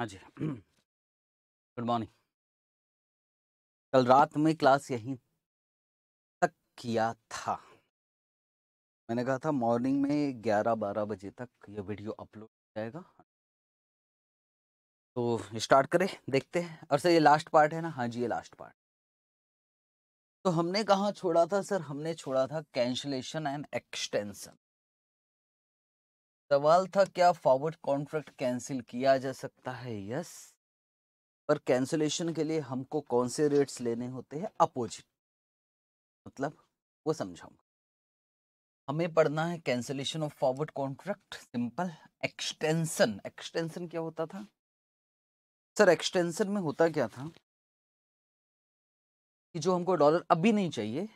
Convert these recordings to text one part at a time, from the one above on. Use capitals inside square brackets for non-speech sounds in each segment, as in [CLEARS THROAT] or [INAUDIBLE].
हाँ जी good morning कल रात में क्लास यहीं तक किया था मैंने कहा था मॉर्निंग में 11-12 बजे तक ये वीडियो अपलोड हो जाएगा तो स्टार्ट करें देखते हैं और सर ये लास्ट पार्ट है ना हाँ जी ये लास्ट पार्ट तो हमने कहाँ छोड़ा था सर हमने छोड़ा था कैंसलेशन एंड एक्सटेंशन सवाल था क्या फॉरवर्ड कॉन्ट्रैक्ट कैंसिल किया जा सकता है यस पर कैंसिलेशन के लिए हमको कौन से रेट्स लेने होते हैं अपोजिट मतलब वो समझाऊंगा हमें पढ़ना है cancellation of forward contract simple extension extension क्या होता था सर एक्सटेंशन में होता क्या था कि जो हमको डॉलर अभी नहीं चाहिए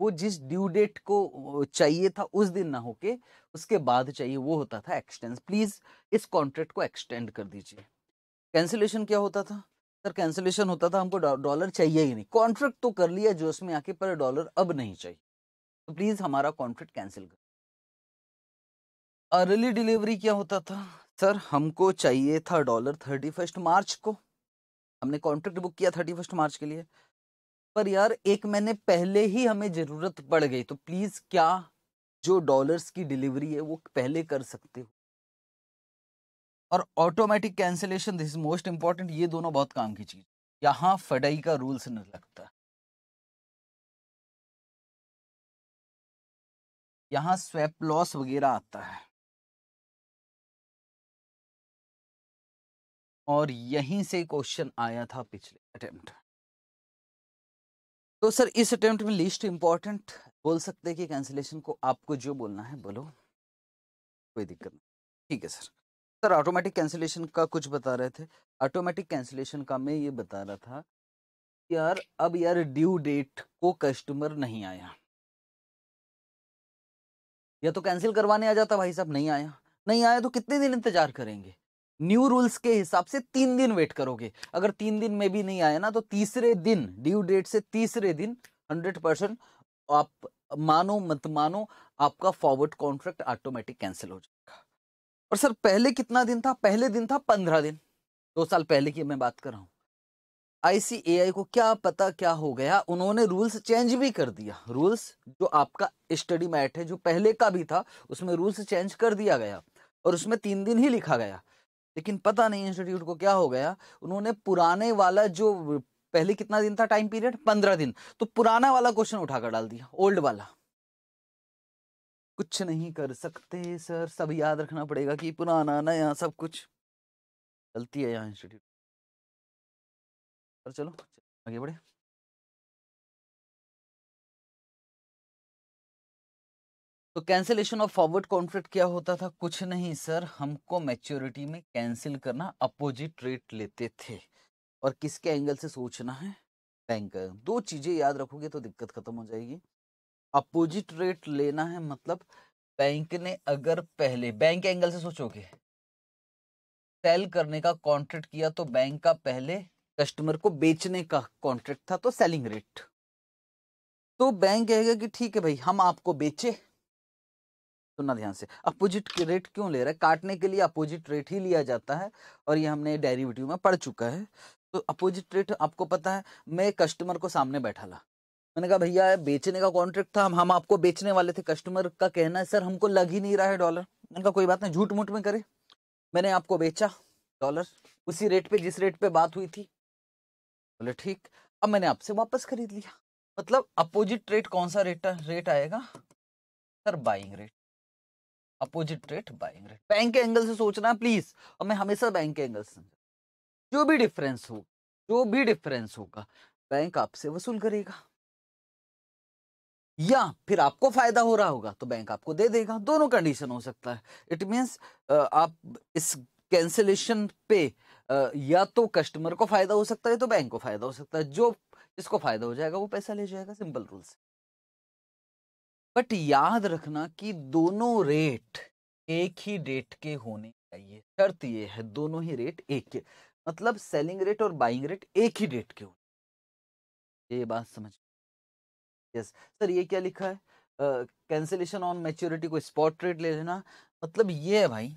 वो जिस ड्यू डेट को चाहिए था उस दिन ना होके उसके बाद चाहिए वो होता था एक्सटेंस प्लीज़ इस कॉन्ट्रैक्ट को एक्सटेंड कर दीजिए कैंसिलेशन क्या होता था सर कैंसिलेशन होता था हमको डॉलर चाहिए ही नहीं कॉन्ट्रैक्ट तो कर लिया जो उसमें आके पर डॉलर अब नहीं चाहिए तो प्लीज़ हमारा कॉन्ट्रैक्ट कैंसिल कर अर्ली डिलीवरी क्या होता था सर हमको चाहिए था डॉलर थर्टी फर्स्ट मार्च को हमने कॉन्ट्रैक्ट बुक किया थर्टी फर्स्ट मार्च के लिए पर यार एक महीने पहले ही हमें ज़रूरत पड़ गई तो प्लीज़ क्या जो डॉलर्स की डिलीवरी है वो पहले कर सकते हो और automatic cancellation this most important ये दोनों बहुत काम की चीज़ यहाँ फडाई का रूल्स नहीं लगता यहां स्वेप लॉस वगैरह आता है और यहीं से क्वेश्चन आया था पिछले अटेम्प्ट तो सर इस अटेम्प्ट में लीस्ट इम्पॉर्टेंट बोल सकते हैं कि कैंसिलेशन को आपको जो बोलना है बोलो कोई दिक्कत नहीं ठीक है सर सर ऑटोमेटिक कैंसिलेशन का कुछ बता रहे थे ऑटोमेटिक कैंसिलेशन का मैं ये बता रहा था यार अब यार ड्यू डेट को कस्टमर नहीं आया या तो कैंसिल करवाने आ जाता भाई साहब नहीं आया नहीं आया तो कितने दिन इंतजार करेंगे न्यू रूल्स के हिसाब से तीन दिन वेट करोगे अगर तीन दिन में भी नहीं आया ना तो तीसरे दिन ड्यू डेट से तीसरे दिन हंड्रेड परसेंट आप मानो मत मानो आपका फॉरवर्ड कॉन्ट्रैक्ट ऑटोमेटिक कैंसिल हो जाएगा और सर पहले कितना दिन था पहले दिन था पंद्रह दिन दो साल पहले की मैं बात कर रहा हूँ आईसीएआई को क्या पता क्या हो गया उन्होंने रूल्स चेंज भी कर दिया रूल्स जो आपका स्टडी मैट है जो पहले का भी था उसमें रूल्स चेंज कर दिया गया और उसमें तीन दिन ही लिखा गया लेकिन पता नहीं इंस्टीट्यूट को क्या हो गया उन्होंने पुराने वाला जो पहले कितना दिन था टाइम पीरियड पंद्रह दिन तो पुराना वाला क्वेश्चन उठाकर डाल दिया ओल्ड वाला कुछ नहीं कर सकते सर सब याद रखना पड़ेगा कि पुराना नया सब कुछ गलती है यहाँ इंस्टीट्यूट और चलो आगे बढ़े तो कैंसिलेशन ऑफ फॉरवर्ड कॉन्ट्रैक्ट क्या होता था कुछ नहीं सर हमको मैच्योरिटी में कैंसिल करना अपोजिट रेट लेते थे और किसके एंगल से सोचना है बैंकर दो चीज़ें याद रखोगे तो दिक्कत खत्म हो जाएगी अपोजिट रेट लेना है मतलब बैंक ने अगर पहले बैंक एंगल से सोचोगे सेल करने का कॉन्ट्रैक्ट किया तो बैंक का पहले कस्टमर को बेचने का कॉन्ट्रैक्ट था तो सेलिंग रेट तो बैंक कहेगा कि ठीक है भाई हम आपको बेचे सुनना ध्यान से अपोजिट रेट क्यों ले रहा है काटने के लिए अपोजिट रेट ही लिया जाता है और ये हमने डेरिवेटिव में पढ़ चुका है तो अपोजिट रेट आपको पता है मैं कस्टमर को सामने बैठा ला मैंने कहा भैया बेचने का कॉन्ट्रैक्ट था हम हम आपको बेचने वाले थे कस्टमर का कहना है सर हमको लग ही नहीं रहा है डॉलर मैंने कहा कोई बात नहीं झूठ मूठ में करे मैंने आपको बेचा डॉलर उसी रेट पे जिस रेट पे बात हुई थी बोले ठीक अब मैंने आपसे वापस खरीद लिया मतलब अपोजिट रेट कौन सा रेट रेट आएगा sir buying rate opposite rate buying rate bank के एंगल से सोचना प्लीज और मैं हमेशा बैंक के एंगल से जो भी डिफरेंस हो जो भी डिफरेंस होगा बैंक आपसे वसूल करेगा या फिर आपको फायदा हो रहा होगा तो बैंक आपको दे देगा दोनों कंडीशन हो सकता है इट मीन्स आप इस कैंसिलेशन पे या तो कस्टमर को फायदा हो सकता है तो बैंक को फायदा हो सकता है जो जिसको फायदा हो जाएगा वो पैसा ले जाएगा सिंपल रूल से बट याद रखना कि दोनों रेट एक ही रेट के होने चाहिए शर्त ये है दोनों ही रेट एक के मतलब सेलिंग रेट और बाइंग रेट एक ही रेट के होने ये बात समझ यस सर ये क्या लिखा है कैंसिलेशन ऑन मेच्योरिटी को स्पॉट रेट ले लेना मतलब ये है भाई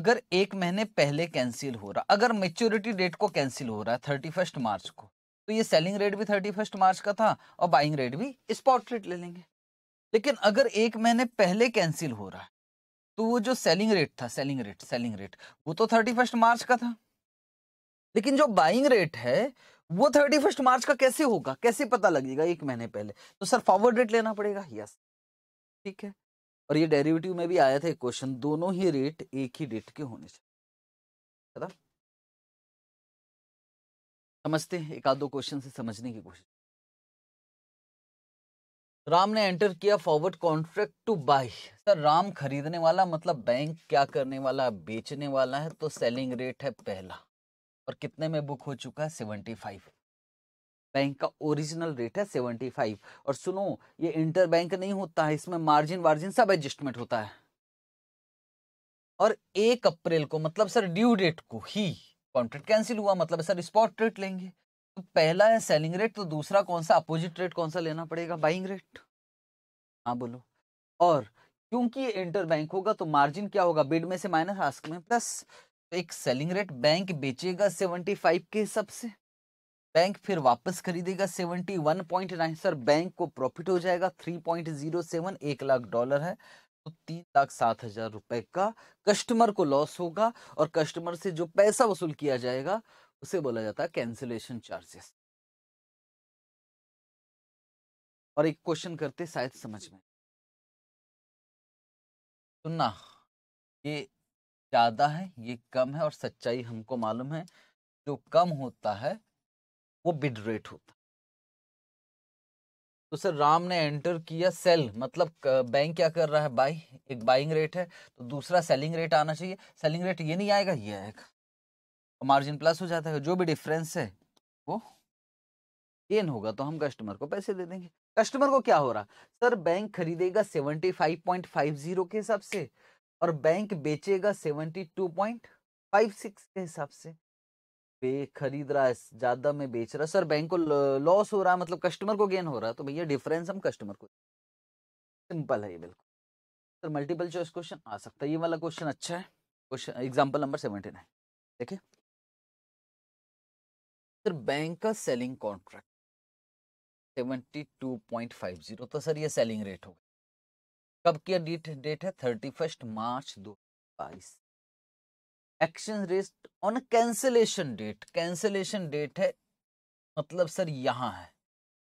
अगर एक महीने पहले कैंसिल हो रहा अगर मेच्योरिटी डेट को कैंसिल हो रहा है थर्टी फर्स्ट मार्च को तो ये सेलिंग रेट भी थर्टी फर्स्ट मार्च का था और बाइंग रेट भी स्पॉट रेट ले लेंगे लेकिन अगर एक महीने पहले कैंसिल हो रहा है तो वो जो सेलिंग रेट था सेलिंग रेट सेलिंग रेट वो तो थर्टी फर्स्ट मार्च का था लेकिन जो बाइंग रेट है वो थर्टी फर्स्ट मार्च का कैसे होगा कैसे पता लगेगा एक महीने पहले तो सर फॉरवर्ड रेट लेना पड़ेगा यस ठीक है और ये डेरिवेटिव में भी आया था एक क्वेश्चन दोनों ही रेट एक ही डेट के होने चाहिए समझते हैं एक आध दो क्वेश्चन से समझने की कोशिश राम ने एंटर किया forward contract to buy sir Ram खरीदने वाला मतलब बैंक क्या करने वाला बेचने वाला है तो सेलिंग रेट है पहला और कितने में बुक हो चुका है सेवेंटी फाइव बैंक का ओरिजिनल रेट है सेवेंटी फाइव और सुनो ये इंटर बैंक नहीं होता है इसमें मार्जिन वार्जिन सब एडजस्टमेंट होता है और एक अप्रैल को मतलब सर ड्यू डेट को ही कॉन्ट्रैक्ट कैंसिल हुआ मतलब सर स्पॉट रेट लेंगे पहला है सेलिंग रेट तो दूसरा कौन सा अपोजिट रेट कौन सा लेना पड़ेगा बाइंग रेट हाँ बोलो और क्योंकि ये इंटर बैंक होगा तो मार्जिन क्या होगा बिड में से माइनस आस्क में प्लस तो एक सेलिंग रेट बैंक बेचेगा सेवेंटी फाइव के हिसाब से बैंक फिर वापस खरीदेगा seventy one point nine sir bank को प्रॉफिट हो जाएगा थ्री पॉइंट जीरो सेवन एक लाख डॉलर है तो तीन लाख सात हजार रुपए का कस्टमर को लॉस होगा और कस्टमर से जो पैसा वसूल किया जाएगा उसे बोला जाता है कैंसिलेशन चार्जेस और एक क्वेश्चन करते शायद समझ में सुनना तो ये ज्यादा है ये कम है और सच्चाई हमको मालूम है जो कम होता है वो बिड रेट होता तो सर राम ने एंटर किया सेल मतलब बैंक क्या कर रहा है बाई एक बाइंग रेट है तो दूसरा सेलिंग रेट आना चाहिए सेलिंग रेट ये नहीं आएगा ये आएगा और मार्जिन प्लस हो जाता है जो भी डिफरेंस है वो गेन होगा तो हम कस्टमर को पैसे दे देंगे कस्टमर को क्या हो रहा सर बैंक खरीदेगा 75.50 के हिसाब से और बैंक बेचेगा 72.56 के हिसाब से बे खरीद रहा है ज्यादा में बेच रहा सर बैंक को लॉस हो रहा है मतलब कस्टमर को गेन हो रहा है तो भैया डिफरेंस हम कस्टमर को सिंपल है ये बिल्कुल सर मल्टीपल चॉइस क्वेश्चन आ सकता है ये वाला क्वेश्चन अच्छा है question example number seventy nine देखिए सर बैंक का selling contract seventy two point five zero तो सर ये सेलिंग रेट हो गया कब की डेट डेट है थर्टी फर्स्ट मार्च दो बाईस action rate on cancellation date cancellation date है मतलब सर यहाँ है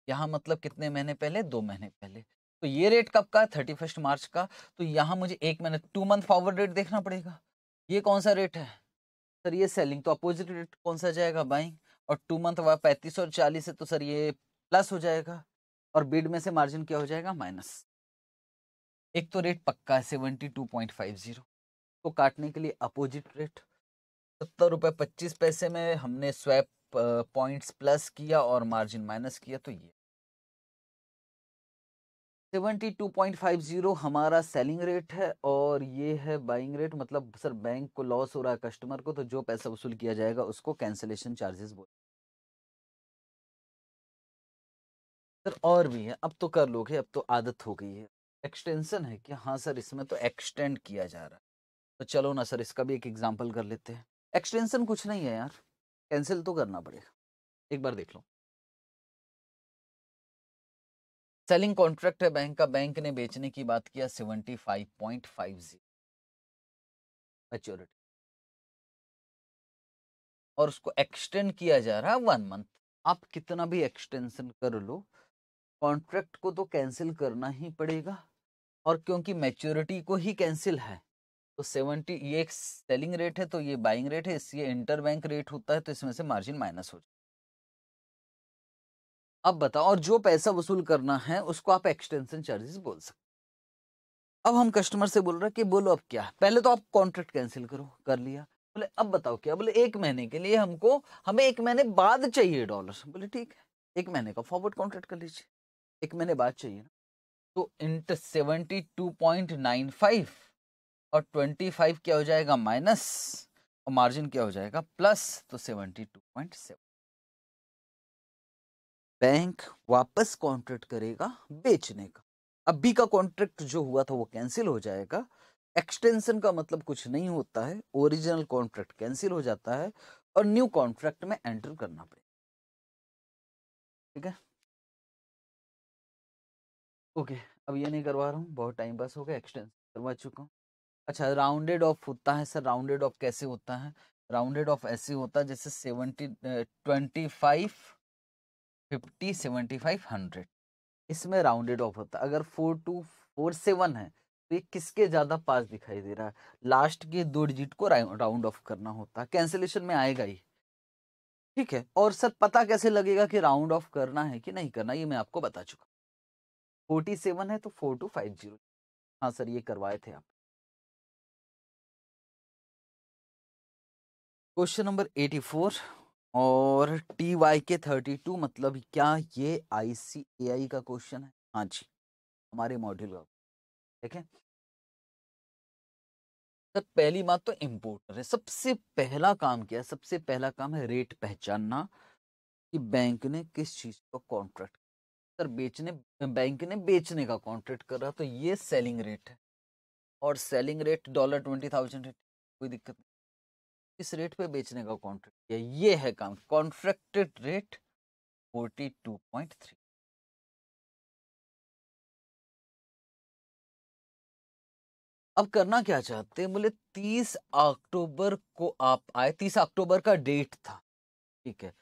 यहाँ मतलब कितने महीने पहले दो महीने पहले तो ये रेट कब का है थर्टी फर्स्ट मार्च का तो यहाँ मुझे एक महीने टू मंथ फॉरवर्ड रेट देखना पड़ेगा ये कौन सा रेट है सर ये सेलिंग तो अपोजिट रेट कौन सा जाएगा बाइंग और टू मंथ हुआ पैंतीस और चालीस है तो सर ये प्लस हो जाएगा और बीड में से मार्जिन क्या हो जाएगा माइनस एक तो रेट पक्का है seventy two point five zero को काटने के लिए अपोजिट रेट सत्तर रुपये पच्चीस पैसे में हमने स्वैप पॉइंट्स प्लस किया और मार्जिन माइनस किया तो ये seventy two point five zero हमारा सेलिंग रेट है और ये है बाइंग रेट मतलब सर बैंक को लॉस हो रहा है कस्टमर को तो जो पैसा वसूल किया जाएगा उसको कैंसिलेशन चार्जेस बोल सर और भी है अब तो कर लोगे अब तो आदत हो गई है एक्सटेंशन है कि हाँ सर इसमें तो एक्सटेंड किया जा रहा है तो चलो ना सर इसका भी एक एग्जाम्पल कर लेते हैं एक्सटेंशन कुछ नहीं है यार कैंसिल तो करना पड़ेगा एक बार देख लो सेलिंग कॉन्ट्रैक्ट है बैंक का बैंक ने बेचने की बात किया seventy five point five zero maturity और उसको एक्सटेंड किया जा रहा है वन मंथ आप कितना भी एक्सटेंशन कर लो कॉन्ट्रैक्ट को तो कैंसिल करना ही पड़ेगा और क्योंकि मैच्योरिटी को ही कैंसिल है तो सेवेंटी ये एक सेलिंग रेट है तो ये बाइंग रेट है इससे इंटर बैंक रेट होता है तो इसमें से मार्जिन माइनस हो जाए अब बताओ और जो पैसा वसूल करना है उसको आप एक्सटेंशन चार्जेस बोल सकते अब हम कस्टमर से बोल रहे हैं कि बोलो अब क्या पहले तो आप कॉन्ट्रैक्ट कैंसिल करो कर लिया बोले अब बताओ क्या बोले एक महीने के लिए हमको हमें एक महीने बाद चाहिए डॉलर बोले ठीक है एक महीने का फॉरवर्ड कॉन्ट्रैक्ट कर लीजिए एक महीने बाद चाहिए ना तो इंट seventy two point nine five और ट्वेंटी फाइव क्या हो जाएगा माइनस और मार्जिन क्या हो जाएगा प्लस तो seventy two point seven bank वापस कॉन्ट्रैक्ट करेगा बेचने का अब बी का कॉन्ट्रैक्ट जो हुआ था वो कैंसिल हो जाएगा एक्सटेंशन का मतलब कुछ नहीं होता है ओरिजिनल कॉन्ट्रैक्ट कैंसिल हो जाता है और न्यू कॉन्ट्रैक्ट में एंटर करना पड़ेगा ठीक है ओके अब ये नहीं करवा रहा हूँ बहुत टाइम पास हो गया एक्सटेंस करवा चुका हूँ अच्छा राउंडेड ऑफ होता है सर राउंडेड ऑफ कैसे होता है राउंडेड ऑफ ऐसे होता है जैसे seventy twenty five fifty seventy five hundred इसमें राउंडेड ऑफ होता है अगर फोर टू फोर सेवन है तो ये किसके ज़्यादा पास दिखाई दे रहा है लास्ट के दो डिजिट को राउंड ऑफ करना होता है कैंसिलेशन में आएगा ही ठीक है और सर पता कैसे लगेगा कि राउंड ऑफ करना है कि नहीं करना ये मैं आपको बता चुका फोर्टी सेवन है तो फोर टू फाइव जीरो हाँ सर ये करवाए थे आप क्वेश्चन नंबर एटी फोर और टी वाई के थर्टी टू मतलब क्या ये आई सी ए आई का क्वेश्चन है हाँ जी हमारे मॉड्यूल का ठीक है सर पहली बात तो इम्पोर्टेंट है सबसे पहला काम क्या है सबसे पहला काम है रेट पहचानना कि बैंक ने किस चीज को कॉन्ट्रैक्ट सर बेचने बैंक ने बेचने का कॉन्ट्रैक्ट कर रहा तो ये सेलिंग रेट है और selling rate dollar twenty thousand है कोई दिक्कत नहीं इस रेट पे बेचने का कॉन्ट्रैक्ट किया ये है काम contracted rate forty two point three अब करना क्या चाहते हैं बोले तीस अक्टूबर को आप आए तीस अक्टूबर का डेट था ठीक है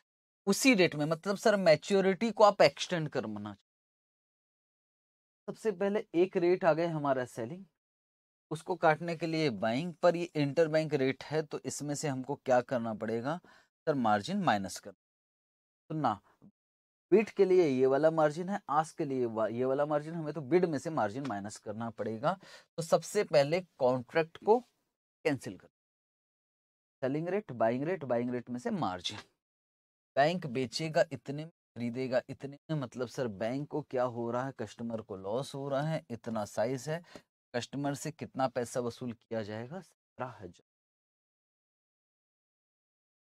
उसी डेट में मतलब सर मैच्योरिटी को आप एक्सटेंड करना सबसे पहले एक रेट आ गए हमारा सेलिंग उसको काटने के लिए बाइंग पर ये इंटर रेट है तो इसमें से हमको क्या करना पड़ेगा सर मार्जिन माइनस कर तो ना बिट के लिए ये वाला मार्जिन है आस के लिए ये वाला मार्जिन हमें तो बिड में से मार्जिन माइनस करना पड़ेगा तो सबसे पहले कॉन्ट्रैक्ट को कैंसिल कर selling rate buying rate buying rate में से मार्जिन बैंक बेचेगा इतने में खरीदेगा इतने में मतलब सर बैंक को क्या हो रहा है कस्टमर को लॉस हो रहा है इतना साइज है कस्टमर से कितना पैसा वसूल किया जाएगा सत्रह हजार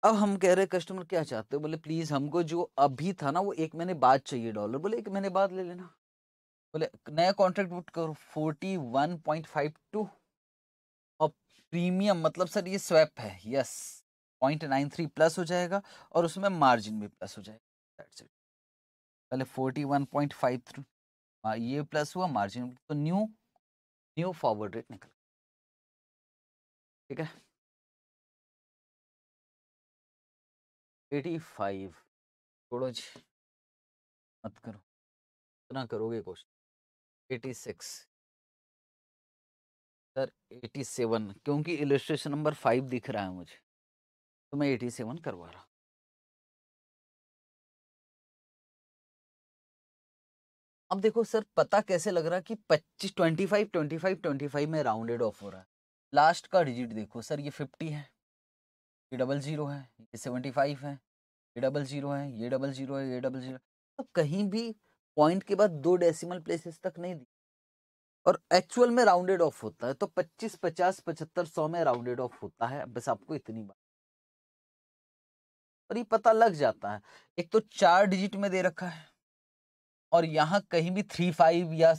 अब हम कह रहे कस्टमर क्या चाहते हो बोले प्लीज हमको जो अभी था ना वो एक महीने बाद चाहिए डॉलर बोले एक महीने बाद ले लेना बोले नया कॉन्ट्रैक्ट बुक करो forty one point five two और प्रीमियम मतलब सर ये स्वैप है yes point nine three plus हो जाएगा और उसमें मार्जिन भी प्लस हो जाएगा पहले forty one point five three हाँ, ये प्लस हुआ मार्जिन तो न्यू न्यू फॉरवर्ड रेट निकल ठीक है एटी फाइव छोड़ो जी मत करो इतना करोगे question eighty six sir eighty seven क्योंकि इलेस्ट्रेशन नंबर फाइव दिख रहा है मुझे तो मैं एटी सेवन करवा रहा अब देखो सर पता कैसे लग रहा कि पच्चीस twenty five twenty five twenty five में राउंडेड ऑफ हो रहा है लास्ट का डिजिट देखो सर ये फिफ्टी है ये डबल ज़ीरो है ये सेवेंटी फाइव है ये डबल ज़ीरो है ये डबल ज़ीरो है ये डबल ज़ीरो तो कहीं भी पॉइंट के बाद दो डेसिमल प्लेसेस तक नहीं दी और एक्चुअल में राउंडेड ऑफ होता है तो 25, 50, 75, 100 में राउंडेड ऑफ होता है बस आपको इतनी बात और ये पता लग जाता है एक तो चार डिजिट में दे रखा है और यहाँ कहीं भी थ्री फाइव या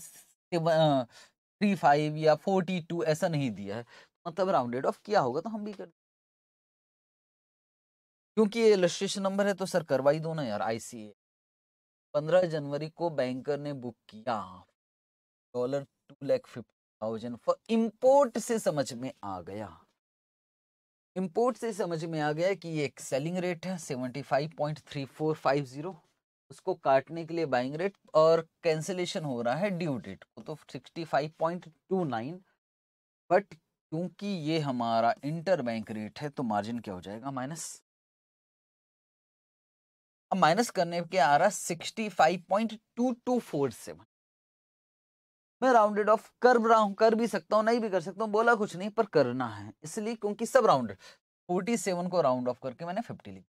थ्री फाइव या फोर्टी टू ऐसा नहीं दिया है मतलब राउंडेड ऑफ किया होगा तो हम भी कर क्योंकि ये रजिस्ट्रेशन नंबर है तो सर करवाई दो ना यार आईसीए पंद्रह जनवरी को बैंकर ने बुक किया dollar two lakh fifty thousand for import से समझ में आ गया इम्पोर्ट से समझ में आ गया कि ये एक सेलिंग रेट है seventy five point three four five zero उसको काटने के लिए बाइंग रेट और कैंसिलेशन हो रहा है ड्यू डेट को तो sixty five point two nine but क्योंकि ये हमारा इंटर बैंक रेट है तो मार्जिन क्या हो जाएगा माइनस अब माइनस करने के आ रहा sixty five point two two four seven मैं राउंडेड ऑफ कर रहा हूँ कर भी सकता हूँ नहीं भी कर सकता हूँ बोला कुछ नहीं पर करना है इसलिए क्योंकि सब राउंडेड फोर्टी सेवन को राउंड ऑफ करके मैंने फिफ्टी लिखा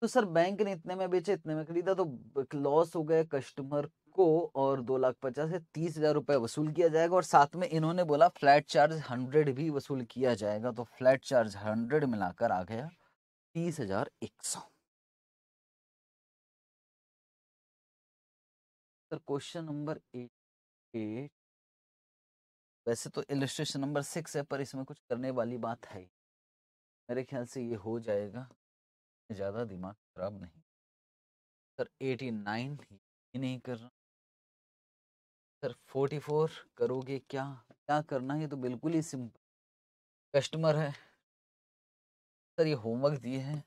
तो सर बैंक ने इतने में बेचे इतने में खरीदा तो लॉस हो गए कस्टमर को और दो लाख पचास से तीस हजार रुपये वसूल किया जाएगा और साथ में इन्होंने बोला फ्लैट चार्ज हंड्रेड भी वसूल किया जाएगा तो फ्लैट चार्ज हंड्रेड मिलाकर आ गया तीस हजार एक सौ सर क्वेश्चन नंबर एट वैसे तो इलस्ट्रेशन नंबर सिक्स है पर इसमें कुछ करने वाली बात है मेरे ख्याल से ये हो जाएगा ज़्यादा दिमाग खराब नहीं सर एटी नाइन ही नहीं कर रहा सर फोर्टी फोर करोगे क्या क्या करना है तो बिल्कुल ही सिंपल कस्टमर है सर ये होमवर्क दिए हैं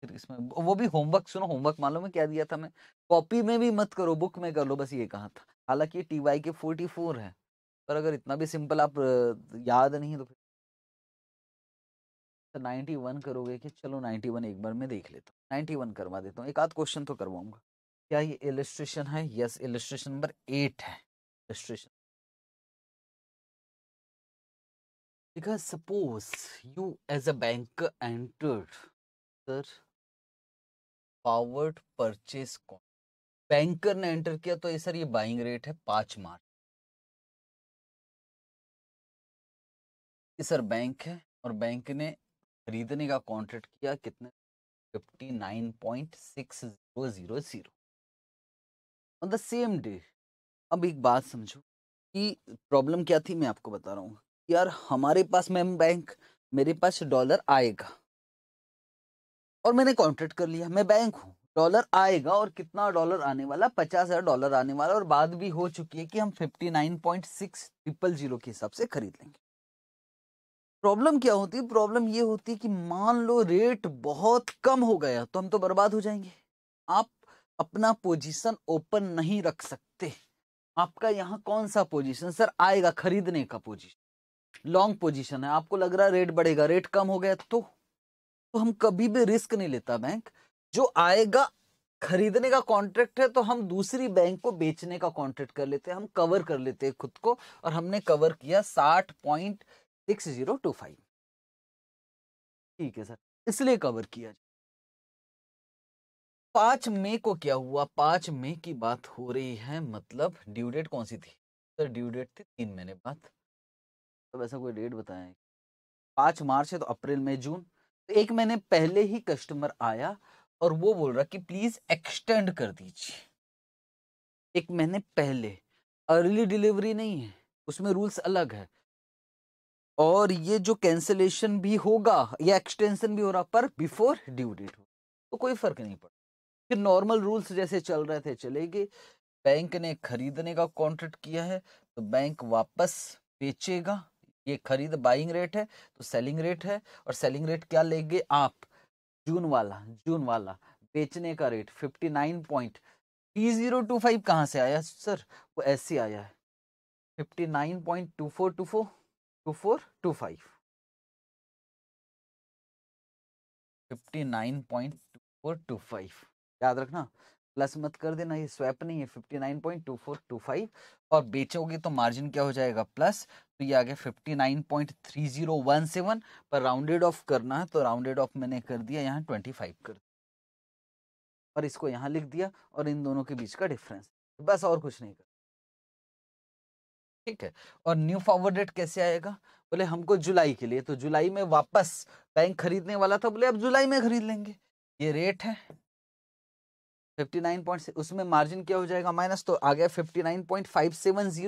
फिर इसमें वो भी होमवर्क सुनो होमवर्क मालूम है क्या दिया था मैं कॉपी में भी मत करो बुक में कर लो बस ये कहा था हालांकि टी वाई के फोर्टी फोर है पर अगर इतना भी सिंपल आप याद नहीं तो फिर तो नाइन्टी वन करोगे कि चलो नाइन्टी वन एक बार मैं देख लेता हूँ नाइन्टी वन करवा देता हूँ एक आध क्वेश्चन तो करवाऊंगा क्या ये इलेस्ट्रेशन है यस इलेस्ट्रेशन नंबर एट है illustration because suppose you as a banker entered sir forward purchase कॉन्ट बैंकर ने एंटर किया तो ये सर ये बाइंग रेट है पांच मार्च ये सर बैंक है और बैंक ने खरीदने का कॉन्ट्रैक्ट किया कितने fifty nine point six zero zero zero on the same day अब एक बात समझो कि प्रॉब्लम क्या थी मैं आपको बता रहा हूँ यार हमारे पास मैम बैंक मेरे पास डॉलर आएगा और मैंने कॉन्ट्रैक्ट कर लिया मैं बैंक हूँ डॉलर आएगा और कितना डॉलर आने वाला पचास हजार डॉलर आने वाला और बात भी हो चुकी है कि हम fifty nine point six triple zero के हिसाब से खरीद लेंगे प्रॉब्लम क्या होती है प्रॉब्लम ये होती है कि मान लो रेट बहुत कम हो गया तो हम तो बर्बाद हो जाएंगे आप अपना पोजीशन ओपन नहीं रख सकते आपका यहाँ कौन सा पोजीशन सर आएगा खरीदने का पोजीशन लॉन्ग पोजीशन है आपको लग रहा है रेट बढ़ेगा रेट कम हो गया तो तो हम कभी भी रिस्क नहीं लेता बैंक जो आएगा खरीदने का कॉन्ट्रैक्ट है तो हम दूसरी बैंक को बेचने का कॉन्ट्रैक्ट कर लेते हैं हम कवर कर लेते हैं खुद को और हमने कवर किया साठ point six zero two five ठीक है सर इसलिए कवर किया पांच मई को क्या हुआ पांच मई की बात हो रही है मतलब ड्यू डेट कौन सी थी सर ड्यू डेट थी तीन महीने बाद तो वैसा कोई डेट बताया पांच मार्च है तो अप्रैल मई जून एक महीने पहले ही कस्टमर आया और वो बोल रहा कि प्लीज एक्सटेंड कर दीजिए एक महीने पहले अर्ली डिलीवरी नहीं है उसमें रूल्स अलग है और ये जो कैंसिलेशन भी होगा या एक्सटेंशन भी हो रहा पर बिफोर ड्यू डेट हो तो कोई फर्क नहीं पड़ा फिर नॉर्मल रूल्स जैसे चल रहे थे गए बैंक ने खरीदने का कॉन्ट्रैक्ट किया है तो बैंक वापस बेचेगा ये खरीद बाइंग रेट है तो सेलिंग रेट है और सेलिंग रेट क्या लेंगे आप जून वाला जून वाला बेचने का रेट फिफ्टी नाइन पॉइंट पी जीरो टू फाइव कहाँ से आया सर वो ऐसे आया है fifty nine point two four two four two four two five fifty nine point two four two five याद रखना प्लस मत कर देना ये स्वैप नहीं है fifty nine point two four two five और बेचोगे तो मार्जिन क्या हो जाएगा प्लस तो ये आ गया fifty nine point three zero one seven पर राउंडेड ऑफ करना है तो राउंडेड ऑफ मैंने कर दिया यहाँ ट्वेंटी फाइव कर दिया और इसको यहाँ लिख दिया और इन दोनों के बीच का डिफरेंस बस और कुछ नहीं कर ठीक है और न्यू फॉरवर्ड डेट कैसे आएगा बोले हमको जुलाई के लिए तो जुलाई में वापस बैंक खरीदने वाला था बोले अब जुलाई में खरीद लेंगे ये रेट है फिफ्टी उसमें मार्जिन क्या हो जाएगा माइनस तो आ गया फिफ्टी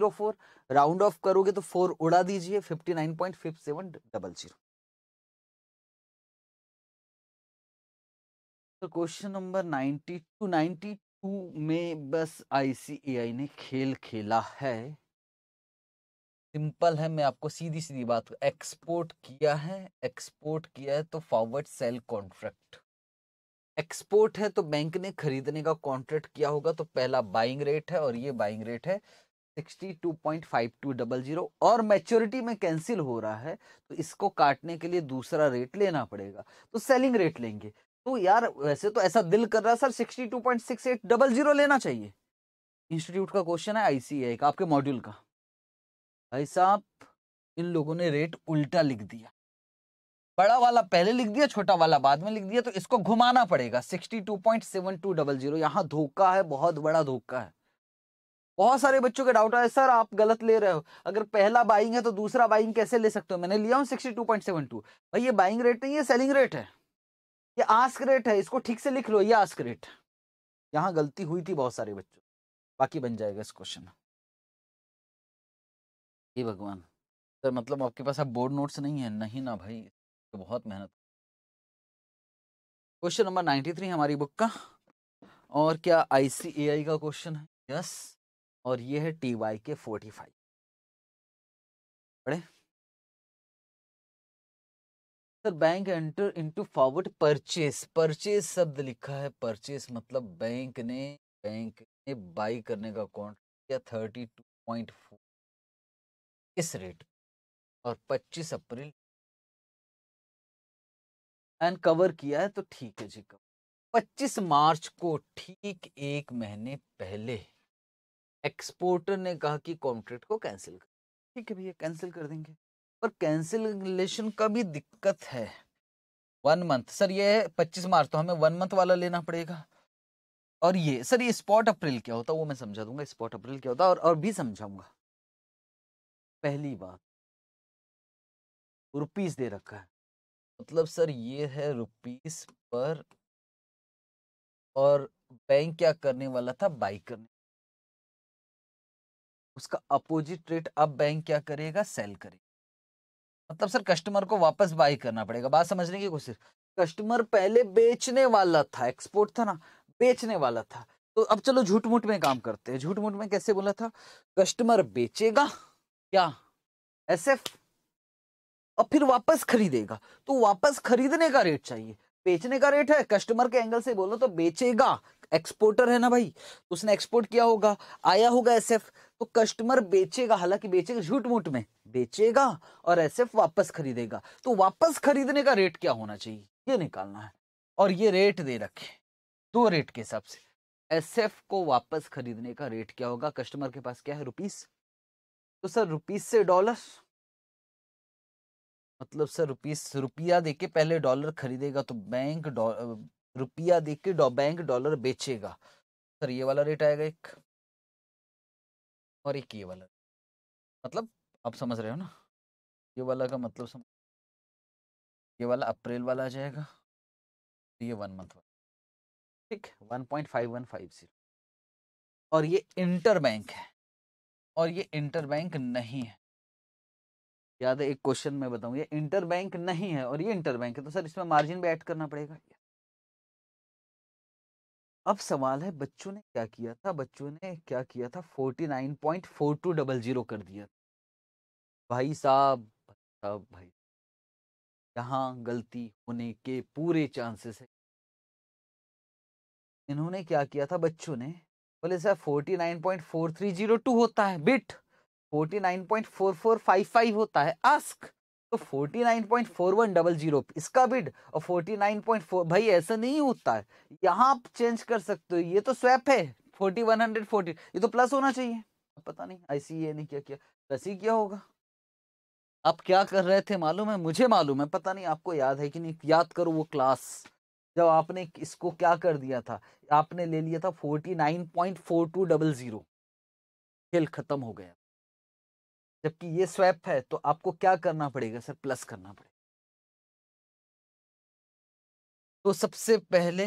राउंड ऑफ करोगे तो फोर उड़ा दीजिए फिफ्टी तो क्वेश्चन नंबर 92 92 में बस आईसीएआई ने खेल खेला है सिंपल है मैं आपको सीधी सीधी बात एक्सपोर्ट किया है एक्सपोर्ट किया है तो फॉरवर्ड सेल कॉन्ट्रैक्ट एक्सपोर्ट है तो बैंक ने खरीदने का कॉन्ट्रैक्ट किया होगा तो पहला बाइंग रेट है और ये बाइंग रेट है 62.5200 और मैच्योरिटी में कैंसिल हो रहा है तो इसको काटने के लिए दूसरा रेट लेना पड़ेगा तो सेलिंग रेट लेंगे तो यार वैसे तो ऐसा दिल कर रहा है सर जीरो लेना चाहिए इंस्टीट्यूट का क्वेश्चन है आई का आपके मॉड्यूल का भाई साहब इन लोगों ने रेट उल्टा लिख दिया बड़ा वाला पहले लिख दिया छोटा वाला बाद में लिख दिया तो इसको घुमाना पड़ेगा sixty two point seven two double zero यहाँ धोखा है बहुत बड़ा धोखा है बहुत सारे बच्चों के डाउट आए सर आप गलत ले रहे हो अगर पहला बाइंग है तो दूसरा बाइंग कैसे ले सकते हो मैंने लिया हूँ sixty two point seven two भाई ये बाइंग रेट नहीं है सेलिंग रेट है ये आस्क रेट है इसको ठीक से लिख लो ये आस्क रेट यहाँ गलती हुई थी बहुत सारे बच्चों बाकी बन जाएगा इस क्वेश्चन ये भगवान सर मतलब आपके पास अब बोर्ड नोट्स नहीं है नहीं ना भाई तो बहुत मेहनत क्वेश्चन नंबर थ्री हमारी बुक का और क्या आईसीएआई का क्वेश्चन है यस yes. और ये है टी वाई के forty five sir bank enter into forward purchase purchase शब्द लिखा है परचेस मतलब बैंक ने बैंक ने बाई करने का कॉन्ट्रैक्ट किया थर्टी टू पॉइंट फोर किस रेट और पच्चीस अप्रैल एंड कवर किया है तो ठीक है जी पच्चीस मार्च को ठीक एक महीने पहले एक्सपोर्टर ने कहा कि कॉन्ट्रैक्ट को कैंसिल कर ठीक है भैया कैंसिल कर देंगे पर कैंसिलेशन का भी दिक्कत है वन मंथ सर ये पच्चीस मार्च तो हमें वन मंथ वाला लेना पड़ेगा और ये सर ये स्पॉट अप्रैल क्या होता वो मैं समझा दूंगा स्पॉट अप्रैल क्या होता और और भी समझाऊंगा पहली बात रुपीस दे रखा है मतलब सर ये है रुपीस पर और बैंक क्या करने वाला था बाई करने उसका अपोजिट रेट अब बैंक क्या करेगा सेल करेगा मतलब सर कस्टमर को वापस बाई करना पड़ेगा बात समझने की कोशिश कस्टमर पहले बेचने वाला था एक्सपोर्ट था ना बेचने वाला था तो अब चलो झूठ मूठ में काम करते हैं झूठ मूठ में कैसे बोला था कस्टमर बेचेगा क्या एसएफ और फिर वापस खरीदेगा तो वापस खरीदने का रेट चाहिए बेचने का रेट है कस्टमर के एंगल से बोलो तो बेचेगा एक्सपोर्टर है ना भाई उसने एक्सपोर्ट किया होगा आया होगा एसएफ तो कस्टमर बेचेगा हालांकि बेचेगा झूठ मूठ में बेचेगा और एसएफ वापस खरीदेगा तो वापस खरीदने का रेट क्या होना चाहिए ये निकालना है और ये रेट दे रखे दो रेट के हिसाब से एस को वापस खरीदने का रेट क्या होगा कस्टमर के पास क्या है रुपीस तो सर रुपीस से डॉलर मतलब सर रुपीस रुपया दे के पहले डॉलर खरीदेगा तो बैंक रुपया दे के डौ, बैंक डॉलर बेचेगा सर ये वाला रेट आएगा एक और एक ये वाला मतलब आप समझ रहे हो ना ये वाला का मतलब समझ ये वाला अप्रैल वाला आ जाएगा तो ये वन मंथ वाला ठीक one point five one five zero और ये इंटर बैंक है और ये इंटर बैंक नहीं है याद है एक क्वेश्चन में बताऊं ये इंटर बैंक नहीं है और ये इंटर बैंक है तो सर इसमें मार्जिन भी ऐड करना पड़ेगा अब सवाल है बच्चों ने क्या किया था बच्चों ने क्या किया था forty nine point four two double zero कर दिया भाई साहब साहब भाई यहाँ गलती होने के पूरे चांसेस है इन्होंने क्या किया था बच्चों ने बोले sir forty nine point four three zero two होता है बिट 49.4455 होता है आस्क तो 49.4100 इसका बिड और 49.4 भाई ऐसा नहीं होता है यहाँ आप चेंज कर सकते हो ये तो स्वैप है 4140 ये तो प्लस होना चाहिए पता नहीं आईसीए ने क्या किया प्लस ही क्या होगा आप क्या कर रहे थे मालूम है मुझे मालूम है पता नहीं आपको याद है कि नहीं याद करो वो क्लास जब आपने इसको क्या कर दिया था आपने ले लिया था forty nine point four two double zero खेल खत्म हो गया जबकि ये स्वैप है तो आपको क्या करना पड़ेगा सर प्लस करना पड़ेगा तो सबसे पहले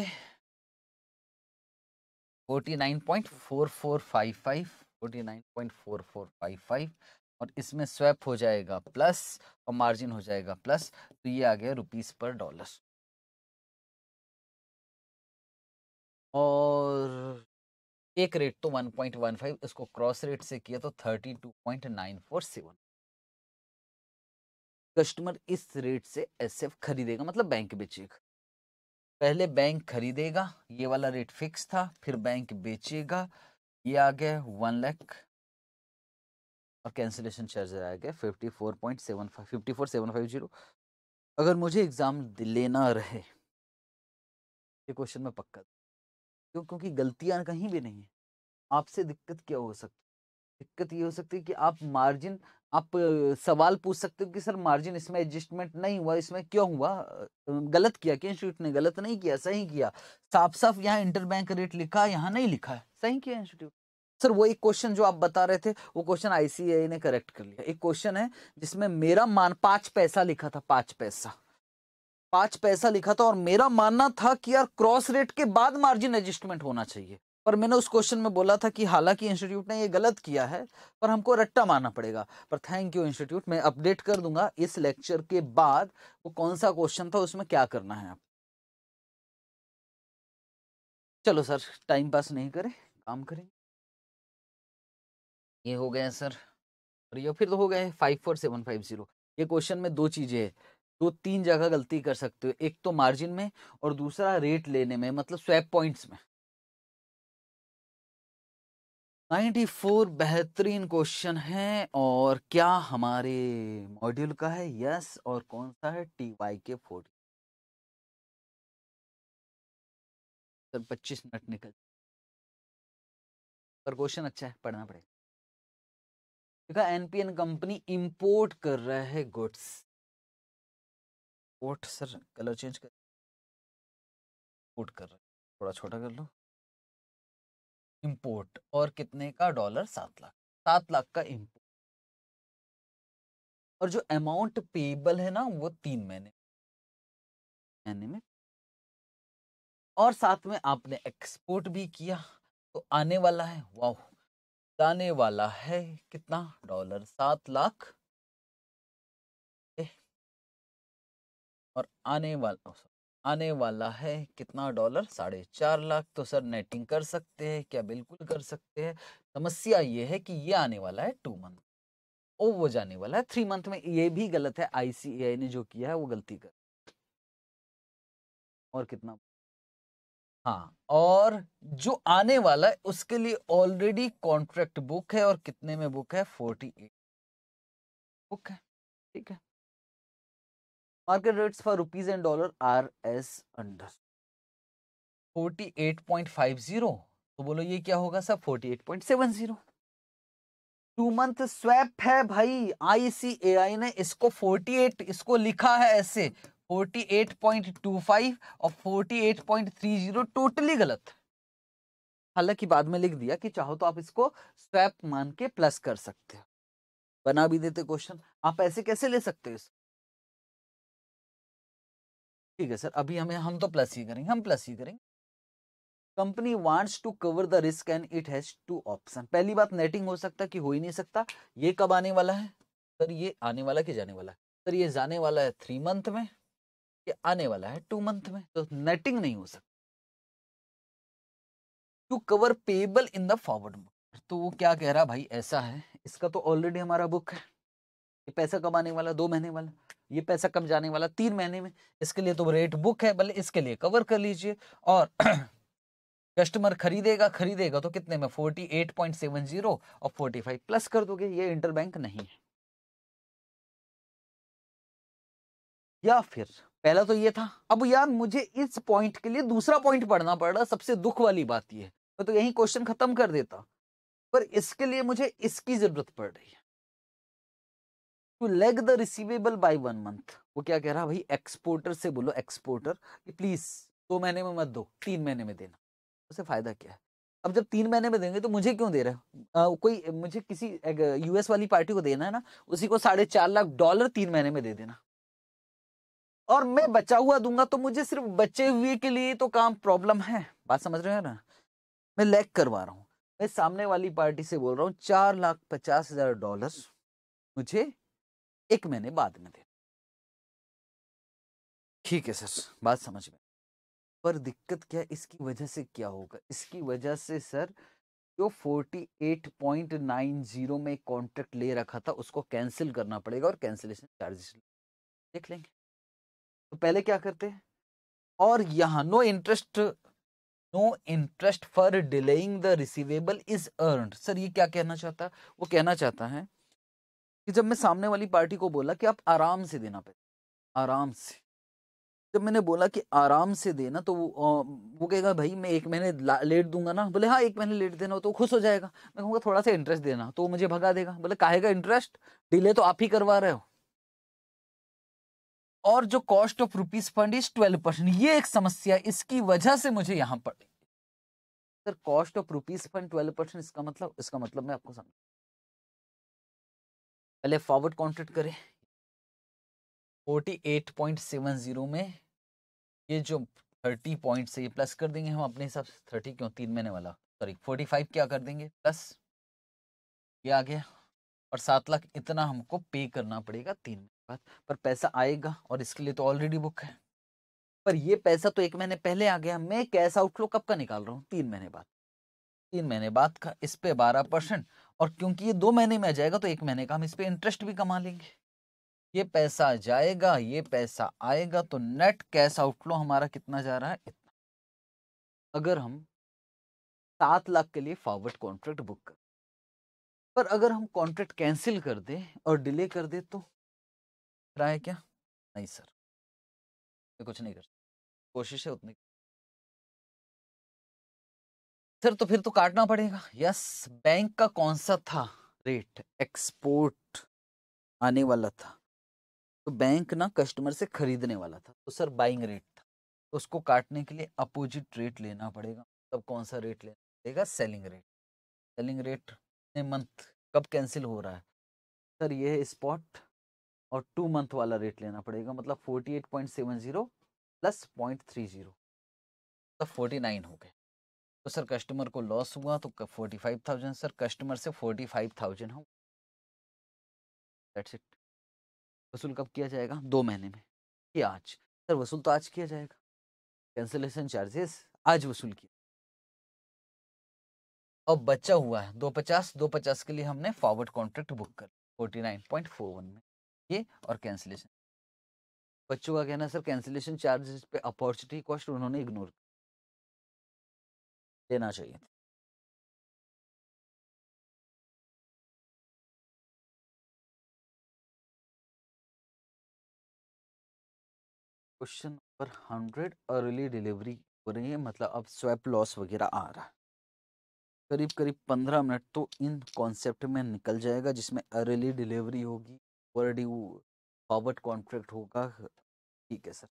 49.4455 49.4455 और इसमें स्वैप हो जाएगा प्लस और मार्जिन हो जाएगा प्लस तो ये आ गया रुपीस पर डॉलर और एक रेट तो 1.15 इसको क्रॉस रेट से किया तो 32.947 कस्टमर इस रेट से एसएफ खरीदेगा मतलब बैंक बेचेगा पहले बैंक खरीदेगा ये वाला रेट फिक्स था फिर बैंक बेचेगा ये आ गया वन लैख और कैंसिलेशन चार्ज आ गया fifty four point seven five fifty four seven five zero अगर मुझे एग्ज़ाम लेना रहे ये क्वेश्चन में पक्का क्यों क्योंकि गलतियां कहीं भी नहीं है आपसे दिक्कत क्या हो सकती दिक्कत ये हो सकती है कि आप मार्जिन आप सवाल पूछ सकते हो कि सर मार्जिन इसमें एडजस्टमेंट नहीं हुआ इसमें क्यों हुआ गलत किया कि इंस्टीट्यूट ने गलत नहीं किया सही किया साफ साफ यहाँ इंटरबैंक रेट लिखा यहाँ नहीं लिखा है सही किया इंस्टीट्यूट सर वो एक क्वेश्चन जो आप बता रहे थे वो क्वेश्चन आईसीआई ने करेक्ट कर लिया एक क्वेश्चन है जिसमें मेरा मान पांच पैसा लिखा था पांच पैसा पांच पैसा लिखा था और मेरा मानना था कि यार क्रॉस रेट के बाद मार्जिन एडजस्टमेंट होना चाहिए पर मैंने उस क्वेश्चन में बोला था कि हालांकि इंस्टीट्यूट ने ये गलत किया है पर हमको रट्टा मारना पड़ेगा पर थैंक यू इंस्टीट्यूट मैं अपडेट कर दूंगा इस लेक्चर के बाद वो कौन सा क्वेश्चन था उसमें क्या करना है आप चलो सर टाइम पास नहीं करें काम करें ये हो गए सर और ये फिर तो हो गए five four seven five zero ये क्वेश्चन में दो चीज़ें हैं तो तीन जगह गलती कर सकते हो एक तो मार्जिन में और दूसरा रेट लेने में मतलब स्वैप पॉइंट्स में 94 बेहतरीन क्वेश्चन है और क्या हमारे मॉड्यूल का है यस और कौन सा है टी वाई के फोर्टी पच्चीस मिनट निकल पर क्वेश्चन अच्छा है पढ़ना पड़ेगा एनपीएन कंपनी इंपोर्ट कर रहा है goods quote sir colour change कर कोट कर रहे थोड़ा छोटा कर लो इम्पोर्ट और कितने का डॉलर सात लाख सात लाख का इम्पोर्ट और जो अमाउंट पेबल है ना वो तीन महीने महीने में और साथ में आपने एक्सपोर्ट भी किया तो आने वाला है वाह आने वाला है कितना डॉलर सात लाख और आने वाला आने वाला है कितना डॉलर साढ़े चार लाख तो सर नेटिंग कर सकते हैं क्या बिल्कुल कर सकते हैं समस्या ये है कि ये आने वाला है टू मंथ ओ वो जाने वाला है थ्री मंथ में ये भी गलत है आईसीएआई ने जो किया है वो गलती कर और कितना हाँ और जो आने वाला है उसके लिए ऑलरेडी कॉन्ट्रैक्ट बुक है और कितने में बुक है फोर्टी एट बुक है ठीक है and dollar R S under forty eight point five zero तो बोलो ये क्या होगा सब जीरो टू मंथ स्वैप है भाई आईसीएआई ने इसको एट इसको लिखा है ऐसे फाइव और जीरो टोटली गलत हालांकि बाद में लिख दिया कि चाहो तो आप इसको स्वैप मान के प्लस कर सकते हो बना भी देते क्वेश्चन आप ऐसे कैसे ले सकते हो ठीक है सर अभी हमें हम तो प्लस ही करेंगे हम प्लस ही करेंगे company wants to cover the risk and it has two option पहली बात नेटिंग हो सकता कि हो ही नहीं सकता ये कब आने वाला है सर ये आने वाला कि जाने वाला है सर ये जाने वाला है थ्री मंथ में ये आने वाला है टू मंथ में तो नेटिंग नहीं हो सकता to cover payable in the forward book तो वो क्या कह रहा भाई ऐसा है इसका तो ऑलरेडी हमारा बुक है ये पैसा कब आने वाला दो महीने वाला ये पैसा कम जाने वाला तीन महीने में इसके लिए तो रेट बुक है भले इसके लिए कवर कर लीजिए और कस्टमर [CLEARS THROAT] खरीदेगा खरीदेगा तो कितने में जीरो और फाइव प्लस कर दोगे ये इंटर बैंक नहीं है या फिर पहला तो ये था अब यार मुझे इस पॉइंट के लिए दूसरा पॉइंट पढ़ना पड़ रहा सबसे दुख वाली बात यह मैं तो यही क्वेश्चन खत्म कर देता पर इसके लिए मुझे इसकी जरूरत पड़ रही है to lag the receivable by one month वो क्या कह रहा भाई एक्सपोर्टर से बोलो एक्सपोर्टर कि प्लीज दो महीने में मत दो तीन महीने में देना उसे फायदा क्या है अब जब तीन महीने में देंगे तो मुझे क्यों दे रहे हो कोई मुझे किसी यूएस वाली पार्टी को देना है ना उसी को साढ़े चार लाख डॉलर तीन महीने में दे देना और मैं बचा हुआ दूंगा तो मुझे सिर्फ बचे हुए के लिए तो काम प्रॉब्लम है बात समझ रहे हो ना मैं लैक करवा रहा हूँ मैं सामने वाली पार्टी से बोल रहा हूँ चार लाख पचास हजार डॉलर मुझे एक महीने बाद में दे ठीक है सर बात समझ में पर दिक्कत क्या इसकी वजह से क्या होगा इसकी वजह से सर जो 48.90 में कॉन्ट्रैक्ट ले रखा था उसको कैंसिल करना पड़ेगा और कैंसिलेशन चार्जेस देख लेंगे तो पहले क्या करते हैं और यहाँ no interest no interest for delaying the receivable is earn sir ये क्या कहना चाहता वो कहना चाहता है कि जब मैं सामने वाली पार्टी को बोला कि आप आराम से देना पैसे आराम से जब मैंने बोला कि आराम से देना तो वो वो कहेगा भाई मैं एक महीने लेट दूंगा ना बोले हाँ एक महीने लेट देना तो खुश हो जाएगा मैं कहूँगा थोड़ा सा इंटरेस्ट देना तो मुझे भगा देगा बोले काहे का इंटरेस्ट डिले तो आप ही करवा रहे हो और जो cost of rupees fund is twelve percent ये एक समस्या इसकी वजह से मुझे यहाँ पर sir cost of rupees fund twelve percent इसका मतलब इसका मतलब मैं आपको समझ पहले फॉरवर्ड कॉन्ट्रैक्ट करें 48.70 में ये जो 30 पॉइंट से ये प्लस कर देंगे हम अपने हिसाब से 30 क्यों तीन महीने वाला सॉरी 45 क्या कर देंगे प्लस ये आ गया और सात लाख इतना हमको पे करना पड़ेगा तीन महीने बाद पर पैसा आएगा और इसके लिए तो ऑलरेडी बुक है पर ये पैसा तो एक महीने पहले आ गया मैं कैश आउटफ्लो कब का निकाल रहा हूँ तीन महीने बाद तीन महीने बाद का इस पे बारह परसेंट और क्योंकि ये दो महीने में आ जाएगा तो एक महीने का हम इस पर इंटरेस्ट भी कमा लेंगे ये पैसा जाएगा ये पैसा आएगा तो नेट कैश आउटफ्लो हमारा कितना जा रहा है इतना अगर हम सात लाख के लिए फॉरवर्ड कॉन्ट्रैक्ट बुक कर पर अगर हम कॉन्ट्रैक्ट कैंसिल कर दे और डिले कर दे तो रहा है क्या नहीं सर कुछ नहीं कर कोशिश है उतनी सर तो फिर तो काटना पड़ेगा यस बैंक का कौन सा था रेट एक्सपोर्ट आने वाला था तो बैंक ना कस्टमर से खरीदने वाला था तो सर बाइंग रेट था तो उसको काटने के लिए अपोजिट रेट लेना पड़ेगा तब कौन सा रेट लेना पड़ेगा selling rate selling rate month कब कैंसिल हो रहा है सर ये है स्पॉट और टू मंथ वाला रेट लेना पड़ेगा मतलब forty eight point seven zero plus point three zero forty nine हो गए तो सर कस्टमर को लॉस हुआ तो forty five thousand sir customer से फोर्टी फाइव थाउजेंड हम दैट्स इट वसूल कब किया जाएगा दो महीने में कि आज सर वसूल तो आज किया जाएगा कैंसिलेशन चार्जेस आज वसूल किया अब बचा हुआ है दो पचास दो पचास के लिए हमने फॉरवर्ड कॉन्ट्रैक्ट बुक कर forty nine point four one में ये और कैंसिलेशन बच्चों का कहना सर कैंसिलेशन चार्जेस पे अपॉर्चुनिटी कॉस्ट उन्होंने इग्नोर किया लेना चाहिए question number hundred early delivery हो रही है मतलब अब स्वैप लॉस वगैरह आ रहा है करीब करीब पंद्रह मिनट तो इन कॉन्सेप्ट में निकल जाएगा जिसमें अर्ली डिलीवरी होगी ऑलरेडी वो फॉरवर्ड कॉन्ट्रैक्ट होगा ठीक है सर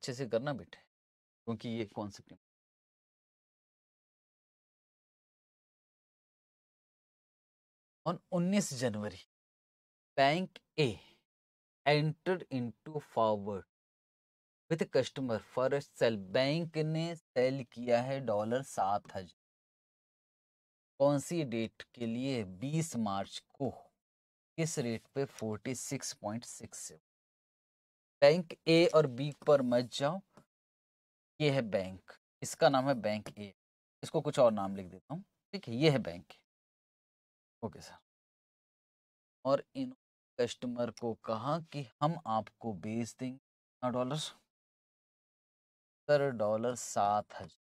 अच्छे से करना बेटे क्योंकि ये concept on 19 January bank a enter into forward with customer for sale bank ने सेल किया है डॉलर सात हजार कौन सी डेट के लिए 20 मार्च को किस रेट पे 46.6 46.67 बैंक ए और बी पर मच जाओ ये है बैंक इसका नाम है बैंक ए इसको कुछ और नाम लिख देता हूँ ठीक है ये है बैंक ओके सर और इन कस्टमर को कहा कि हम आपको बेच देंगे डॉलर सर डॉलर सात हजार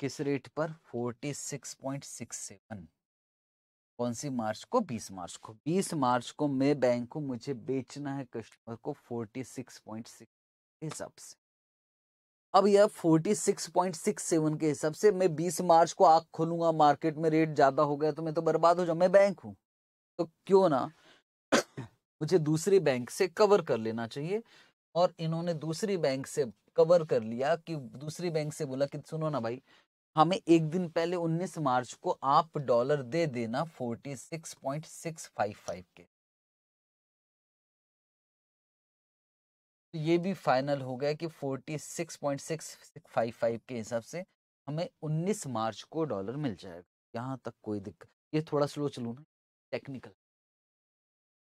किस रेट पर forty six point six seven कौन सी मार्च को 20 मार्च को 20 मार्च को मैं बैंक को मुझे बेचना है कस्टमर को 46.6 के हिसाब से अब यह 46.67 के हिसाब से मैं 20 मार्च को आग खोलूंगा मार्केट में रेट ज्यादा हो गया तो मैं तो बर्बाद हो जाऊं मैं बैंक हूं तो क्यों ना [COUGHS] मुझे दूसरी बैंक से कवर कर लेना चाहिए और इन्होंने दूसरी बैंक से कवर कर लिया कि दूसरी बैंक से बोला कि सुनो ना भाई हमें एक दिन पहले 19 मार्च को आप डॉलर दे देना 46.655 के तो ये भी फाइनल हो गया कि 46.655 के हिसाब से हमें 19 मार्च को डॉलर मिल जाएगा यहाँ तक कोई दिक्कत ये थोड़ा स्लो चलू ना टेक्निकल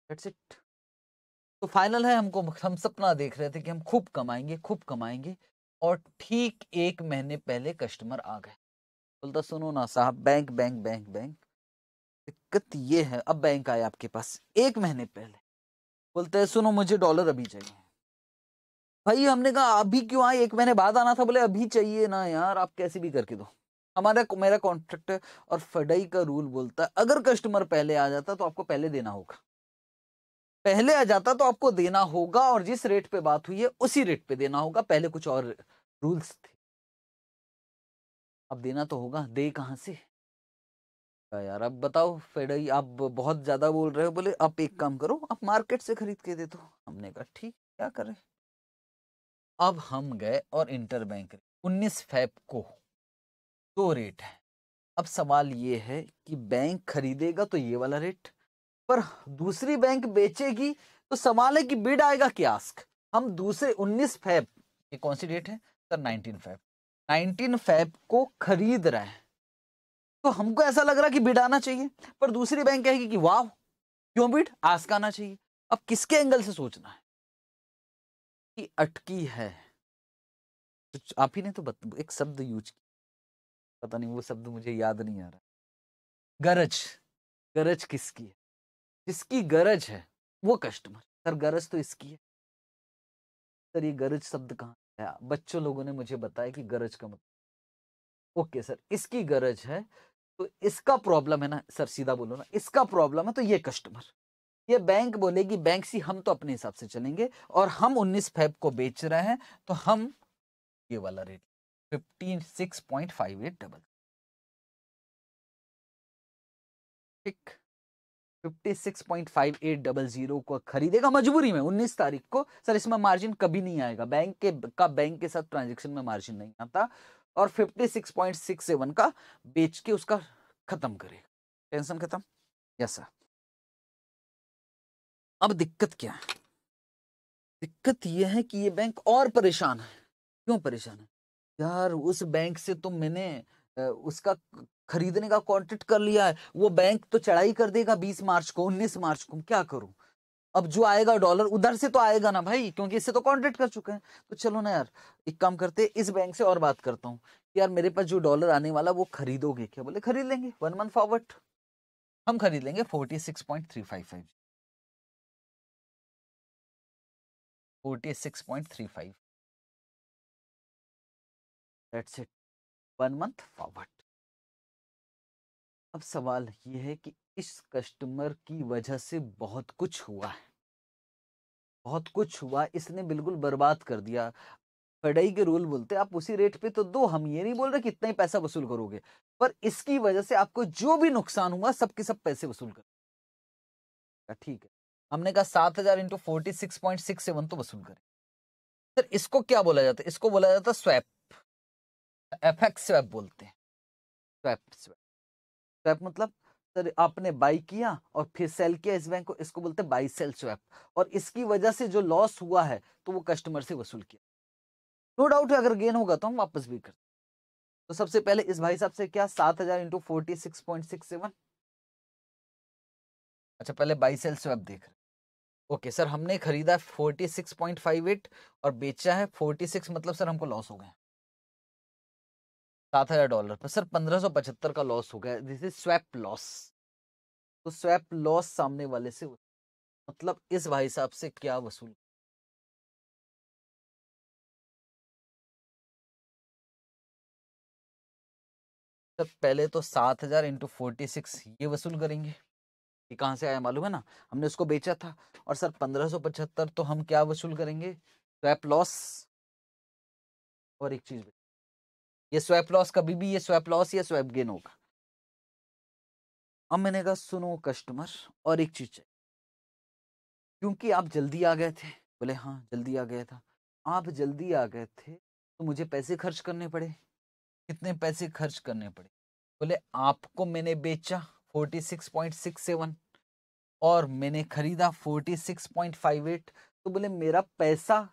दैट्स इट तो फाइनल है हमको हम सपना देख रहे थे कि हम खूब कमाएंगे खूब कमाएंगे और ठीक एक महीने पहले कस्टमर आ गए बोलता सुनो ना साहब बैंक बैंक बैंक बैंक दिक्कत ये है अब बैंक आया आपके पास एक महीने पहले बोलते है सुनो मुझे डॉलर अभी चाहिए भाई हमने कहा अभी क्यों आए एक महीने बाद आना था बोले अभी चाहिए ना यार आप कैसे भी करके दो हमारा मेरा कॉन्ट्रैक्ट और फडई का रूल बोलता है अगर कस्टमर पहले आ जाता तो आपको पहले देना होगा पहले आ जाता तो आपको देना होगा और जिस रेट पे बात हुई है उसी रेट पे देना होगा पहले कुछ और रूल्स थे अब देना तो होगा दे कहाँ से यार अब बताओ फेडई आप बहुत ज्यादा बोल रहे हो बोले आप एक काम करो आप मार्केट से खरीद के दे दो हमने कहा ठीक क्या करें अब हम गए और इंटर बैंक उन्नीस फैप को दो तो रेट है अब सवाल ये है कि बैंक खरीदेगा तो ये वाला रेट पर दूसरी बैंक बेचेगी तो सवाल है कि बिड आएगा क्यास्क हम दूसरे उन्नीस फैब ये कौन सी डेट है सर नाइनटीन फैब 19 फेब को खरीद रहा है तो हमको ऐसा लग रहा कि बिड आना चाहिए पर दूसरी बैंक कहेगी कि वाह क्यों बिड आस्क आना चाहिए अब किसके एंगल से सोचना है कि अटकी है तो आप ही ने तो बत, एक शब्द यूज किया पता नहीं वो शब्द मुझे याद नहीं आ रहा गरज गरज किसकी है जिसकी गरज है वो कस्टमर सर गरज तो इसकी है सर ये गरज शब्द कहाँ बच्चों लोगों ने मुझे बताया कि गरज का मतलब ओके सर इसकी गरज है तो इसका प्रॉब्लम है ना सर सीधा बोलो ना इसका प्रॉब्लम है तो ये कस्टमर ये बैंक बोलेगी बैंक सी हम तो अपने हिसाब से चलेंगे और हम 19 फेब को बेच रहे हैं तो हम ये वाला rate fifteen six point five eight double ठीक 56.5800 को खरीदेगा मजबूरी में 19 तारीख को सर इसमें मार्जिन कभी नहीं आएगा बैंक के का बैंक के साथ ट्रांजैक्शन में मार्जिन नहीं आता और 56.67 का बेच के उसका खत्म करेगा टेंशन खत्म यस सर अब दिक्कत क्या है दिक्कत यह है कि ये बैंक और परेशान है क्यों परेशान है यार उस बैंक से तो मैंने उसका खरीदने का कॉन्ट्रैक्ट कर लिया है वो बैंक तो चढ़ाई कर देगा बीस मार्च को उन्नीस मार्च को क्या करूं अब जो आएगा डॉलर उधर से तो आएगा ना भाई क्योंकि इससे तो कॉन्ट्रैक्ट कर चुके हैं तो चलो ना यार एक काम करते इस बैंक से और बात करता हूँ यार मेरे पास जो डॉलर आने वाला वो खरीदोगे क्या बोले खरीद लेंगे वन मंथ फॉरवर्ड हम खरीद लेंगे forty six point three five five forty six point three five that's it one month forward अब सवाल ये है कि इस कस्टमर की वजह से बहुत कुछ हुआ है बहुत कुछ हुआ इसने बिल्कुल बर्बाद कर दिया पढ़ाई के रूल बोलते आप उसी रेट पे तो दो हम ये नहीं बोल रहे कि इतना ही पैसा वसूल करोगे पर इसकी वजह से आपको जो भी नुकसान हुआ सबके सब पैसे वसूल कर ठीक है हमने कहा सात हजार into forty six point six seven तो वसूल करें सर इसको क्या बोला जाता है इसको बोला जाता है स्वैप एफ एक्स स्वैप बोलते हैं स्वैप स्वैप स्वैप मतलब सर आपने बाई किया और फिर सेल किया इस बैंक को इसको बोलते हैं बाई सेल स्वैप और इसकी वजह से जो लॉस हुआ है तो वो कस्टमर से वसूल किया नो डाउट अगर गेन होगा तो हम वापस भी कर तो सबसे पहले इस भाई साहब से क्या सात हजार into forty six point six seven अच्छा पहले बाई सेल स्वैप देख रहे ओके सर हमने खरीदा forty six point five eight और बेचा है फोर्टी सिक्स मतलब सर हमको लॉस हो गया सात हजार डॉलर पर सर पंद्रह सौ पचहत्तर का लॉस हो गया दिस इज स्वैप लॉस तो स्वैप लॉस सामने वाले से मतलब इस भाई साहब से क्या वसूल सर पहले तो सात हजार इंटू फोर्टी सिक्स ये वसूल करेंगे ये कहाँ से आया मालूम है ना हमने उसको बेचा था और सर पंद्रह सौ पचहत्तर तो हम क्या वसूल करेंगे स्वैप लॉस और एक चीज ये स्वैप लॉस कभी भी ये स्वैप लॉस या स्वैप गेन होगा अब मैंने कहा सुनो कस्टमर और एक चीज चाहिए क्योंकि आप जल्दी आ गए थे बोले हाँ जल्दी आ गया था आप जल्दी आ गए थे तो मुझे पैसे खर्च करने पड़े कितने पैसे खर्च करने पड़े बोले आपको मैंने बेचा 46.67 और मैंने खरीदा 46.58 तो बोले मेरा पैसा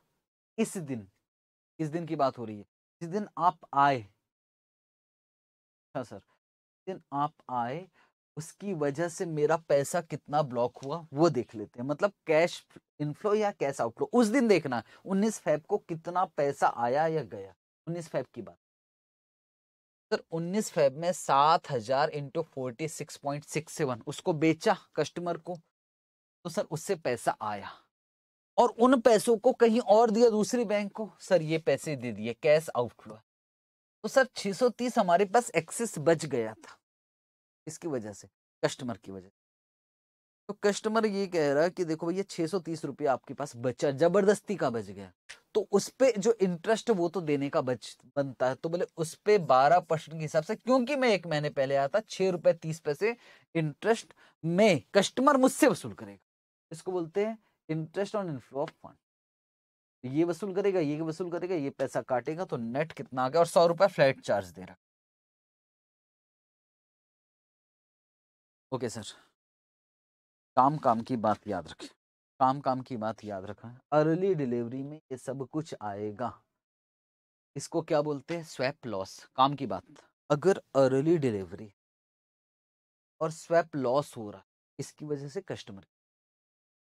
इस दिन इस दिन की बात हो रही है जिस दिन आप आए अच्छा सर दिन आप आए उसकी वजह से मेरा पैसा कितना ब्लॉक हुआ वो देख लेते हैं मतलब कैश इनफ्लो या कैश आउटफ्लो उस दिन देखना उन्नीस फैब को कितना पैसा आया या गया उन्नीस फैब की बात सर उन्नीस फैब में सात हजार into forty six point six seven उसको बेचा कस्टमर को तो सर उससे पैसा आया और उन पैसों को कहीं और दिया दूसरी बैंक को सर ये पैसे दे दिए कैश आउटफ्लो तो सर 630 हमारे पास एक्सेस बच गया था इसकी वजह से कस्टमर की वजह तो कस्टमर ये कह रहा कि देखो भैया छह सौ तीस रुपया आपके पास बचा जबरदस्ती का बच गया तो उस पर जो इंटरेस्ट वो तो देने का बच बनता है तो बोले उस पर बारह परसेंट के हिसाब से क्योंकि मैं एक महीने पहले आया था छह रुपए तीस पैसे इंटरेस्ट में कस्टमर मुझसे वसूल करेगा इसको बोलते हैं interest on inflow of fund तो ये वसूल करेगा ये वसूल करेगा ये पैसा काटेगा तो नेट कितना आ गया और सौ रुपया फ्लैट चार्ज दे रहा ओके सर काम काम की बात याद रखें काम काम की बात याद रखा अर्ली डिलीवरी में ये सब कुछ आएगा इसको क्या बोलते हैं स्वैप लॉस काम की बात अगर अर्ली डिलीवरी और स्वैप लॉस हो रहा है इसकी वजह से कस्टमर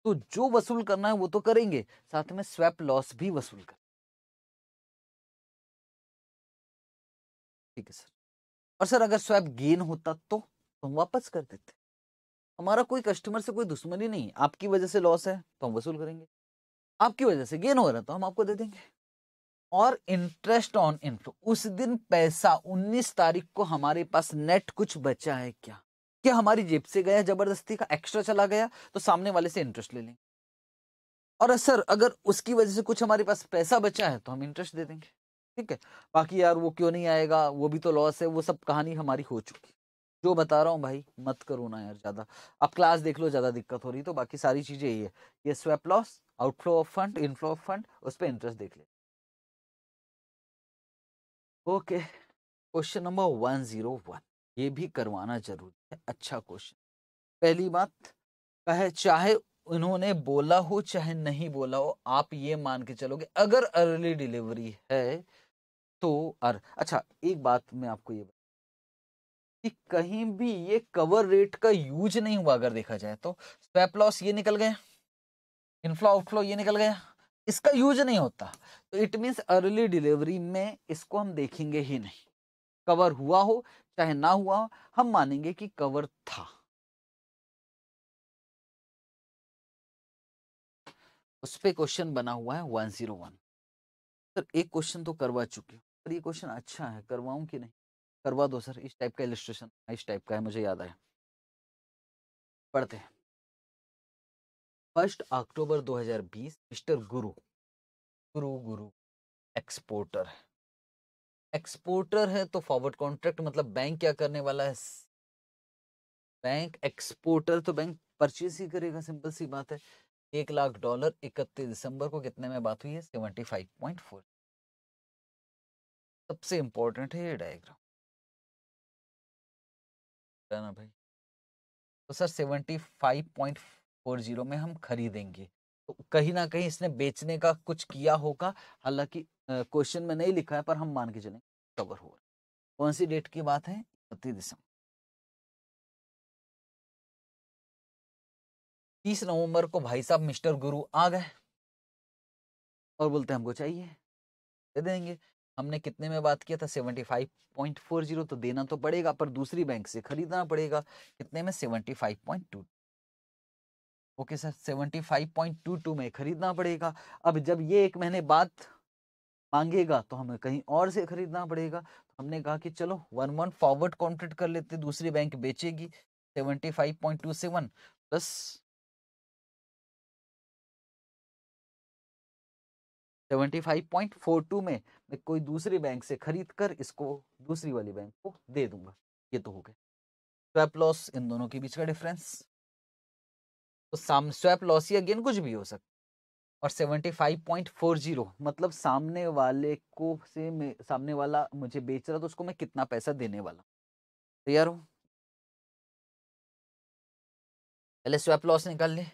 तो जो वसूल करना है वो तो करेंगे साथ में स्वैप लॉस भी वसूल कर ठीक है सर और सर अगर स्वैप गेन होता तो हम वापस कर देते हमारा कोई कस्टमर से कोई दुश्मनी नहीं आपकी वजह से लॉस है तो हम वसूल करेंगे आपकी वजह से गेन हो रहा तो हम आपको दे देंगे और इंटरेस्ट ऑन इनफ्लो उस दिन पैसा 19 तारीख को हमारे पास नेट कुछ बचा है क्या कि हमारी जेब से गया जबरदस्ती का एक्स्ट्रा चला गया तो सामने वाले से इंटरेस्ट ले लेंगे और सर अगर उसकी वजह से कुछ हमारे पास पैसा बचा है तो हम इंटरेस्ट दे देंगे ठीक है बाकी यार वो क्यों नहीं आएगा वो भी तो लॉस है वो सब कहानी हमारी हो चुकी जो बता रहा हूँ भाई मत करो ना यार ज़्यादा अब क्लास देख लो ज़्यादा दिक्कत हो रही तो बाकी सारी चीज़ें यही है ये swap loss outflow of fund inflow of fund उस पर इंटरेस्ट देख ले okay question number one zero one ये भी करवाना जरूरी अच्छा क्वेश्चन पहली बात कहे चाहे उन्होंने बोला हो चाहे नहीं बोला हो आप ये मान के चलोगे अगर अर्ली डिलीवरी है तो अर अच्छा एक बात मैं आपको ये कि कहीं भी ये कवर रेट का यूज नहीं हुआ अगर देखा जाए तो स्वैप लॉस ये निकल गया इनफ्लो आउटफ्लो ये निकल गया इसका यूज नहीं होता तो इट मीन्स अर्ली डिलीवरी में इसको हम देखेंगे ही नहीं कवर हुआ हो चाहे ना हुआ हो हम मानेंगे कि कवर था उस पर क्वेश्चन बना हुआ है वन जीरो वन सर एक क्वेश्चन तो करवा चुके हो ये क्वेश्चन अच्छा है करवाऊं कि नहीं करवा दो सर इस टाइप का इलिस्ट्रेशन इस टाइप का है मुझे याद आया पढ़ते हैं फर्स्ट अक्टूबर 2020 मिस्टर गुरु गुरु गुरु एक्सपोर्टर है एक्सपोर्टर है तो फॉरवर्ड कॉन्ट्रैक्ट मतलब बैंक क्या करने वाला है बैंक एक्सपोर्टर तो बैंक परचेज ही करेगा सिंपल सी बात है एक लाख डॉलर इकतीस दिसंबर को कितने में बात हुई है सेवेंटी फाइव पॉइंट फोर सबसे इंपॉर्टेंट है ये डायग्राम ना भाई तो sir seventy five point four zero में हम खरीदेंगे कहीं ना कहीं इसने बेचने का कुछ किया होगा हालांकि क्वेश्चन में नहीं लिखा है पर हम मान के चले कवर हो कौन सी डेट की बात है इकतीस दिसंबर तीस नवंबर को भाई साहब मिस्टर गुरु आ गए और बोलते हमको चाहिए दे देंगे हमने कितने में बात किया था seventy five point four zero तो देना तो पड़ेगा पर दूसरी बैंक से खरीदना पड़ेगा कितने में seventy five point two okay sir seventy five point two two में खरीदना पड़ेगा अब जब ये एक महीने बाद मांगेगा तो हमें कहीं और से खरीदना पड़ेगा तो हमने कहा कि चलो वन वन फॉरवर्ड कॉन्ट्रैक्ट कर लेते दूसरी बैंक बेचेगी seventy five point two seven plus seventy five point four two में मैं कोई दूसरी बैंक से खरीद कर इसको दूसरी वाली बैंक को दे दूंगा ये तो हो गया स्वैप लॉस इन दोनों के बीच का डिफरेंस तो साम स्वैप लॉसी अगेन कुछ भी हो सकता और seventy five point four zero मतलब सामने वाले को से सामने वाला मुझे बेच रहा तो उसको मैं कितना पैसा देने वाला तैयार हूँ पहले स्वैप लॉस निकाल ले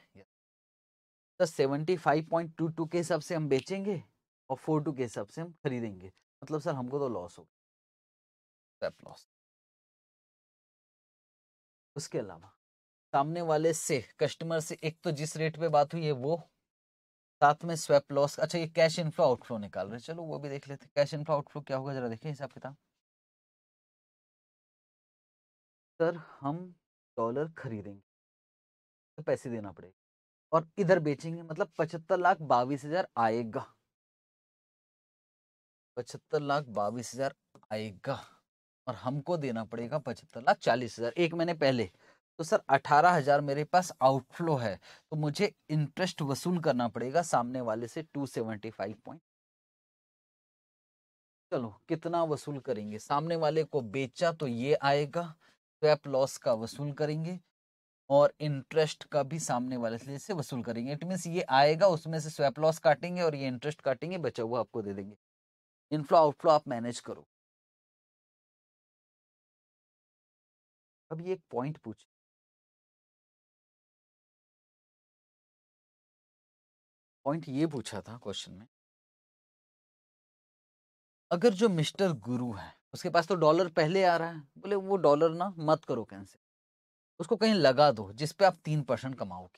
तो टू के हिसाब से हम बेचेंगे और फोर टू के हिसाब से हम खरीदेंगे मतलब सर हमको तो लॉस होगा स्वैप लॉस उसके अलावा सामने वाले से कस्टमर से एक तो जिस रेट पे बात हुई है वो साथ में स्वैप लॉस अच्छा ये कैश इनफ्लो आउटफ्लो निकाल रहे चलो वो भी देख लेते कैश इनफ्लो आउटफ्लो क्या होगा जरा देखिए हिसाब किताब सर हम डॉलर खरीदेंगे तो पैसे देना पड़ेगा और इधर बेचेंगे मतलब पचहत्तर लाख बाईस हजार आएगा पचहत्तर लाख बाईस हजार आएगा और हमको देना पड़ेगा पचहत्तर लाख चालीस हजार एक महीने पहले तो सर अठारह हज़ार मेरे पास आउटफ्लो है तो मुझे इंटरेस्ट वसूल करना पड़ेगा सामने वाले से टू सेवेंटी फाइव पॉइंट चलो कितना वसूल करेंगे सामने वाले को बेचा तो ये आएगा स्वैप लॉस का वसूल करेंगे और इंटरेस्ट का भी सामने वाले से वसूल करेंगे इट मीन्स ये आएगा उसमें से स्वैप लॉस काटेंगे और ये इंटरेस्ट काटेंगे बचा हुआ आपको दे देंगे इनफ्लो आउटफ्लो आप मैनेज करो अब ये एक पॉइंट पूछे पॉइंट ये पूछा था क्वेश्चन में अगर जो मिस्टर गुरु है उसके पास तो डॉलर पहले आ रहा है बोले वो डॉलर ना मत करो कैंसिल उसको कहीं लगा दो जिस पे आप तीन परसेंट कमाओगे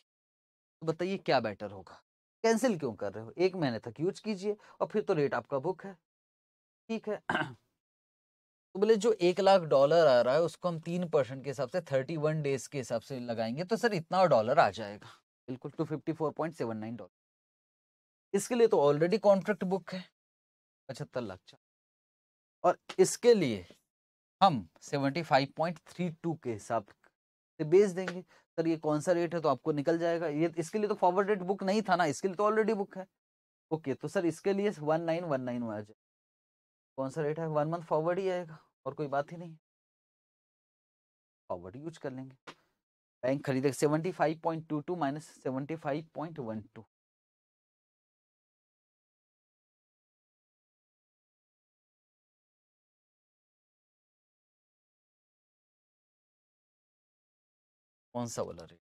तो बताइए क्या बेटर होगा कैंसिल क्यों कर रहे हो एक महीने तक यूज कीजिए और फिर तो रेट आपका बुक है ठीक है [CLEARS THROAT] तो बोले जो एक लाख डॉलर आ रहा है उसको हम तीन परसेंट के हिसाब से थर्टी वन डेज के हिसाब से लगाएंगे तो सर इतना डॉलर आ जाएगा बिल्कुल two fifty four point seven nine dollar इसके लिए तो ऑलरेडी कॉन्ट्रैक्ट बुक है पचहत्तर लाख चार और इसके लिए हम फाइव पॉइंट थ्री टू के हिसाब से बेच देंगे सर ये कौन सा रेट है तो आपको निकल जाएगा ये इसके लिए तो फॉरवर्ड रेट बुक नहीं था ना इसके लिए तो ऑलरेडी बुक है ओके तो सर इसके लिए वन नाइन वन नाइन आ जाए कौन सा रेट है वन मंथ फॉरवर्ड ही आएगा और कोई बात ही नहीं फॉरवर्ड यूज कर लेंगे बैंक खरीदेगा seventy five point two two minus seventy five point one two कौन सा वाला रेट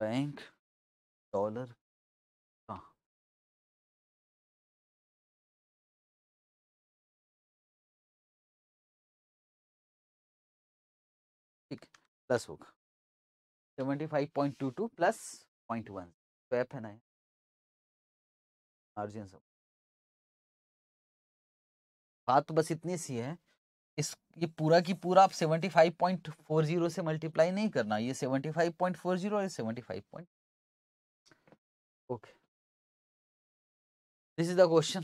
बैंक डॉलर ठीक प्लस होगा seventy five point two two plus point one swap है ना मार्जिन सब बात तो बस इतनी सी है इस ये पूरा की पूरा आप 75.40 से मल्टीप्लाई नहीं करना ये 75.40 और ये 75. Okay this is the question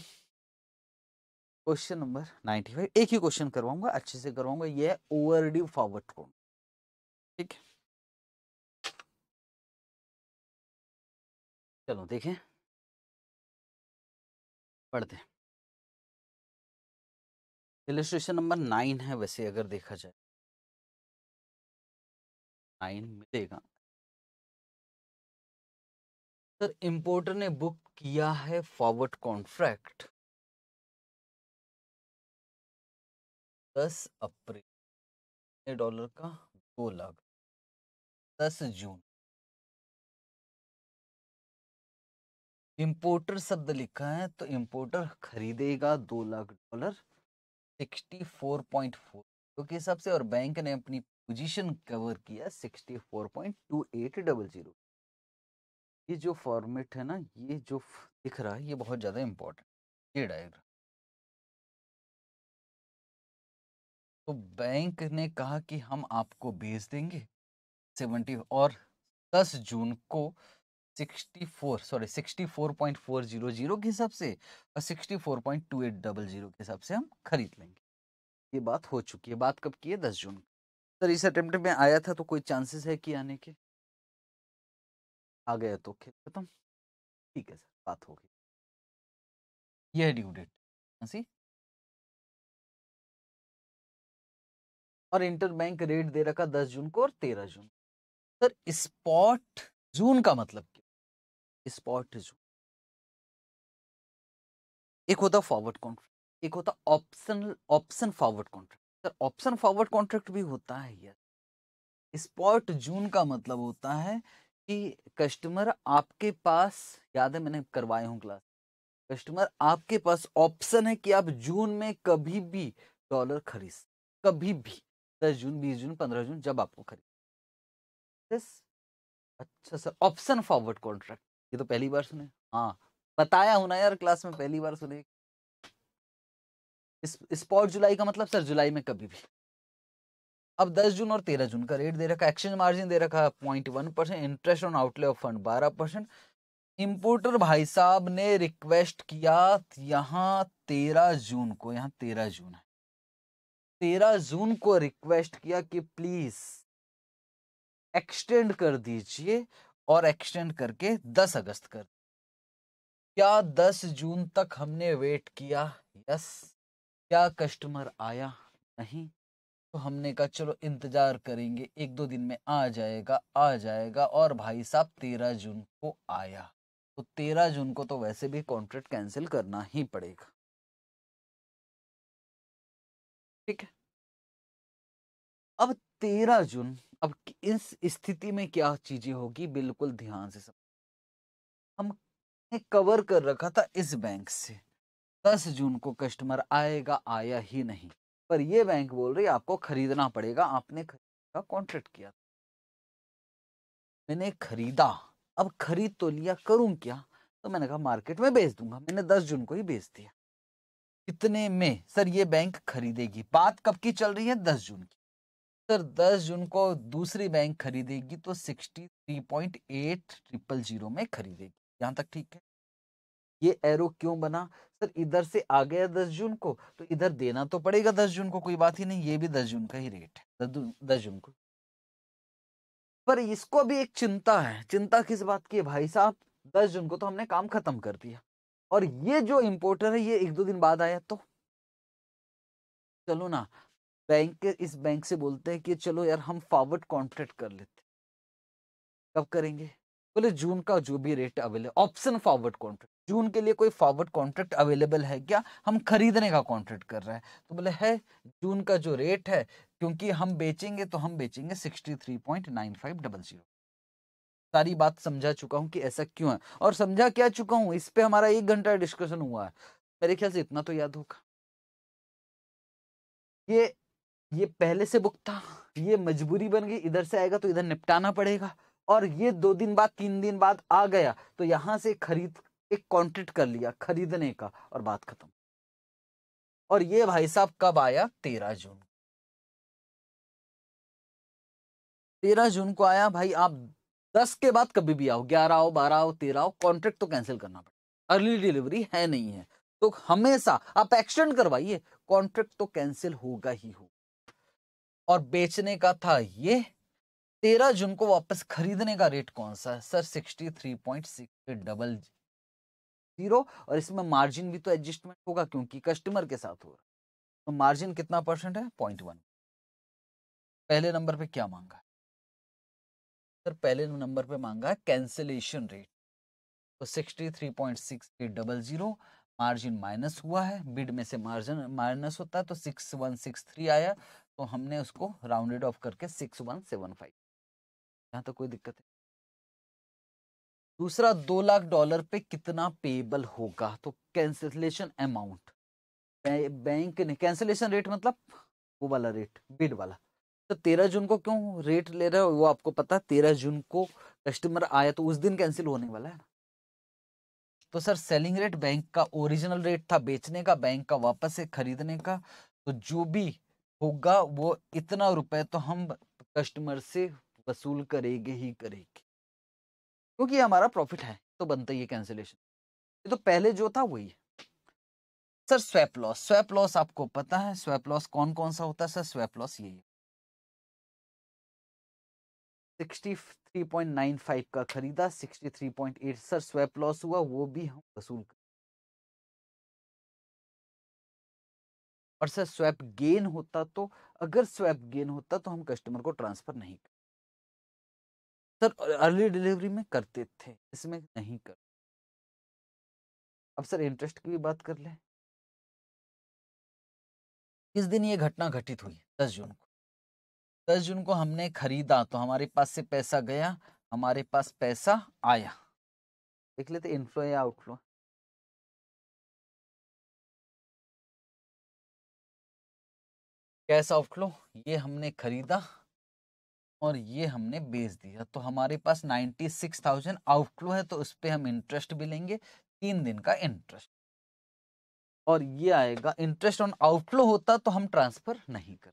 question number 95 एक ही क्वेश्चन करवाऊंगा अच्छे से करवाऊंगा ये ओवर ओवरड्यू फॉरवर्ड कोण ठीक है चलो देखें पढ़ते हैं इलस्ट्रेशन नंबर नाइन है वैसे अगर देखा जाए नाइन मिलेगा सर इम्पोर्टर ने बुक किया है फॉरवर्ड कॉन्ट्रैक्ट दस अप्रैल डॉलर का दो लाख दस जून इम्पोर्टर शब्द लिखा है तो इम्पोर्टर खरीदेगा दो लाख डॉलर 64.4 तो के हिसाब से और बैंक ने अपनी पोजीशन कवर किया 64.2800 ये जो फॉर्मेट है ना ये जो दिख रहा है ये बहुत ज़्यादा इंपॉर्टेंट ये डायग्राम तो बैंक ने कहा कि हम आपको भेज देंगे 70 और 10 जून को sixty four sorry sixty four point four zero zero के हिसाब से और sixty four point two eight double zero के हिसाब से हम खरीद लेंगे ये बात हो चुकी है बात कब की है दस जून सर इस अटेम्प्ट में आया था तो कोई चांसेस है कि आने के आ गया तो खेल खत्म ठीक है सर बात हो गई यह ड्यू डेट हाँ और इंटर बैंक रेट दे रखा दस जून को और तेरह जून सर स्पॉट जून का मतलब क्या स्पॉट एक होता फॉरवर्ड कॉन्ट्रैक्ट एक होता optional option forward contract sir option forward contract भी होता है यस स्पॉट जून का मतलब होता है कि कस्टमर आपके पास याद है मैंने करवाए हूँ क्लास कस्टमर आपके पास ऑप्शन है कि आप जून में कभी भी डॉलर खरीद कभी भी दस जून बीस जून पंद्रह जून जब आपको खरीद अच्छा सर ऑप्शन फॉरवर्ड कॉन्ट्रैक्ट ये तो पहली बार सुने हाँ बताया होना यार क्लास में पहली बार सुने स्पॉट जुलाई का मतलब सर जुलाई में कभी भी अब 10 जून और 13 जून का रेट दे रखा एक्सचेंज मार्जिन दे रखा point one percent interest on outlay of fund बारह परसेंट इम्पोर्टर भाई साहब ने रिक्वेस्ट किया यहाँ तेरह जून को यहाँ तेरह जून है तेरह जून को रिक्वेस्ट किया कि प्लीज एक्सटेंड कर दीजिए और एक्सटेंड करके 10 अगस्त कर क्या 10 जून तक हमने वेट किया यस क्या कस्टमर आया नहीं तो हमने कहा चलो इंतजार करेंगे एक दो दिन में आ जाएगा आ जाएगा और भाई साहब तेरह जून को आया तो तेरह जून को तो वैसे भी कॉन्ट्रैक्ट कैंसिल करना ही पड़ेगा ठीक है अब तेरह जून अब इस स्थिति में क्या चीजें होगी बिल्कुल ध्यान से सब हमने कवर कर रखा था इस बैंक से दस जून को कस्टमर आएगा आया ही नहीं पर यह बैंक बोल रही आपको खरीदना पड़ेगा आपने का कॉन्ट्रैक्ट किया मैंने खरीदा अब खरीद तो लिया करूं क्या तो मैंने कहा मार्केट में बेच दूंगा मैंने दस जून को ही बेच दिया इतने में सर ये बैंक खरीदेगी बात कब की चल रही है दस जून की सर दस जून को दूसरी बैंक खरीदेगी तो sixty three point eight triple zero में खरीदेगी यहाँ तक ठीक है ये एरो क्यों बना सर इधर से आ गया दस जून को तो इधर देना तो पड़ेगा दस जून को कोई बात ही नहीं ये भी दस जून का ही रेट है दस जून को पर इसको भी एक चिंता है चिंता किस बात की है भाई साहब दस जून को तो हमने काम खत्म कर दिया और ये जो इम्पोर्टर है ये एक दो दिन बाद आया तो चलो ना बैंक इस बैंक से बोलते हैं कि चलो यार हम फॉरवर्ड कॉन्ट्रैक्ट कर लेते कब करेंगे बोले जून का जो भी rate available option forward contract June के लिए कोई फॉरवर्ड कॉन्ट्रैक्ट अवेलेबल है क्या हम खरीदने का कॉन्ट्रैक्ट कर रहे हैं तो बोले है जून का जो रेट है क्योंकि हम बेचेंगे तो हम बेचेंगे sixty three point nine five double zero सारी बात समझा चुका हूँ कि ऐसा क्यों है और समझा क्या चुका हूँ इस पर हमारा एक घंटा डिस्कशन हुआ है मेरे ख्याल से इतना तो याद होगा ये ये पहले से बुक था ये मजबूरी बन गई इधर से आएगा तो इधर निपटाना पड़ेगा और ये दो दिन बाद तीन दिन बाद आ गया तो यहां से खरीद एक कॉन्ट्रेक्ट कर लिया खरीदने का और बात खत्म और ये भाई साहब कब आया तेरह जून तेरह जून को आया भाई आप दस के बाद कभी भी आओ ग्यारह आओ बारह आओ तेरह आओ कॉन्ट्रैक्ट तो कैंसिल करना पड़ेगा अर्ली डिलीवरी है नहीं है तो हमेशा आप एक्सटेंड करवाइए कॉन्ट्रैक्ट तो कैंसिल होगा ही होगा और बेचने का था ये तेरह जून को वापस खरीदने का रेट कौन सा है sir sixty three point six double zero और इसमें मार्जिन भी तो एडजस्टमेंट होगा क्योंकि कस्टमर के साथ हो रहा है तो मार्जिन कितना परसेंट है पॉइंट वन पहले नंबर पे क्या मांगा सर पहले नंबर पे मांगा है कैंसिलेशन रेट तो sixty three point six double zero margin minus हुआ है बिड में से मार्जिन माइनस होता है तो सिक्स वन सिक्स थ्री आया तो हमने उसको राउंडेड ऑफ करके सिक्स वन सेवन फाइव यहाँ तो कोई दिक्कत है दूसरा दो लाख डॉलर पे कितना पेबल होगा तो कैंसिलेशन अमाउंट बैंक ने कैंसिलेशन रेट मतलब वो वाला रेट बिड वाला तो तेरह जून को क्यों रेट ले रहे हो वो आपको पता तेरह जून को कस्टमर आया तो उस दिन कैंसिल होने वाला है ना तो सर सेलिंग रेट बैंक का ओरिजिनल रेट था बेचने का बैंक का वापस से खरीदने का तो जो भी होगा वो इतना रुपए तो हम कस्टमर से वसूल करेंगे ही करेंगे क्योंकि ये हमारा प्रॉफिट है तो बनता ही है कैंसिलेशन ये तो पहले जो था वही है sir swap loss swap loss आपको पता है स्वैप लॉस कौन कौन सा होता है सर स्वैप लॉस यही sixty three point nine five का खरीदा sixty three point eight sir swap loss हुआ वो भी हम वसूल कर और सर स्वैप गेन होता तो अगर स्वैप गेन होता तो हम कस्टमर को ट्रांसफर नहीं करते सर अर्ली डिलीवरी में करते थे इसमें नहीं कर अब सर इंटरेस्ट की भी बात कर ले किस दिन ये घटना घटित हुई दस जून को दस जून को हमने खरीदा तो हमारे पास से पैसा गया हमारे पास पैसा आया देख लेते इनफ्लो या आउटफ्लो कैश आउटफ्लो ये हमने खरीदा और ये हमने बेच दिया तो हमारे पास नाइन्टी सिक्स थाउजेंड आउटफ्लो है तो उस पर हम इंटरेस्ट भी लेंगे तीन दिन का इंटरेस्ट और ये आएगा इंटरेस्ट ऑन आउटफ्लो होता तो हम ट्रांसफर नहीं कर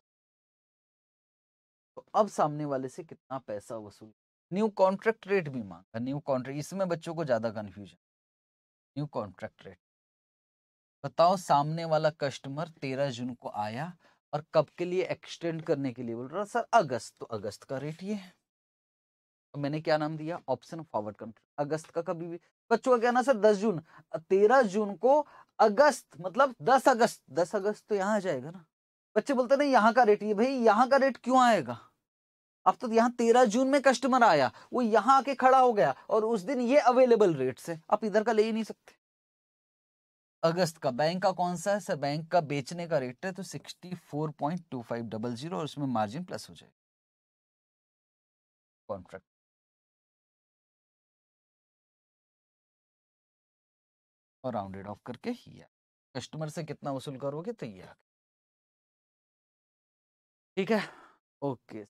तो अब सामने वाले से कितना पैसा वसूल न्यू कॉन्ट्रैक्ट रेट भी मांगा न्यू कॉन्ट्रैक्ट इसमें बच्चों को ज्यादा कंफ्यूजन न्यू कॉन्ट्रैक्ट रेट बताओ सामने वाला कस्टमर तेरह जून को आया और कब के लिए एक्सटेंड करने के लिए बोल रहा सर अगस्त तो अगस्त का रेट ये है तो मैंने क्या नाम दिया ऑप्शन फॉरवर्ड कंट्री अगस्त का कभी भी बच्चों का कहना सर दस जून तेरह जून को अगस्त मतलब दस अगस्त दस अगस्त तो यहाँ आ जाएगा ना बच्चे बोलते नहीं यहाँ का रेट ये भाई यहाँ का रेट क्यों आएगा अब तो यहाँ तेरह जून में कस्टमर आया वो यहाँ आके खड़ा हो गया और उस दिन ये अवेलेबल रेट से आप इधर का ले ही नहीं सकते अगस्त का बैंक का कौन सा है सर बैंक का बेचने का रेट है तो sixty four point two five double zero और उसमें मार्जिन प्लस हो जाएगा कॉन्ट्रैक्ट और राउंडेड ऑफ करके ही है कस्टमर से कितना वसूल करोगे तो ये ठीक है ओके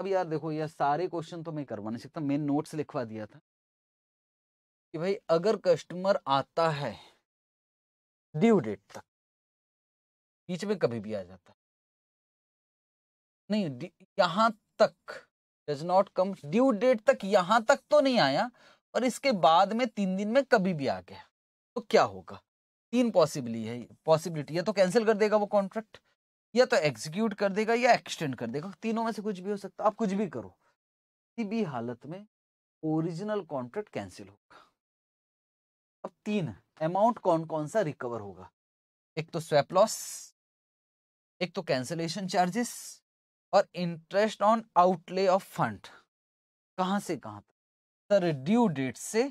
अब यार देखो ये सारे क्वेश्चन तो मैं करवा नहीं सकता मैं नोट्स लिखवा दिया था कि भाई अगर कस्टमर आता है ड्यू डेट तक बीच में कभी भी आ जाता है नहीं यहां तक does not come due date तक यहां तक तो नहीं आया और इसके बाद में तीन दिन में कभी भी आ गया तो क्या होगा तीन पॉसिबिलिटी है पॉसिबिलिटी या तो कैंसिल कर देगा वो कॉन्ट्रैक्ट या तो एग्जीक्यूट कर देगा या एक्सटेंड कर देगा तीनों में से कुछ भी हो सकता आप कुछ भी करो किसी भी हालत में ओरिजिनल कॉन्ट्रैक्ट कैंसिल होगा अब तीन अमाउंट कौन कौन सा रिकवर होगा एक तो स्वेप लॉस एक तो कैंसलेशन चार्जेस और interest on outlay of fund कहाँ से कहां तक सर ड्यू डेट से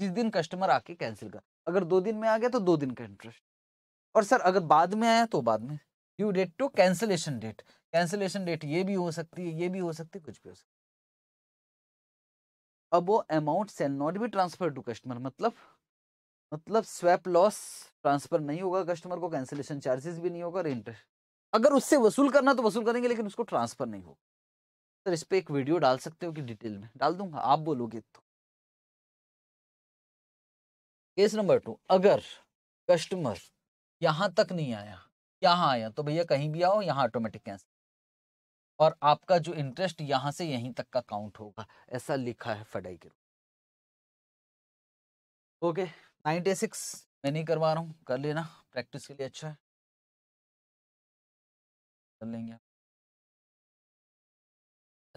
जिस दिन कस्टमर आके कैंसिल कर अगर दो दिन में आ गया तो दो दिन का इंटरेस्ट और सर अगर बाद में आया तो बाद में due date to cancellation date cancellation date ये भी हो सकती है ये भी हो सकती है कुछ भी हो सकती है अब वो amount shall not be transfer to customer मतलब मतलब स्वैप लॉस ट्रांसफर नहीं होगा कस्टमर को कैंसिलेशन चार्जेस भी नहीं होगा और इंटरेस्ट अगर उससे वसूल करना तो वसूल करेंगे लेकिन उसको ट्रांसफर नहीं होगा सर इस पर एक वीडियो डाल सकते हो कि डिटेल में डाल दूंगा आप बोलोगे तो केस नंबर टू अगर कस्टमर यहां तक नहीं आया यहाँ आया तो भैया कहीं भी आओ यहाँ ऑटोमेटिक कैंसिल और आपका जो इंटरेस्ट यहाँ से यहीं तक का काउंट होगा ऐसा लिखा है फडाई के ओके नाइन्टी सिक्स मैं नहीं करवा रहा हूँ कर लेना प्रैक्टिस के लिए अच्छा है कर लेंगे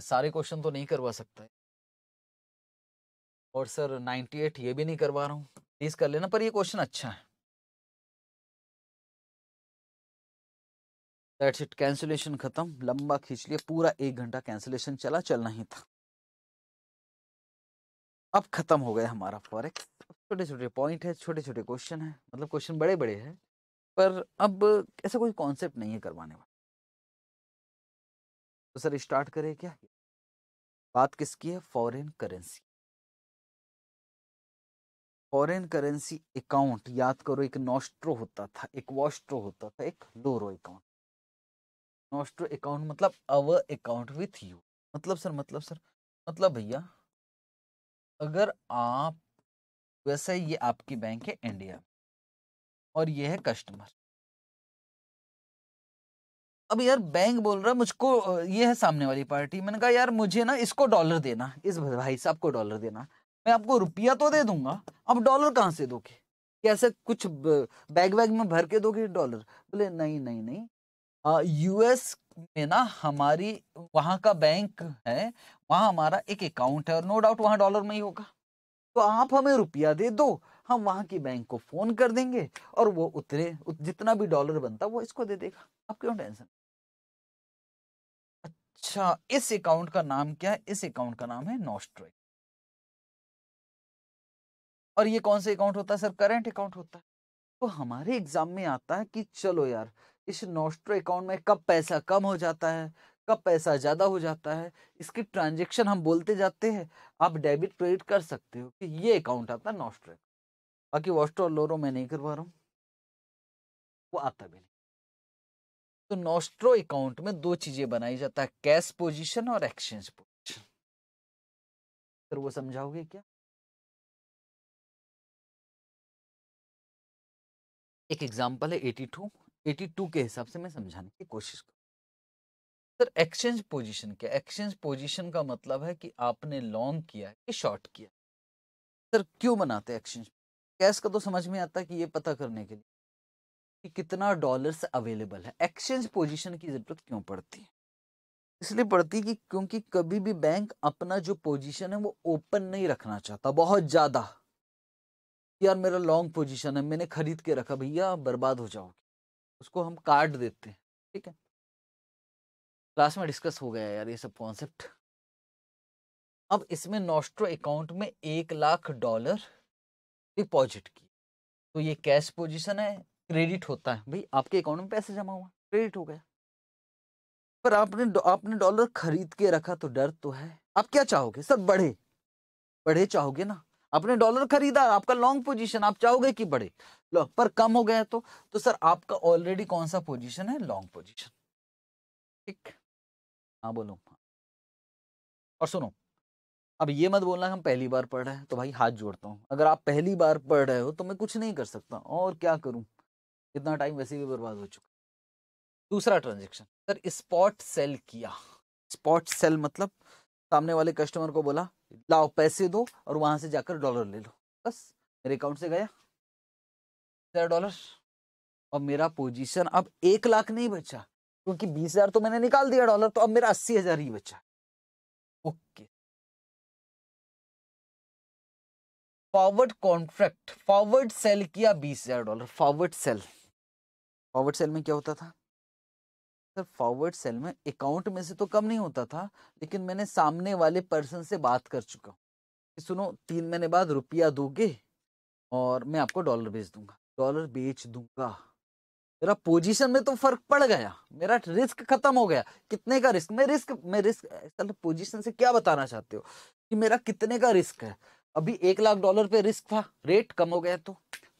सारे क्वेश्चन तो नहीं करवा सकता है और सर 98 ये भी नहीं करवा रहा हूँ प्लीज़ कर लेना पर ये क्वेश्चन अच्छा है दैट्स इट कैंसिलेशन खत्म लंबा खींच लिया पूरा एक घंटा कैंसिलेशन चला चलना ही था अब खत्म हो गया हमारा फॉरेक्स छोटे छोटे पॉइंट है छोटे छोटे क्वेश्चन है मतलब क्वेश्चन बड़े बड़े हैं पर अब ऐसा कोई कॉन्सेप्ट नहीं है करवाने वाला तो सर स्टार्ट करें क्या बात किसकी है foreign currency foreign currency account याद करो एक नॉस्ट्रो होता था एक वॉस्ट्रो होता था एक लोरो अकाउंट नोस्ट्रो अकाउंट मतलब अवर अकाउंट विथ यू मतलब सर मतलब सर मतलब भैया अगर आप वैसे ये आपकी बैंक है इंडिया और ये है कस्टमर अब यार बैंक बोल रहा है मुझको ये है सामने वाली पार्टी मैंने कहा यार मुझे ना इसको डॉलर देना इस भाई साहब को डॉलर देना मैं आपको रुपया तो दे दूंगा अब डॉलर कहाँ से दोगे कैसे कुछ बैग वैग में भर के दोगे डॉलर बोले नहीं नहीं नहीं यूएस में ना हमारी वहां का बैंक है वहां हमारा एक अकाउंट है और नो डाउट वहाँ डॉलर में ही होगा तो आप हमें रुपया दे दो हम वहां की बैंक को फ़ोन कर देंगे और वो उतरे उत, जितना भी डॉलर बनता वो इसको दे देगा आप क्यों टेंशन अच्छा इस अकाउंट का नाम क्या है इस अकाउंट का नाम है नोस्ट्रे और ये कौन सा अकाउंट होता है सर करेंट अकाउंट होता है तो हमारे एग्जाम में आता है कि चलो यार इस नोस्ट्रो अकाउंट में कब पैसा कम हो जाता है कब पैसा ज़्यादा हो जाता है इसकी ट्रांजेक्शन हम बोलते जाते हैं आप डेबिट क्रेडिट कर सकते हो कि ये अकाउंट आता है नोस्ट्रो बाकी वॉस्ट्रो और लोरो मैं नहीं करवा रहा हूँ वो आता भी नहीं तो नोस्ट्रो अकाउंट में दो चीज़ें बनाई जाता है कैश पोजिशन और एक्सचेंज पोजिशन फिर वो समझाओगे क्या एक एग्जाम्पल है एटी टू 82 के हिसाब से मैं समझाने की कोशिश करूँ सर एक्सचेंज पोजीशन क्या एक्सचेंज पोजीशन का मतलब है कि आपने लॉन्ग किया है कि शॉर्ट किया सर क्यों बनाते एक्सचेंज कैश का तो समझ में आता कि ये पता करने के लिए कि कितना डॉलर अवेलेबल है एक्सचेंज पोजीशन की ज़रूरत क्यों पड़ती है इसलिए पड़ती कि क्योंकि कभी भी बैंक अपना जो पोजीशन है वो ओपन नहीं रखना चाहता बहुत ज़्यादा यार मेरा लॉन्ग पोजीशन है मैंने खरीद के रखा भैया बर्बाद हो जाओगे उसको हम कार्ड देते हैं ठीक है क्लास में डिस्कस हो गया यार ये सब कॉन्सेप्ट अब इसमें नोस्ट्रो अकाउंट में एक लाख डॉलर डिपॉजिट की तो ये कैश पोजीशन है क्रेडिट होता है भाई आपके अकाउंट में पैसे जमा हुआ क्रेडिट हो गया पर आपने आपने डॉलर खरीद के रखा तो डर तो है आप क्या चाहोगे सर बढ़े बढ़े चाहोगे ना आपने डॉलर खरीदा आपका लॉन्ग पोजीशन आप चाहोगे कि बढ़े लो पर कम हो गया तो तो सर आपका ऑलरेडी कौन सा पोजीशन है लॉन्ग पोजीशन ठीक हाँ बोलो और सुनो अब ये मत बोलना हम पहली बार पढ़ रहे हैं तो भाई हाथ जोड़ता हूँ अगर आप पहली बार पढ़ रहे हो तो मैं कुछ नहीं कर सकता और क्या करूँ इतना टाइम वैसे भी बर्बाद हो चुका दूसरा ट्रांजेक्शन सर स्पॉट सेल किया स्पॉट सेल मतलब सामने वाले कस्टमर को बोला लाओ पैसे दो और वहां से जाकर डॉलर ले लो बस मेरे अकाउंट से गया हजार डॉलर और मेरा पोजीशन अब एक लाख नहीं बचा क्योंकि बीस हजार तो मैंने निकाल दिया डॉलर तो अब मेरा अस्सी हजार ही बचा okay forward contract forward sell किया बीस हजार dollar forward sell forward cell में क्या होता था सर फॉरवर्ड सेल में अकाउंट में से तो कम नहीं होता था लेकिन मैंने सामने वाले पर्सन से बात कर चुका हूँ सुनो तीन महीने बाद रुपया दोगे और मैं आपको डॉलर भेज दूंगा डॉलर बेच दूंगा मेरा पोजीशन में तो फर्क पड़ गया मेरा रिस्क खत्म हो गया कितने का रिस्क मैं रिस्क मैं रिस्क पोजीशन तो से क्या बताना चाहते हो कि मेरा कितने का रिस्क है अभी एक लाख डॉलर पे रिस्क था रेट कम हो गया तो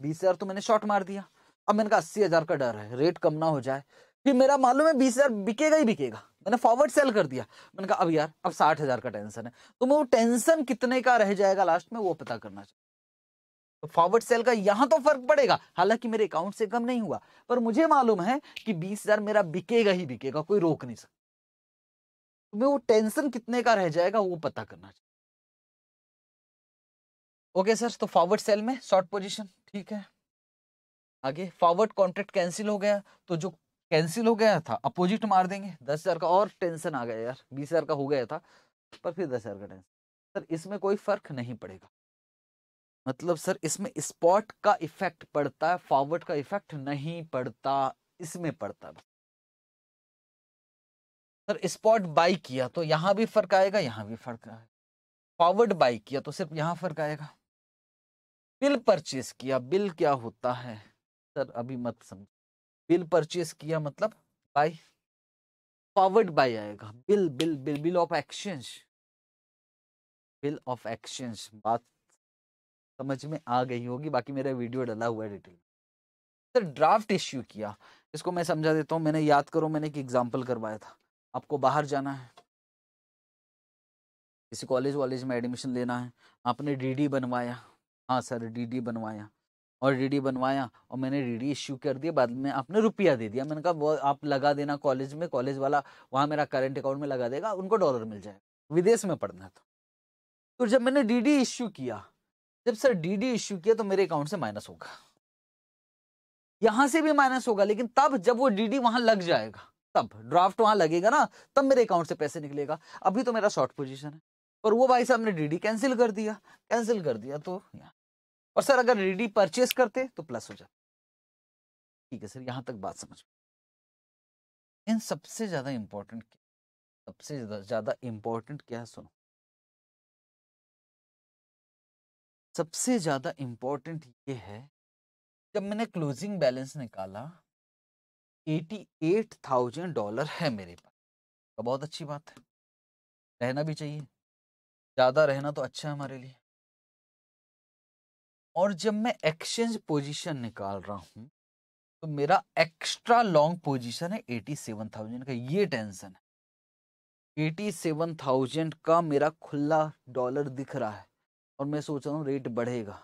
बीस हजार तो मैंने शॉर्ट मार दिया अब मैंने कहा अस्सी हजार का डर है रेट कम ना हो जाए फिर मेरा मालूम है बीस हजार बिकेगा ही बिकेगा मैंने फॉरवर्ड सेल कर दिया मैंने कहा अब यार अब साठ हजार का टेंशन है तो मैं वो टेंशन कितने का रह जाएगा लास्ट में वो पता करना चाहिए फॉरवर्ड सेल का यहां तो फर्क पड़ेगा हालांकि मेरे अकाउंट से कम नहीं हुआ पर मुझे मालूम है कि बीस हजार मेरा बिकेगा ही बिकेगा कोई रोक नहीं सकता मैं वो टेंशन कितने का रह जाएगा वो पता करना चाहिए ओके सर तो फॉरवर्ड सेल में शॉर्ट पोजीशन ठीक है आगे फॉरवर्ड कॉन्ट्रैक्ट कैंसिल हो गया तो जो कैंसिल हो गया था अपोजिट मार देंगे दस हजार का और टेंशन आ गया यार बीस हजार का हो गया था पर फिर दस हजार का टेंशन सर इसमें कोई फर्क नहीं पड़ेगा मतलब सर इसमें स्पॉट का इफेक्ट पड़ता है फॉरवर्ड का इफेक्ट नहीं पड़ता इसमें पड़ता सर स्पॉट बाई किया तो यहाँ भी फर्क आएगा यहाँ भी फर्क आएगा फॉरवर्ड बाई किया तो सिर्फ यहाँ फर्क आएगा बिल परचेज किया बिल क्या होता है सर अभी मत समझ बिल परचेज किया मतलब बाई फॉरवर्ड बाई आएगा bill bill bill bill of exchange bill of exchange बात समझ में आ गई होगी बाकी मेरा वीडियो डला हुआ है डिटेल सर ड्राफ्ट इश्यू किया इसको मैं समझा देता हूँ मैंने याद करो मैंने एक एग्जाम्पल करवाया था आपको बाहर जाना है किसी कॉलेज वॉलेज में एडमिशन लेना है आपने डीडी बनवाया हाँ सर डीडी बनवाया और डीडी बनवाया और मैंने डीडी इश्यू कर दिया बाद में आपने रुपया दे दिया मैंने कहा वो आप लगा देना कॉलेज में कॉलेज वाला वहाँ मेरा करंट अकाउंट में लगा देगा उनको डॉलर मिल जाएगा विदेश में पढ़ना था तो।, तो जब मैंने डीडी इश्यू किया जब सर डीडी इश्यू किया तो मेरे अकाउंट से माइनस होगा यहां से भी माइनस होगा लेकिन तब जब वो डीडी वहां लग जाएगा तब ड्राफ्ट वहां लगेगा ना तब मेरे अकाउंट से पैसे निकलेगा अभी तो मेरा शॉर्ट पोजीशन है पर वो भाई साहब ने डीडी कैंसिल कर दिया कैंसिल कर दिया तो यहाँ और सर अगर डीडी परचेस करते तो प्लस हो जाता ठीक है सर यहां तक बात समझ इन सबसे ज्यादा इंपॉर्टेंट सबसे ज्यादा इंपॉर्टेंट क्या है सुनो सबसे ज़्यादा इम्पोर्टेंट ये है जब मैंने क्लोजिंग बैलेंस निकाला एटी एट थाउजेंड डॉलर है मेरे पास तो बहुत अच्छी बात है रहना भी चाहिए ज़्यादा रहना तो अच्छा है हमारे लिए और जब मैं एक्सचेंज पोजीशन निकाल रहा हूँ तो मेरा एक्स्ट्रा लॉन्ग पोजीशन है एटी सेवन थाउजेंड का ये टेंशन है एटी सेवन थाउजेंड का मेरा खुला डॉलर दिख रहा है और मैं सोच रहा हूँ रेट बढ़ेगा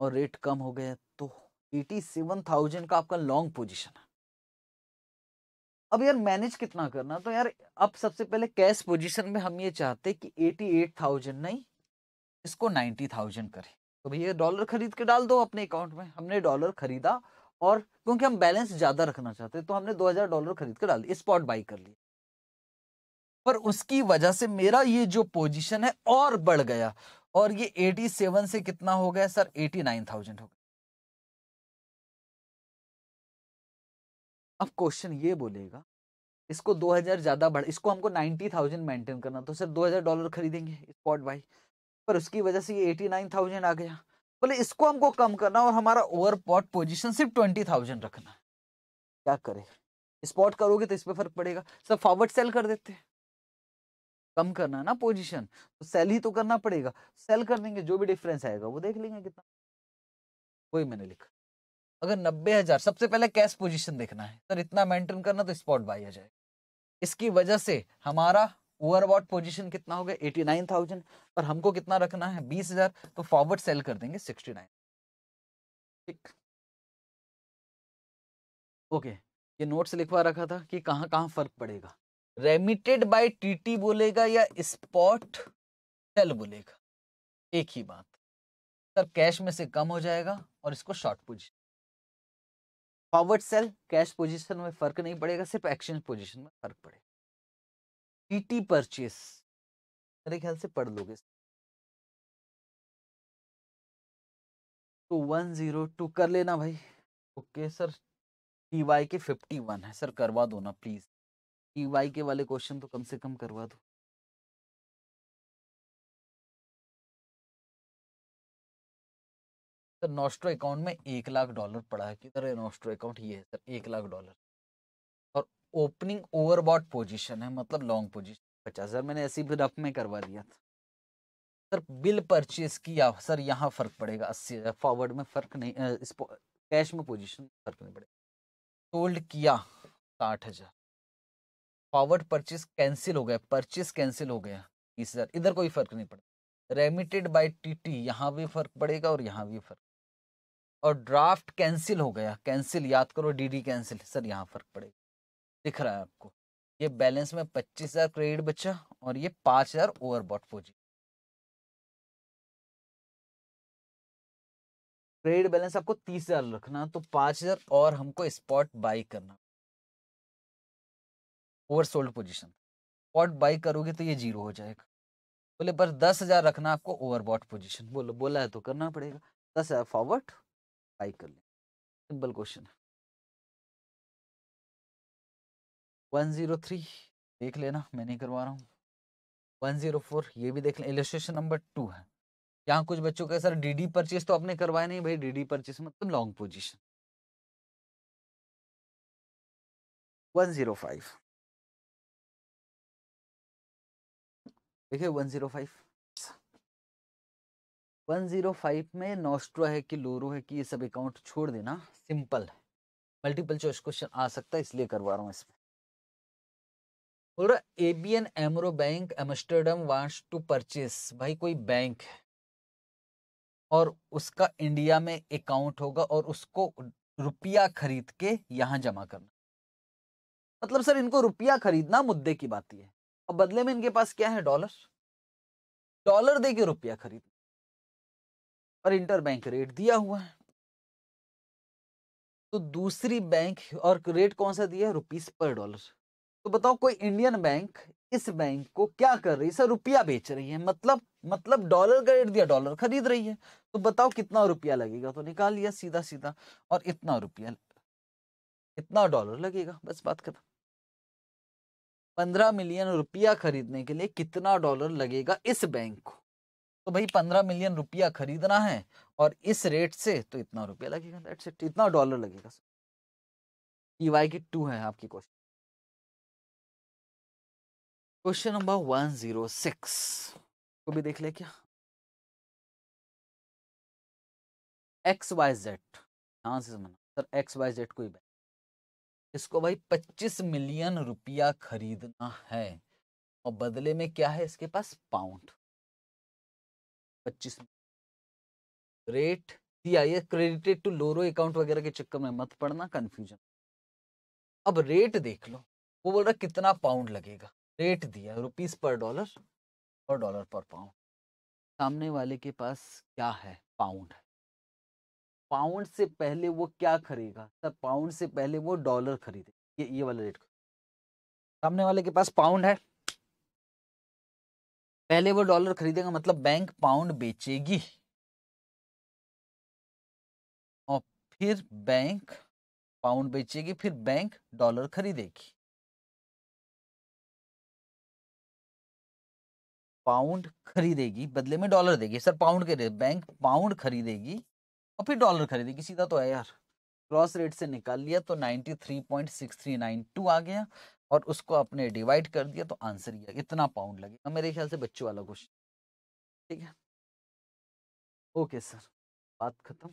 और रेट कम हो गया तो एटी सेवन थाउजेंड का आपका लॉन्ग पोजिशन है अब यार मैनेज कितना करना तो यार अब सबसे पहले कैश पोजीशन में हम ये चाहते कि एटी एट थाउजेंड नहीं इसको नाइन्टी थाउजेंड करें तो भैया डॉलर खरीद के डाल दो अपने अकाउंट में हमने डॉलर खरीदा और क्योंकि हम बैलेंस ज़्यादा रखना चाहते तो हमने दो हज़ार डॉलर खरीद के डाल स्पॉट बाई कर लिया पर उसकी वजह से मेरा ये जो पोजीशन है और बढ़ गया और ये 87 से कितना हो गया सर 89,000 हो गया अब क्वेश्चन ये बोलेगा इसको 2000 ज्यादा बढ़ इसको हमको 90,000 मेंटेन करना तो सर 2000 डॉलर खरीदेंगे स्पॉट बाई पर उसकी वजह से ये 89,000 आ गया बोले इसको हमको कम करना और हमारा ओवर पॉट पोजिशन सिर्फ 20,000 रखना क्या करे स्पॉट करोगे तो इस पर फर्क पड़ेगा सर फॉरवर्ड सेल कर देते हैं कम करना है ना पोजिशन तो सेल ही तो करना पड़ेगा सेल कर देंगे जो भी डिफरेंस आएगा वो देख लेंगे कितना वही मैंने लिखा अगर नब्बे हजार सबसे पहले कैश पोजीशन देखना है सर इतना मेंटेन करना तो स्पॉट बाई आ जाएगा इसकी वजह से हमारा ओवर ओवरबॉट पोजिशन कितना हो गया एटी नाइन थाउजेंड और हमको कितना रखना है बीस हजार तो फॉरवर्ड सेल कर देंगे सिक्सटी नाइन ठीक ओके ये नोट्स लिखवा रखा था कि कहाँ कहाँ फर्क पड़ेगा रेमिटेड बाय टीटी बोलेगा या स्पॉट सेल बोलेगा एक ही बात सर कैश में से कम हो जाएगा और इसको short position forward sale cash position में फर्क नहीं पड़ेगा सिर्फ एक्सचेंज पोजीशन में फर्क पड़ेगा टीटी परचेस मेरे ख्याल से पढ़ लोगे टू वन जीरो टू कर लेना भाई okay sir T Y K fifty one है सर करवा दो ना प्लीज ई वाई के वाले क्वेश्चन तो कम से कम करवा दो सर नोस्ट्रो अकाउंट में एक लाख डॉलर पड़ा है किधर है नोस्ट्रो अकाउंट ये है सर एक लाख डॉलर और ओपनिंग ओवरबॉट पोजीशन है मतलब लॉन्ग पोजीशन पचास हज़ार मैंने ऐसी भी रफ में करवा दिया था सर बिल परचेज किया सर यहाँ फ़र्क पड़ेगा अस्सी हज़ार फॉरवर्ड में फ़र्क नहीं कैश में पोजिशन फ़र्क नहीं पड़ेगा सोल्ड किया साठ हज़ार फॉरवर्ड परचेज कैंसिल हो गया परचेज कैंसिल हो गया इस इधर कोई फर्क नहीं पड़ता रेमिटेड बाय टीटी यहाँ भी फर्क पड़ेगा और यहाँ भी फर्क और ड्राफ्ट कैंसिल हो गया कैंसिल याद करो डीडी कैंसिल सर यहाँ फर्क पड़ेगा दिख रहा है आपको ये बैलेंस में पच्चीस हज़ार क्रेडिट बचा और ये पाँच हज़ार बॉट पोजी क्रेडिट बैलेंस आपको तीस हज़ार रखना तो पाँच हज़ार और हमको स्पॉट बाई करना ओवरसोल्ड पोजीशन पॉट बाई करोगे तो ये जीरो हो जाएगा बोले पर दस हजार रखना आपको ओवरबॉट पोजीशन बोलो बोला है तो करना पड़ेगा दस हजार फॉरवर्ड बाई कर लें सिंपल क्वेश्चन है वन जीरो थ्री देख लेना मैं नहीं करवा रहा हूँ वन जीरो फोर ये भी देख लेना इलेस्ट्रेशन नंबर टू है यहाँ कुछ बच्चों का सर डी डी परचेस तो आपने करवाया नहीं भाई डी डी परचेस मतलब long position one zero five देखिए one zero five one zero five में नोस्ट्रो है कि लोरो है कि ये सब अकाउंट छोड़ देना सिंपल है मल्टीपल चॉइस क्वेश्चन आ सकता है इसलिए करवा रहा हूँ इसमें बोल रहा A B N Amro bank Amsterdam wants to purchase भाई कोई बैंक है और उसका इंडिया में अकाउंट होगा और उसको रुपया खरीद के यहाँ जमा करना मतलब सर इनको रुपया खरीदना मुद्दे की बात है और बदले में इनके पास क्या है डॉलर डॉलर दे के रुपया खरीद और इंटरबैंक रेट दिया हुआ है तो दूसरी बैंक और रेट कौन सा दिया है रुपीस पर डॉलर तो बताओ कोई इंडियन बैंक इस बैंक को क्या कर रही है सर रुपया बेच रही है मतलब मतलब डॉलर का रेट दिया डॉलर खरीद रही है तो बताओ कितना रुपया लगेगा तो निकाल लिया सीधा सीधा और इतना रुपया इतना डॉलर लगेगा बस बात खत्म पंद्रह मिलियन रुपया खरीदने के लिए कितना डॉलर लगेगा इस बैंक को तो भाई पंद्रह मिलियन रुपया खरीदना है और इस रेट से तो इतना रुपया लगेगा दैट्स इट इतना डॉलर लगेगा ई वाई की टू है आपकी question question number one zero six को भी देख ले क्या एक्स वाई जेड ध्यान से समझना सर एक्स वाई जेड कोई बैंक इसको भाई 25 मिलियन रुपया खरीदना है और बदले में क्या है इसके पास पाउंड 25 रेट दिया ये क्रेडिटेड टू लोरो अकाउंट वगैरह के चक्कर में मत पड़ना कंफ्यूजन अब रेट देख लो वो बोल रहा कितना पाउंड लगेगा रेट दिया रुपीस पर डॉलर और डॉलर पर पाउंड सामने वाले के पास क्या है पाउंड है पाउंड से पहले वो क्या खरीदेगा सर पाउंड से पहले वो डॉलर खरीदे ये ये वाला रेट सामने वाले के पास पाउंड है पहले वो डॉलर खरीदेगा मतलब बैंक पाउंड बेचेगी और फिर बैंक पाउंड बेचेगी फिर बैंक डॉलर खरीदेगी पाउंड खरीदेगी बदले में डॉलर देगी सर पाउंड के रेट बैंक पाउंड खरीदेगी और फिर डॉलर खरीदेगी सीधा तो है यार क्रॉस रेट से निकाल लिया तो 93.6392 आ गया और उसको आपने डिवाइड कर दिया तो आंसर ये इतना पाउंड लगेगा मेरे ख्याल से बच्चों वाला क्वेश्चन ठीक है ओके सर बात खत्म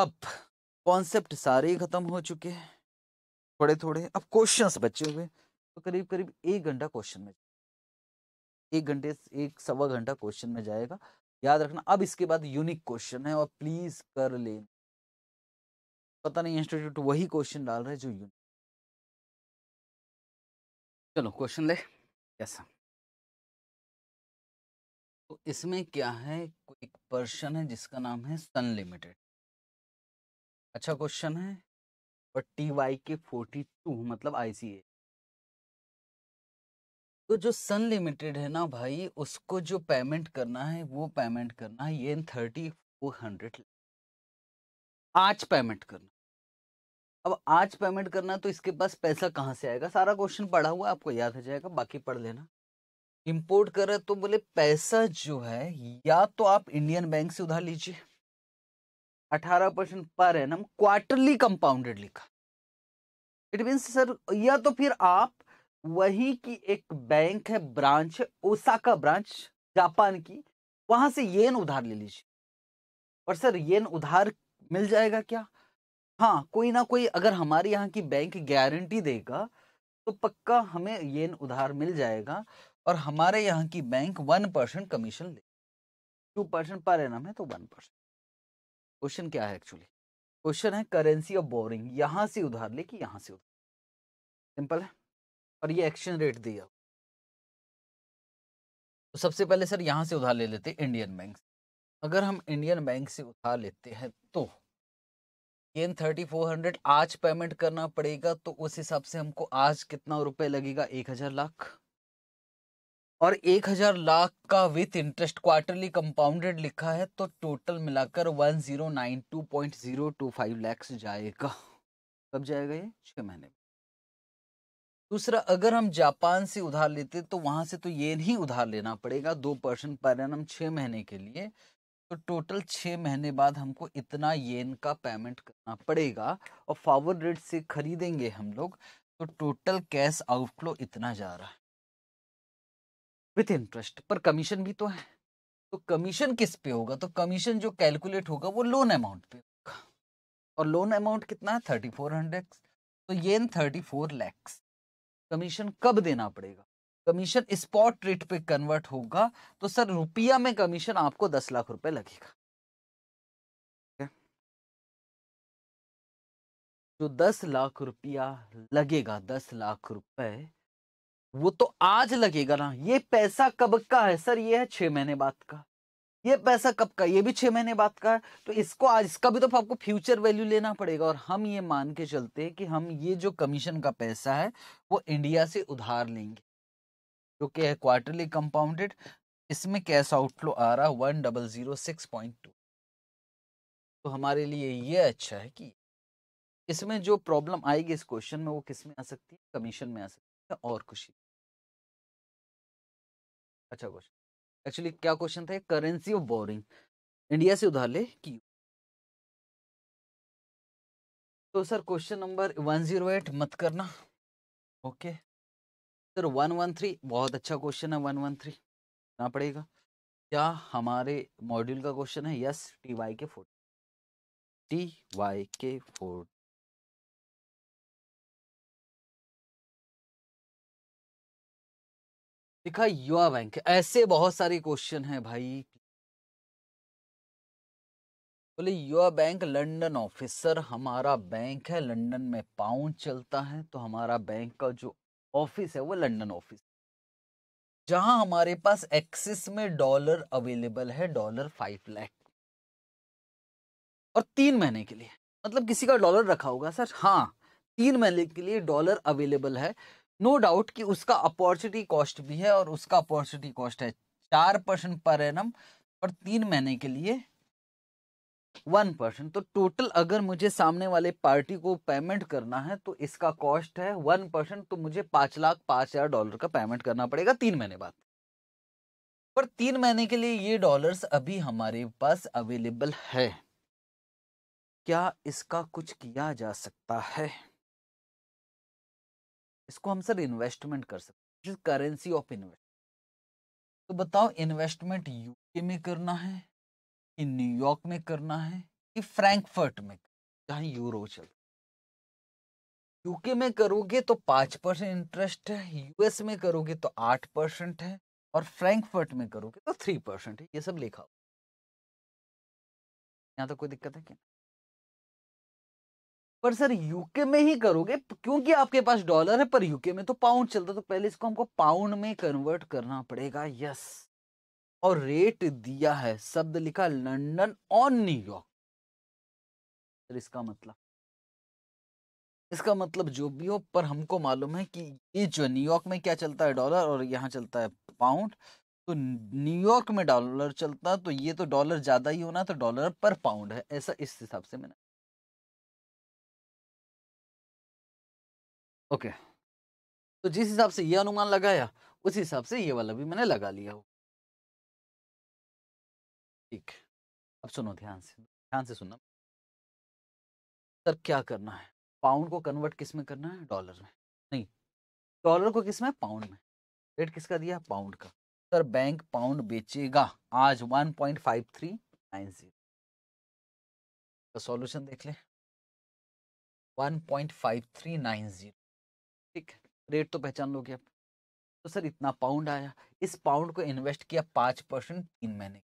अब कॉन्सेप्ट सारे खत्म हो चुके हैं थोड़े थोड़े अब क्वेश्चंस बचे हुए तो करीब करीब एक घंटा क्वेश्चन में एक घंटे एक सवा घंटा क्वेश्चन में जाएगा याद रखना अब इसके बाद यूनिक क्वेश्चन है और प्लीज कर लेना पता नहीं इंस्टीट्यूट वही क्वेश्चन डाल रहा है जो यूनिक चलो क्वेश्चन ले कैसा तो इसमें क्या है एक पर्सन है जिसका नाम है सन लिमिटेड अच्छा क्वेश्चन है और टी वाई के फोर्टी टू मतलब आई सी ए तो जो सन लिमिटेड है ना भाई उसको जो पेमेंट करना है वो पेमेंट करना है ये थर्टी फोर हंड्रेड आज पेमेंट करना अब आज पेमेंट करना तो इसके पास पैसा कहाँ से आएगा सारा क्वेश्चन पढ़ा हुआ आपको याद आ जाएगा बाकी पढ़ लेना इंपोर्ट कर रहे तो बोले पैसा जो है या तो आप इंडियन बैंक से उधार लीजिए अठारह परसेंट पर है ना क्वार्टरली कंपाउंडेड लिखा इट मीन्स सर या तो फिर आप वही की एक बैंक है ब्रांच ओसाका ब्रांच जापान की वहां से येन उधार ले लीजिए और सर येन उधार मिल जाएगा क्या हाँ कोई ना कोई अगर हमारे यहाँ की बैंक गारंटी देगा तो पक्का हमें येन उधार मिल जाएगा और हमारे यहाँ की बैंक वन परसेंट कमीशन ले टू परसेंट पर एन है तो वन परसेंट क्वेश्चन क्या है एक्चुअली क्वेश्चन है करेंसी ऑफ बोरिंग यहाँ से उधार ले कि यहाँ से उधार सिंपल है और ये एक्सचेंज रेट दिया तो सबसे पहले सर यहाँ से उधार ले लेते हैं इंडियन बैंक अगर हम इंडियन बैंक से उधार लेते हैं तो एन थर्टी फोर हंड्रेड आज पेमेंट करना पड़ेगा तो उस हिसाब से हमको आज कितना रुपए लगेगा एक हजार लाख और एक हजार लाख का विथ इंटरेस्ट क्वार्टरली कंपाउंडेड लिखा है तो टोटल मिलाकर one zero nine two point zero two five lakhs जाएगा कब जाएगा ये छः महीने में दूसरा अगर हम जापान से उधार लेते तो वहाँ से तो ये नहीं उधार लेना पड़ेगा दो परसेंट पर एनम छः महीने के लिए तो टोटल छः महीने बाद हमको इतना येन का पेमेंट करना पड़ेगा और फॉरवर्ड रेट से खरीदेंगे हम लोग तो टोटल कैश आउटफ्लो इतना जा रहा है विथ इंटरेस्ट पर कमीशन भी तो है तो कमीशन किस पे होगा तो कमीशन जो कैलकुलेट होगा वो लोन अमाउंट पे होगा और लोन अमाउंट कितना है थर्टी फोर हंड्रेड तो yen thirty four lakhs commission कब देना पड़ेगा कमीशन स्पॉट रेट पे कन्वर्ट होगा तो सर रुपया में कमीशन आपको दस लाख रुपए लगेगा जो दस लाख रुपया लगेगा दस लाख रुपए वो तो आज लगेगा ना ये पैसा कब का है सर ये है छह महीने बाद का ये पैसा कब का ये भी छह महीने बाद का है तो इसको आज इसका भी तो आपको फ्यूचर वैल्यू लेना पड़ेगा और हम ये मान के चलते हैं कि हम ये जो कमीशन का पैसा है वो इंडिया से उधार लेंगे जो कि है क्वार्टरली कंपाउंडेड इसमें कैश आउटफ्लो आ रहा one double zero six point two तो हमारे लिए ये अच्छा है कि इसमें जो प्रॉब्लम आएगी इस क्वेश्चन में वो किस में आ सकती है कमीशन में आ सकती है और खुशी अच्छा क्वेश्चन एक्चुअली क्या क्वेश्चन था करेंसी ऑफ बोरिंग इंडिया से उधार ले की तो sir question number one zero eight मत करना okay sir one one three बहुत अच्छा क्वेश्चन है वन वन थ्री ना पड़ेगा क्या हमारे मॉड्यूल का क्वेश्चन है यस टी वाई के फोर्टी टी वाई के फोर्टी लिखा युवा बैंक ऐसे बहुत सारे क्वेश्चन हैं भाई बोले युवा बैंक लंदन ऑफिसर हमारा बैंक है लंदन में पाउंड चलता है तो हमारा बैंक का जो ऑफिस है वो लंदन ऑफिस जहां हमारे पास एक्सिस में डॉलर अवेलेबल है डॉलर फाइव लैख और तीन महीने के लिए मतलब किसी का डॉलर रखा होगा सर हाँ तीन महीने के लिए डॉलर अवेलेबल है नो डाउट कि उसका अपॉर्चुनिटी कॉस्ट भी है और उसका अपॉर्चुनिटी कॉस्ट है चार परसेंट पर एनम और तीन महीने के लिए वन परसेंट तो टोटल अगर मुझे सामने वाले पार्टी को पेमेंट करना है तो इसका कॉस्ट है वन परसेंट तो मुझे पांच लाख पांच हजार डॉलर का पेमेंट करना पड़ेगा तीन महीने बाद पर तीन महीने के लिए ये डॉलर्स अभी हमारे पास अवेलेबल है क्या इसका कुछ किया जा सकता है इसको हम सर इन्वेस्टमेंट कर सकते हैं करेंसी ऑफ इन्वेस्ट तो बताओ इन्वेस्टमेंट यूके में करना है कि न्यूयॉर्क में करना है कि फ्रैंकफर्ट में जहाँ यूरो चल यूके में करोगे तो पाँच परसेंट इंटरेस्ट है यूएस में करोगे तो आठ परसेंट है और फ्रैंकफर्ट में करोगे तो थ्री परसेंट है ये सब लिखा हो यहाँ तो कोई दिक्कत है क्या पर सर यूके में ही करोगे तो क्योंकि आपके पास डॉलर है पर यूके में तो पाउंड चलता तो पहले इसको हमको पाउंड में कन्वर्ट करना पड़ेगा यस और रेट दिया है शब्द लिखा लंडन और न्यूयॉर्क सर इसका मतलब इसका मतलब जो भी हो पर हमको मालूम है कि ये जो न्यूयॉर्क में क्या चलता है डॉलर और यहाँ चलता है पाउंड तो न्यूयॉर्क में डॉलर चलता तो ये तो डॉलर ज़्यादा ही होना तो डॉलर पर पाउंड है ऐसा इस हिसाब से मैंने ओके तो जिस हिसाब से ये अनुमान लगाया उस हिसाब से ये वाला भी मैंने लगा लिया हो ठीक अब सुनो ध्यान से ध्यान से सुनना सर क्या करना है पाउंड को कन्वर्ट किस में करना है डॉलर में नहीं डॉलर को किस में पाउंड में रेट किसका दिया पाउंड का सर बैंक पाउंड बेचेगा आज one point five three nine zero तो सोल्यूशन देख ले जीरो ठीक रेट तो पहचान लोगे आप तो सर इतना पाउंड आया इस पाउंड को इन्वेस्ट किया पाँच परसेंट तीन महीने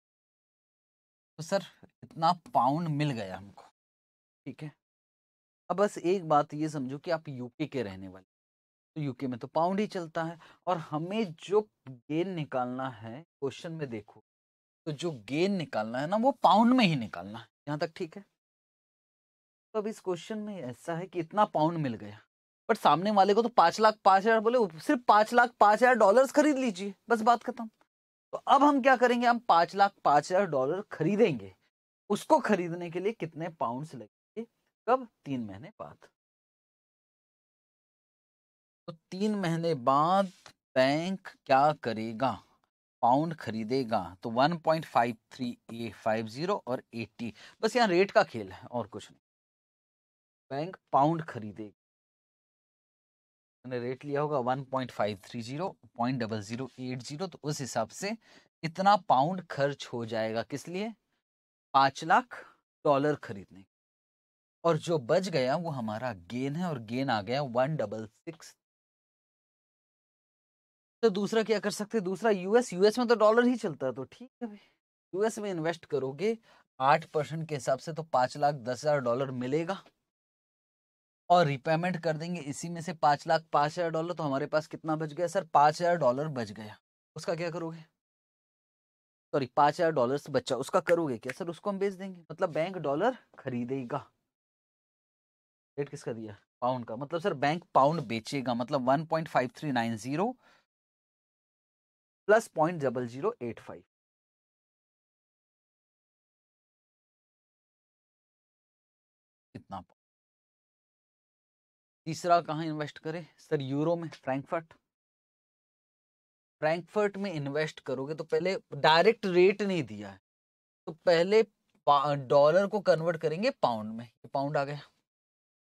तो सर इतना पाउंड मिल गया हमको ठीक है अब बस एक बात ये समझो कि आप यूके के रहने वाले तो यूके में तो पाउंड ही चलता है और हमें जो गेन निकालना है क्वेश्चन में देखो तो जो गेन निकालना है ना वो पाउंड में ही निकालना है यहाँ तक ठीक है तो अब इस क्वेश्चन में ऐसा है कि इतना पाउंड मिल गया बट सामने वाले को तो पांच लाख पांच हजार बोले सिर्फ पांच लाख पांच हजार डॉलर खरीद लीजिए बस बात खत्म तो अब हम क्या करेंगे हम पांच लाख पांच हजार डॉलर खरीदेंगे उसको खरीदने के लिए कितने पाउंड्स लगेंगे कब तीन महीने बाद तो तीन महीने बाद बैंक क्या करेगा पाउंड खरीदेगा तो 1.53 और 80 बस यहाँ रेट का खेल है और कुछ नहीं बैंक पाउंड खरीदेगा मैंने रेट लिया होगा one point five three zero point double zero eight zero तो उस हिसाब से इतना पाउंड खर्च हो जाएगा किस लिए पाँच लाख डॉलर खरीदने और जो बच गया वो हमारा गेन है और गेन आ गया वन डबल सिक्स तो दूसरा क्या कर सकते दूसरा यूएस यूएस में तो डॉलर ही चलता है तो ठीक है भाई यूएस में इन्वेस्ट करोगे आठ परसेंट के हिसाब से तो पाँच लाख दस हजार डॉलर मिलेगा और रिपेमेंट कर देंगे इसी में से पाँच लाख पाँच हज़ार डॉलर तो हमारे पास कितना बच गया सर पाँच हज़ार डॉलर बच गया उसका क्या करोगे सॉरी पाँच हज़ार डॉलर बच्चा उसका करोगे क्या सर उसको हम बेच देंगे मतलब बैंक डॉलर खरीदेगा रेट किसका दिया पाउंड का मतलब सर बैंक पाउंड बेचेगा मतलब one point five three nine zero plus point double zero eight five कितना तीसरा कहाँ इन्वेस्ट करें सर यूरो में फ्रैंकफर्ट फ्रैंकफर्ट में इन्वेस्ट करोगे तो पहले डायरेक्ट रेट नहीं दिया है तो पहले डॉलर को कन्वर्ट करेंगे पाउंड में पाउंड आ गया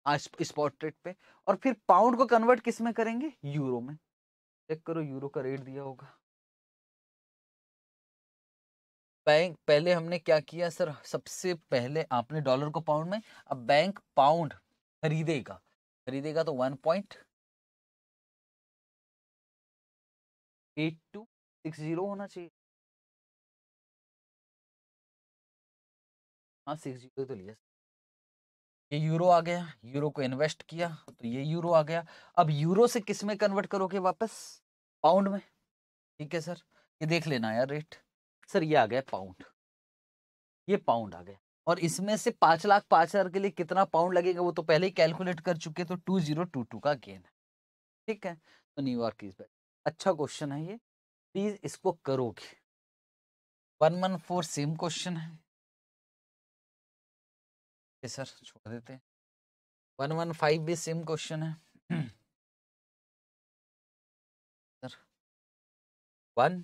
हाँ, स्पॉट रेट पे और फिर पाउंड को कन्वर्ट किस में करेंगे यूरो में चेक करो यूरो का रेट दिया होगा बैंक पहले हमने क्या किया सर सबसे पहले आपने डॉलर को पाउंड में अब बैंक पाउंड खरीदेगा खरीदेगा तो one point eight two six zero होना चाहिए हाँ सिक्स जीरो तो लिया ये यूरो आ गया यूरो को इन्वेस्ट किया तो ये यूरो आ गया अब यूरो से किस में कन्वर्ट करोगे वापस पाउंड में ठीक है सर ये देख लेना यार रेट सर ये आ गया पाउंड ये पाउंड आ गया और इसमें से पांच लाख पांच हज़ार के लिए कितना पाउंड लगेगा वो तो पहले ही कैलकुलेट कर चुके तो टू जीरो टू टू का गेन है ठीक है तो न्यूयॉर्क इज अच्छा क्वेश्चन है ये प्लीज़ इसको करोगे one one four same question है सर छोड़ देते हैं वन वन फाइव भी सेम क्वेश्चन है sir one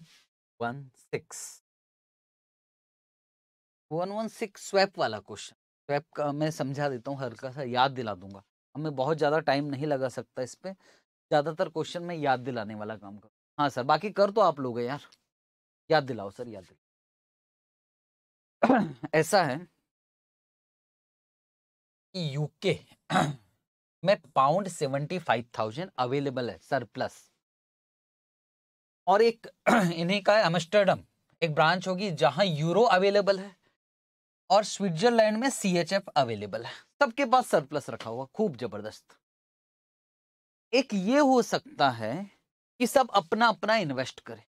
one six one one six swap वाला क्वेश्चन स्वैप का मैं समझा देता हूँ हल्का सा याद दिला दूंगा हमें बहुत ज़्यादा टाइम नहीं लगा सकता इस पर ज़्यादातर क्वेश्चन में याद दिलाने वाला काम कर हाँ सर बाकी कर तो आप लोग यार याद दिलाओ सर याद दिलाओ [CLEARS THROAT] ऐसा है यूके [CLEARS THROAT] में pound seventy five thousand available है सर प्लस और एक [CLEARS THROAT] इन्हीं का है एक ब्रांच होगी जहां यूरो अवेलेबल है और स्विट्जरलैंड में सी एच एफ अवेलेबल है सबके पास सरप्लस रखा हुआ खूब जबरदस्त एक ये हो सकता है कि सब अपना अपना इन्वेस्ट करें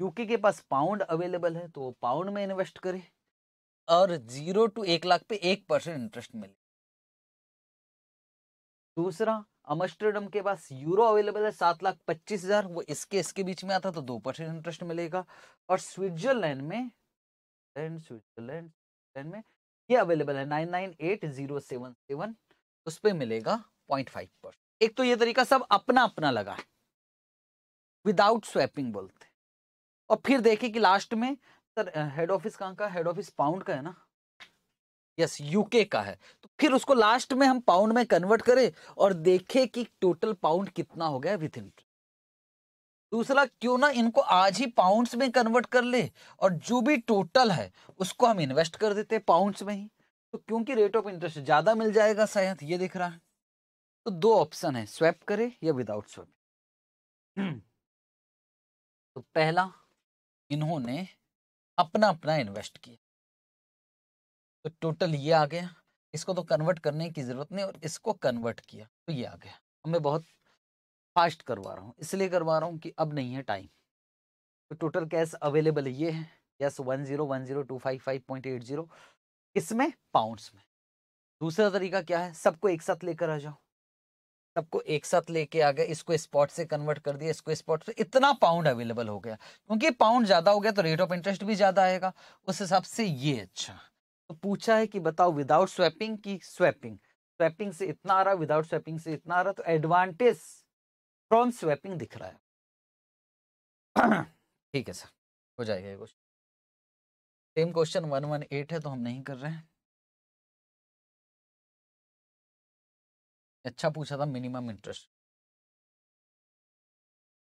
यूके के पास पाउंड अवेलेबल है तो वो पाउंड में इन्वेस्ट करे और जीरो टू एक लाख पे एक परसेंट इंटरेस्ट मिले दूसरा अमस्टरडम के पास यूरो अवेलेबल है सात लाख पच्चीस हजार वो इसके इसके बीच में आता तो दो परसेंट इंटरेस्ट मिलेगा और स्विट्जरलैंड में स्विट्जरलैंड में ये अवेलेबल है nine nine eight zero seven seven उस पर मिलेगा पॉइंट फाइव परसेंट एक तो ये तरीका सब अपना अपना लगा है विदाउट स्वैपिंग बोलते और फिर देखे कि लास्ट में सर हेड ऑफिस कहाँ का हेड ऑफिस पाउंड का है ना यस यूके का है तो फिर उसको लास्ट में हम पाउंड में कन्वर्ट करें और देखें कि टोटल पाउंड कितना हो गया विद इंटरेस्ट दूसरा क्यों ना इनको आज ही पाउंड्स में कन्वर्ट कर ले और जो भी टोटल है उसको हम इन्वेस्ट कर देते हैं पाउंड्स में ही तो क्योंकि रेट ऑफ इंटरेस्ट ज़्यादा मिल जाएगा शायद ये दिख रहा है तो दो ऑप्शन है स्वैप करे या विदाउट स्वैप तो पहला इन्होंने अपना अपना इन्वेस्ट किया तो टोटल ये आ गया इसको तो कन्वर्ट करने की ज़रूरत नहीं और इसको कन्वर्ट किया तो ये आ गया हमें बहुत फास्ट करवा रहा हूँ इसलिए करवा रहा हूँ कि अब नहीं है टाइम तो टोटल कैश अवेलेबल ये है yes one zero one zero two five five point eight zero इसमें पाउंड्स में दूसरा तरीका क्या है सबको एक साथ लेकर आ जाओ सबको एक साथ लेके आ गए इसको स्पॉट से कन्वर्ट कर दिया इसको स्पॉट से इतना पाउंड अवेलेबल हो गया क्योंकि पाउंड ज्यादा हो गया तो रेट ऑफ इंटरेस्ट भी ज्यादा आएगा उस हिसाब से ये अच्छा तो पूछा है कि बताओ विदाउट स्वैपिंग की स्वैपिंग स्वैपिंग से इतना आ रहा विदाउट स्वैपिंग से इतना आ रहा तो एडवांटेज क्रॉन स्वैपिंग दिख रहा है [CLEARS THROAT] ठीक है सर हो जाएगा ये question same question one one eight है तो हम नहीं कर रहे हैं अच्छा पूछा था minimum interest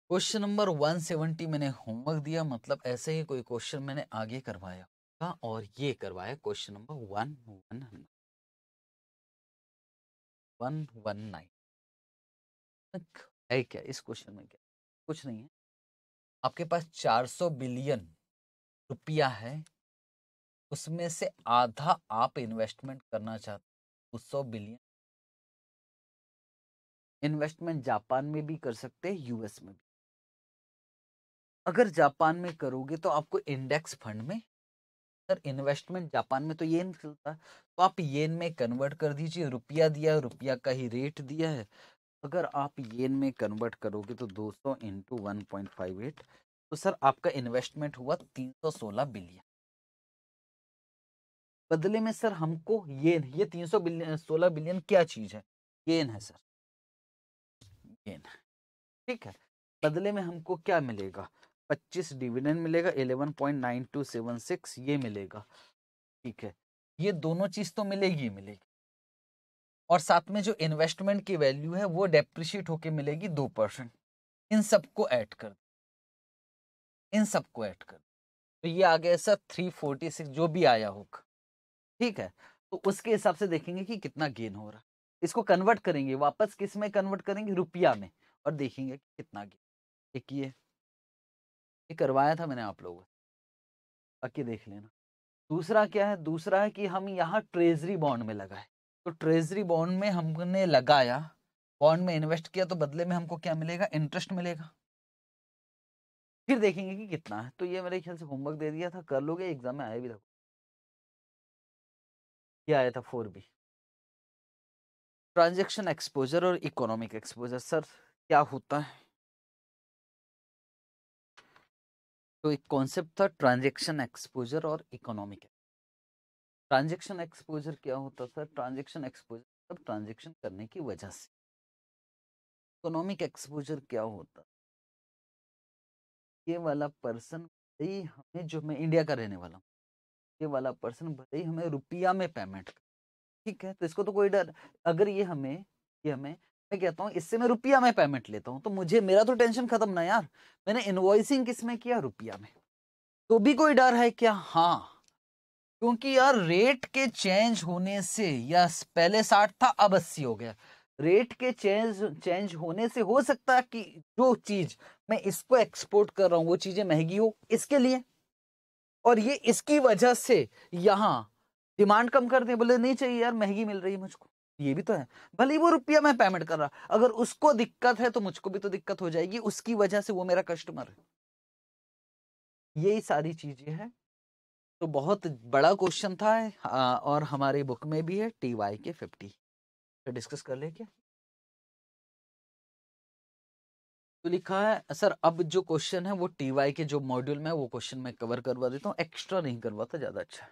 question number one seventy मैंने होमवर्क दिया मतलब ऐसे ही कोई क्वेश्चन मैंने आगे करवाया का और ये करवाया question number one one one one nine है क्या इस क्वेश्चन में क्या कुछ नहीं है आपके पास 400 बिलियन रुपया है उसमें से आधा आप इन्वेस्टमेंट करना चाहते हो सौ बिलियन इन्वेस्टमेंट जापान में भी कर सकते हैं यूएस में भी अगर जापान में करोगे तो आपको इंडेक्स फंड में सर इन्वेस्टमेंट जापान में तो नहीं चलता तो आप येन में कन्वर्ट कर दीजिए रुपया दिया है रुपया का ही रेट दिया है अगर आप येन में कन्वर्ट करोगे तो 200 सौ इंटू वन तो सर आपका इन्वेस्टमेंट हुआ 316 बिलियन बदले में सर हमको येन ये 300 बिलियन 16 बिलियन क्या चीज है येन है सर येन ठीक है बदले में हमको क्या मिलेगा 25 डिविडेंड मिलेगा 11.9276 ये मिलेगा ठीक है ये दोनों चीज तो मिलेगी मिलेगी और साथ में जो इन्वेस्टमेंट की वैल्यू है वो डेप्रिशिएट होके मिलेगी दो परसेंट इन सबको ऐड कर इन सबको ऐड कर तो ये आ गया सर थ्री फोर्टी सिक्स जो भी आया होगा ठीक है तो उसके हिसाब से देखेंगे कि कितना गेन हो रहा इसको कन्वर्ट करेंगे वापस किस में कन्वर्ट करेंगे रुपया में और देखेंगे कि कितना गेन एक ये ये करवाया था मैंने आप लोगों बाकी देख लेना दूसरा क्या है दूसरा है कि हम यहाँ ट्रेजरी बॉन्ड में लगाए तो ट्रेजरी बॉन्ड में हमने लगाया बॉन्ड में इन्वेस्ट किया तो बदले में हमको क्या मिलेगा इंटरेस्ट मिलेगा फिर देखेंगे कि कितना है तो ये मेरे ख्याल से होमवर्क दे दिया था कर लोगे एग्जाम में आया भी था ये आया था फोर बी ट्रांजेक्शन एक्सपोजर और इकोनॉमिक एक्सपोजर सर क्या होता है तो एक कॉन्सेप्ट था ट्रांजेक्शन एक्सपोजर और इकोनॉमिक ट्रांजेक्शन एक्सपोजर क्या होता सर ट्रांजेक्शन एक्सपोजर मतलब ट्रांजेक्शन करने की वजह से इकोनॉमिक एक्सपोजर क्या होता ये वाला पर्सन भले ही हमें जो मैं इंडिया का रहने वाला हूँ ये वाला पर्सन भले ही हमें रुपया में पेमेंट ठीक है तो इसको तो कोई डर अगर ये हमें ये हमें मैं कहता हूँ इससे मैं रुपया में पेमेंट लेता हूँ तो मुझे मेरा तो टेंशन खत्म ना यार मैंने इन्वॉइसिंग किस में किया रुपया में तो भी कोई डर है क्या हाँ क्योंकि यार रेट के चेंज होने से या पहले साठ था अब अस्सी हो गया रेट के चेंज चेंज होने से हो सकता है कि जो चीज मैं इसको एक्सपोर्ट कर रहा हूँ वो चीजें महंगी हो इसके लिए और ये इसकी वजह से यहाँ डिमांड कम कर दें बोले नहीं चाहिए यार महंगी मिल रही है मुझको ये भी तो है भले वो रुपया मैं पेमेंट कर रहा अगर उसको दिक्कत है तो मुझको भी तो दिक्कत हो जाएगी उसकी वजह से वो मेरा कस्टमर है यही सारी चीजें हैं तो बहुत बड़ा क्वेश्चन था आ, और हमारी बुक में भी है टी वाई के फिफ्टी तो डिस्कस कर ले क्या तो लिखा है सर अब जो क्वेश्चन है वो टी वाई के जो मॉड्यूल में वो क्वेश्चन मैं कवर करवा देता हूँ एक्स्ट्रा नहीं करवाता ज़्यादा अच्छा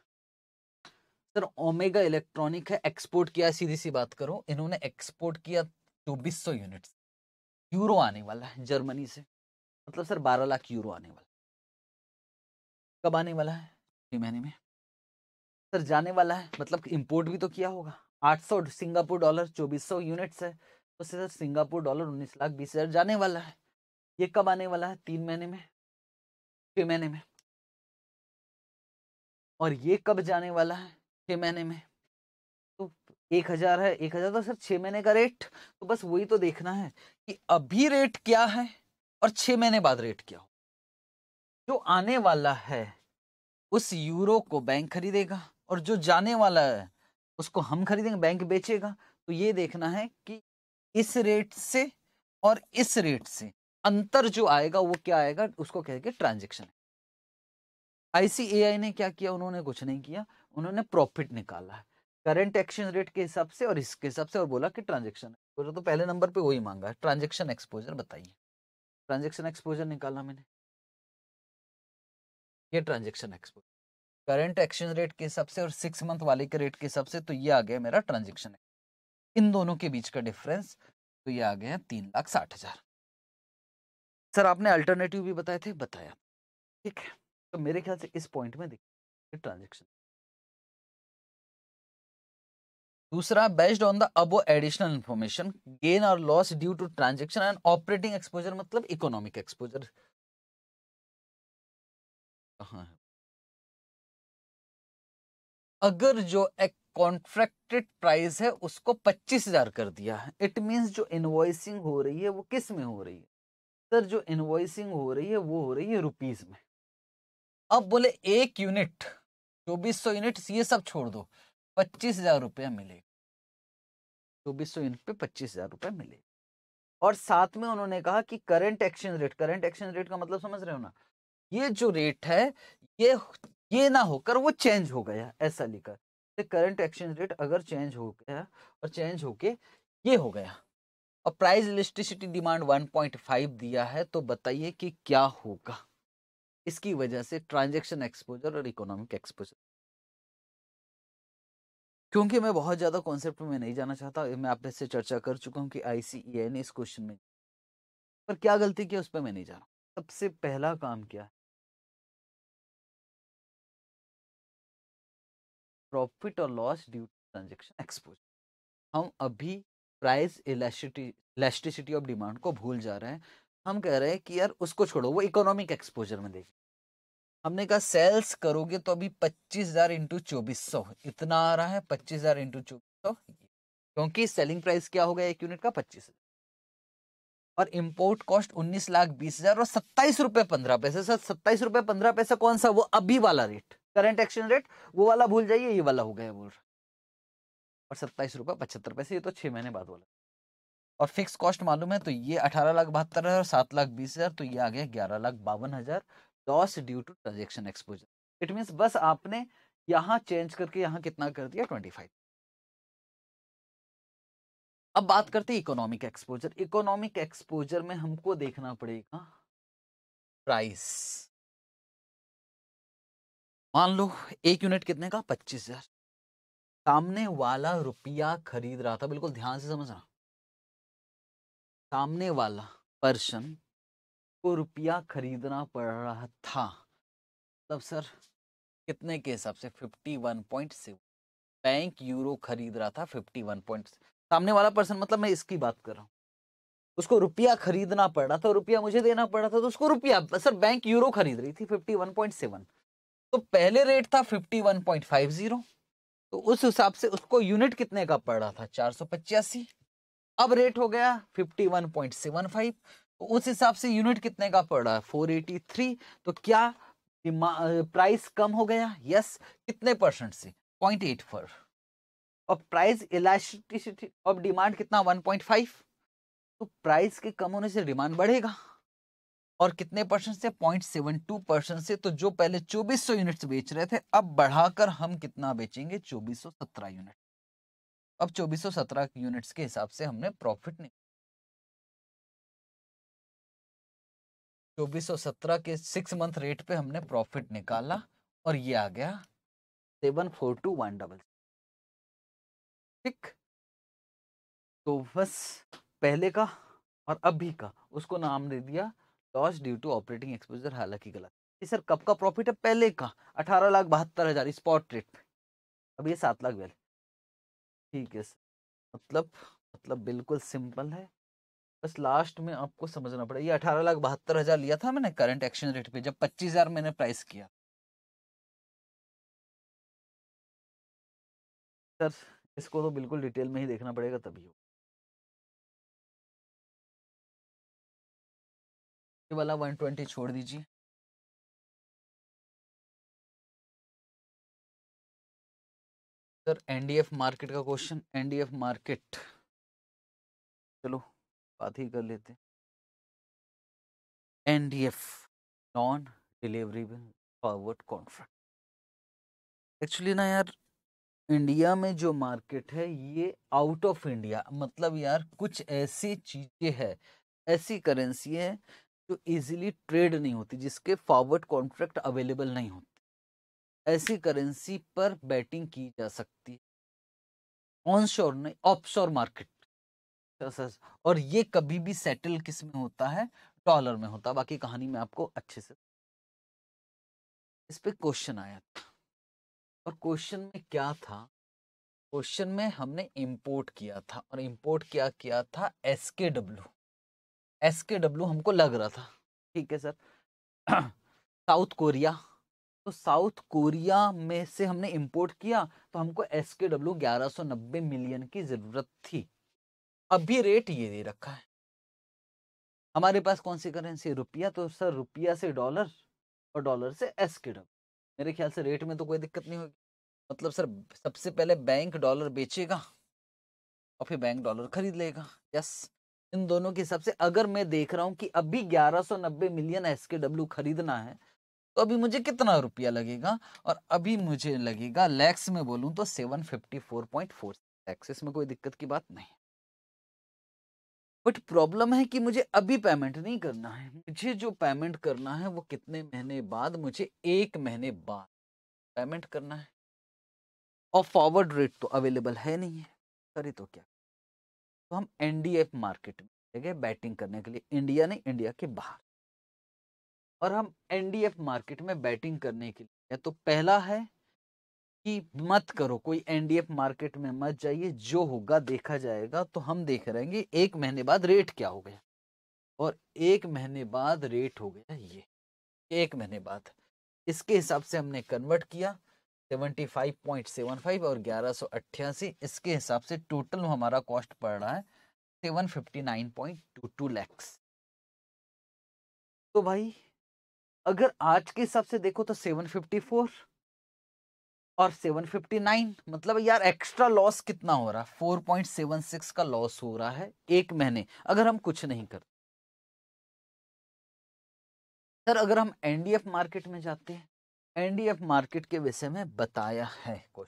सर ओमेगा इलेक्ट्रॉनिक है एक्सपोर्ट किया सीधी सी बात करो इन्होंने एक्सपोर्ट किया चौबीस सौ यूनिट यूरो आने वाला है जर्मनी से मतलब सर बारह लाख यूरो आने वाला कब आने वाला है महीने में सर जाने वाला है मतलब कि इम्पोर्ट भी तो किया होगा 800 सिंगापुर डॉलर 2400 यूनिट्स है तो सर सिंगापुर डॉलर उन्नीस लाख बीस हज़ार जाने वाला है ये कब आने वाला है तीन महीने में छः महीने में और ये कब जाने वाला है छः महीने में तो एक हज़ार है एक हज़ार तो सर छः महीने का रेट तो बस वही तो देखना है कि अभी रेट क्या है और छः महीने बाद रेट क्या हो जो आने वाला है उस यूरो को बैंक खरीदेगा और जो जाने वाला है उसको हम खरीदेंगे बैंक बेचेगा तो ये देखना है कि इस रेट से और इस रेट से अंतर जो आएगा वो क्या आएगा उसको कहेंगे ट्रांजेक्शन आईसीएआई ने क्या किया उन्होंने कुछ नहीं किया उन्होंने प्रॉफिट निकाला करंट एक्सचेंज रेट के हिसाब से और इसके हिसाब से और बोला कि ट्रांजेक्शन तो पहले नंबर पे वही मांगा ट्रांजेक्शन एक्सपोजर बताइए ट्रांजेक्शन एक्सपोजर निकाला मैंने ये transaction exposure current exchange rate के हिसाब से और सिक्स मंथ वाले के रेट के हिसाब से तो ये आ गया मेरा ट्रांजेक्शन इन दोनों के बीच का डिफरेंस तो ये आ गया तीन लाख साठ हजार सर आपने अल्टरनेटिव भी बताए थे बताया ठीक है तो मेरे ख्याल से इस पॉइंट में देखिए ट्रांजेक्शन दूसरा बेस्ड ऑन द अब एडिशनल इन्फॉर्मेशन गेन और loss due to transaction and operating exposure मतलब इकोनॉमिक एक्सपोजर कहाँ है अगर जो एक कॉन्ट्रैक्टेड प्राइस है उसको पच्चीस हजार कर दिया है इट मीन जो इनवॉइसिंग हो रही है वो किस में हो रही है सर जो इनवॉइसिंग हो रही है वो हो रही है रुपीज में अब बोले एक यूनिट चौबीस सौ यूनिट ये सब छोड़ दो पच्चीस हजार रुपया मिलेगा चौबीस सौ यूनिट पे पच्चीस हजार रुपया मिलेगा और साथ में उन्होंने कहा कि current exchange rate current exchange rate का मतलब समझ रहे हो ना ये जो रेट है ये ये ना होकर वो चेंज हो गया ऐसा लिखा करंट एक्सचेंज रेट अगर चेंज हो गया और चेंज होके ये हो गया और प्राइस इलेक्ट्रिसिटी डिमांड 1.5 दिया है तो बताइए कि क्या होगा इसकी वजह से ट्रांजैक्शन एक्सपोजर और इकोनॉमिक एक्सपोजर क्योंकि मैं बहुत ज़्यादा कॉन्सेप्ट में नहीं जाना चाहता मैं आप से चर्चा कर चुका हूँ कि आई ने e इस क्वेश्चन में पर क्या गलती की उस पर मैं नहीं जा रहा सबसे पहला काम क्या है प्रॉफिट और loss due to transaction exposure हम अभी प्राइस इलास्टिसिटी ऑफ डिमांड को भूल जा रहे हैं हम कह रहे हैं कि यार उसको छोड़ो वो इकोनॉमिक एक्सपोजर में देखिए हमने कहा सेल्स करोगे तो अभी पच्चीस हजार इंटू चौबीस सौ इतना आ रहा है पच्चीस हजार इंटू चौबीस सौ क्योंकि सेलिंग प्राइस क्या हो गया एक यूनिट का पच्चीस और इम्पोर्ट कॉस्ट उन्नीस लाख बीस हजार और सत्ताईस रुपए पंद्रह पैसे सर सत्ताईस रुपए पंद्रह पैसे कौन सा वो अभी वाला रेट करंट एक्सचेंज रेट वो वाला भूल जाइए ये वाला हो गया बोल रहा और सत्ताईस रुपये पचहत्तर पैसे ये तो छः महीने बाद बोला और फिक्स कॉस्ट मालूम है तो ये अठारह लाख बहत्तर हज़ार सात लाख बीस हज़ार तो ये आ गया ग्यारह लाख बावन हज़ार loss due to transaction exposure it means बस आपने यहाँ चेंज करके यहाँ कितना कर दिया ट्वेंटी फाइव अब बात करते हैं इकोनॉमिक एक्सपोजर इकोनॉमिक एक्सपोजर में हमको देखना पड़ेगा प्राइस मान लो एक यूनिट कितने का पच्चीस हजार सामने वाला रुपया खरीद रहा था बिल्कुल ध्यान से समझना सामने वाला पर्सन को रुपया खरीदना पड़ रहा था तब सर कितने के हिसाब से fifty one point seven bank euro खरीद रहा था फिफ्टी वन पॉइंट सामने वाला पर्सन मतलब मैं इसकी बात कर रहा हूँ उसको रुपया खरीदना पड़ रहा था रुपया मुझे देना पड़ रहा था तो उसको रुपया सर बैंक यूरो खरीद रही थी फिफ्टी वन पॉइंट सेवन तो पहले रेट था 51.50 तो उस हिसाब से उसको यूनिट कितने का पड़ रहा था चार अब रेट हो गया 51.75 तो उस हिसाब से यूनिट कितने का पड़ रहा है 483 तो क्या प्राइस कम हो गया यस कितने परसेंट से पॉइंट एट फोर और प्राइस इलास्टिसिटी ऑफ डिमांड कितना 1.5 तो प्राइस के कम होने से डिमांड बढ़ेगा और कितने परसेंट से पॉइंट सेवन टू परसेंट से तो जो पहले चौबीस सौ यूनिट बेच रहे थे अब बढ़ाकर हम कितना बेचेंगे चौबीस सौ सत्रह यूनिट अब चौबीस सौ सत्रह यूनिट्स के हिसाब से हमने प्रॉफिट नहीं चौबीस सौ सत्रह के सिक्स मंथ रेट पे हमने प्रॉफिट निकाला और ये आ गया seven four two one double ठीक तो बस पहले का और अभी का उसको नाम दे दिया loss due to operating exposure हालांकि गलत ये सर कब का प्रॉफिट है पहले का अठारह लाख बहत्तर हज़ार स्पॉट रेट पे अब ये सात लाख वैल्यू ठीक है सर मतलब मतलब बिल्कुल सिंपल है बस लास्ट में आपको समझना पड़ेगा ये अठारह लाख बहत्तर हज़ार लिया था मैंने करंट एक्सचेंज रेट पे जब पच्चीस हज़ार मैंने प्राइस किया सर इसको तो बिल्कुल डिटेल में ही देखना पड़ेगा तभी ये वाला 120 छोड़ दीजिए सर एनडीएफ मार्केट का क्वेश्चन एनडीएफ मार्केट चलो बात ही कर लेते NDF non delivery forward contract actually ना यार इंडिया में जो मार्केट है ये आउट ऑफ इंडिया मतलब यार कुछ ऐसी चीजें हैं ऐसी करेंसी है जो इजीली ट्रेड नहीं होती जिसके फॉरवर्ड कॉन्ट्रैक्ट अवेलेबल नहीं होते ऐसी करेंसी पर बैटिंग की जा सकती है ऑनशोर नहीं ऑफशोर अच्छा, मार्केट और ये कभी भी सेटल किस में होता है डॉलर में होता है बाकी कहानी में आपको अच्छे से इस पे क्वेश्चन आया था और क्वेश्चन में क्या था क्वेश्चन में हमने इंपोर्ट किया था और इंपोर्ट क्या किया था एस के डब्ल्यू एस के डब्ल्यू हमको लग रहा था ठीक है सर [CLEARS THROAT] साउथ कोरिया तो साउथ कोरिया में से हमने इंपोर्ट किया तो हमको एस के डब्ल्यू ग्यारह सौ नब्बे मिलियन की ज़रूरत थी अभी रेट ये दे रखा है हमारे पास कौन सी करेंसी रुपया तो सर रुपया से डॉलर और डॉलर से एस के डब्ल्यू मेरे ख्याल से रेट में तो कोई दिक्कत नहीं होगी मतलब सर सबसे पहले बैंक डॉलर बेचेगा और फिर बैंक डॉलर खरीद लेगा यस इन दोनों के हिसाब से अगर मैं देख रहा हूँ कि अभी 1190 मिलियन एस खरीदना है तो अभी मुझे कितना रुपया लगेगा और अभी मुझे लगेगा लैक्स में बोलूं तो 754.4 लैक्स इसमें कोई दिक्कत की बात नहीं बट प्रॉब्लम है कि मुझे अभी पेमेंट नहीं करना है मुझे जो पेमेंट करना है वो कितने महीने बाद मुझे एक महीने बाद पेमेंट करना है और फॉरवर्ड रेट तो अवेलेबल है नहीं है करे तो क्या तो हम एनडीएफ मार्केट में गए बैटिंग करने के लिए इंडिया नहीं इंडिया के बाहर और हम एनडीएफ मार्केट में बैटिंग करने के लिए तो पहला है कि मत करो कोई एनडीएफ मार्केट में मत जाइए जो होगा देखा जाएगा तो हम देख रहे हैं एक महीने बाद रेट क्या हो गया और एक महीने बाद रेट हो गया ये एक महीने बाद इसके हिसाब से हमने कन्वर्ट किया seventy five point seven five और ग्यारह सौ अट्ठासी इसके हिसाब से टोटल हमारा कॉस्ट पड़ रहा है seven fifty nine point two two lakhs तो भाई अगर आज के हिसाब से देखो तो सेवन फिफ्टी फोर और सेवन फिफ्टी नाइन मतलब यार एक्स्ट्रा लॉस कितना हो रहा है फोर पॉइंट सेवन सिक्स का लॉस हो रहा है एक महीने अगर हम कुछ नहीं करते सर अगर हम एनडीएफ मार्केट में जाते हैं एनडीएफ मार्केट के विषय में बताया है कुछ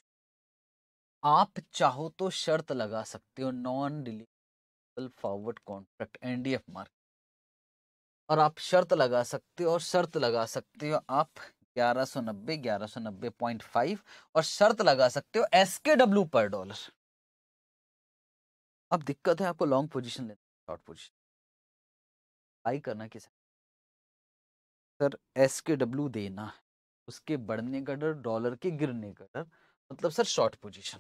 आप चाहो तो शर्त लगा सकते हो non deliverable forward contract NDF market और आप शर्त लगा सकते हो और शर्त लगा सकते हो आप 1190 1190.5 और शर्त लगा सकते हो एसके डब्ल्यू पर डॉलर अब दिक्कत है आपको लॉन्ग पोजीशन लेना शॉर्ट पोजीशन बाई करना किसान सर एस के डब्ल्यू देना है उसके बढ़ने का डर डॉलर के गिरने का डर मतलब सर शॉर्ट पोजीशन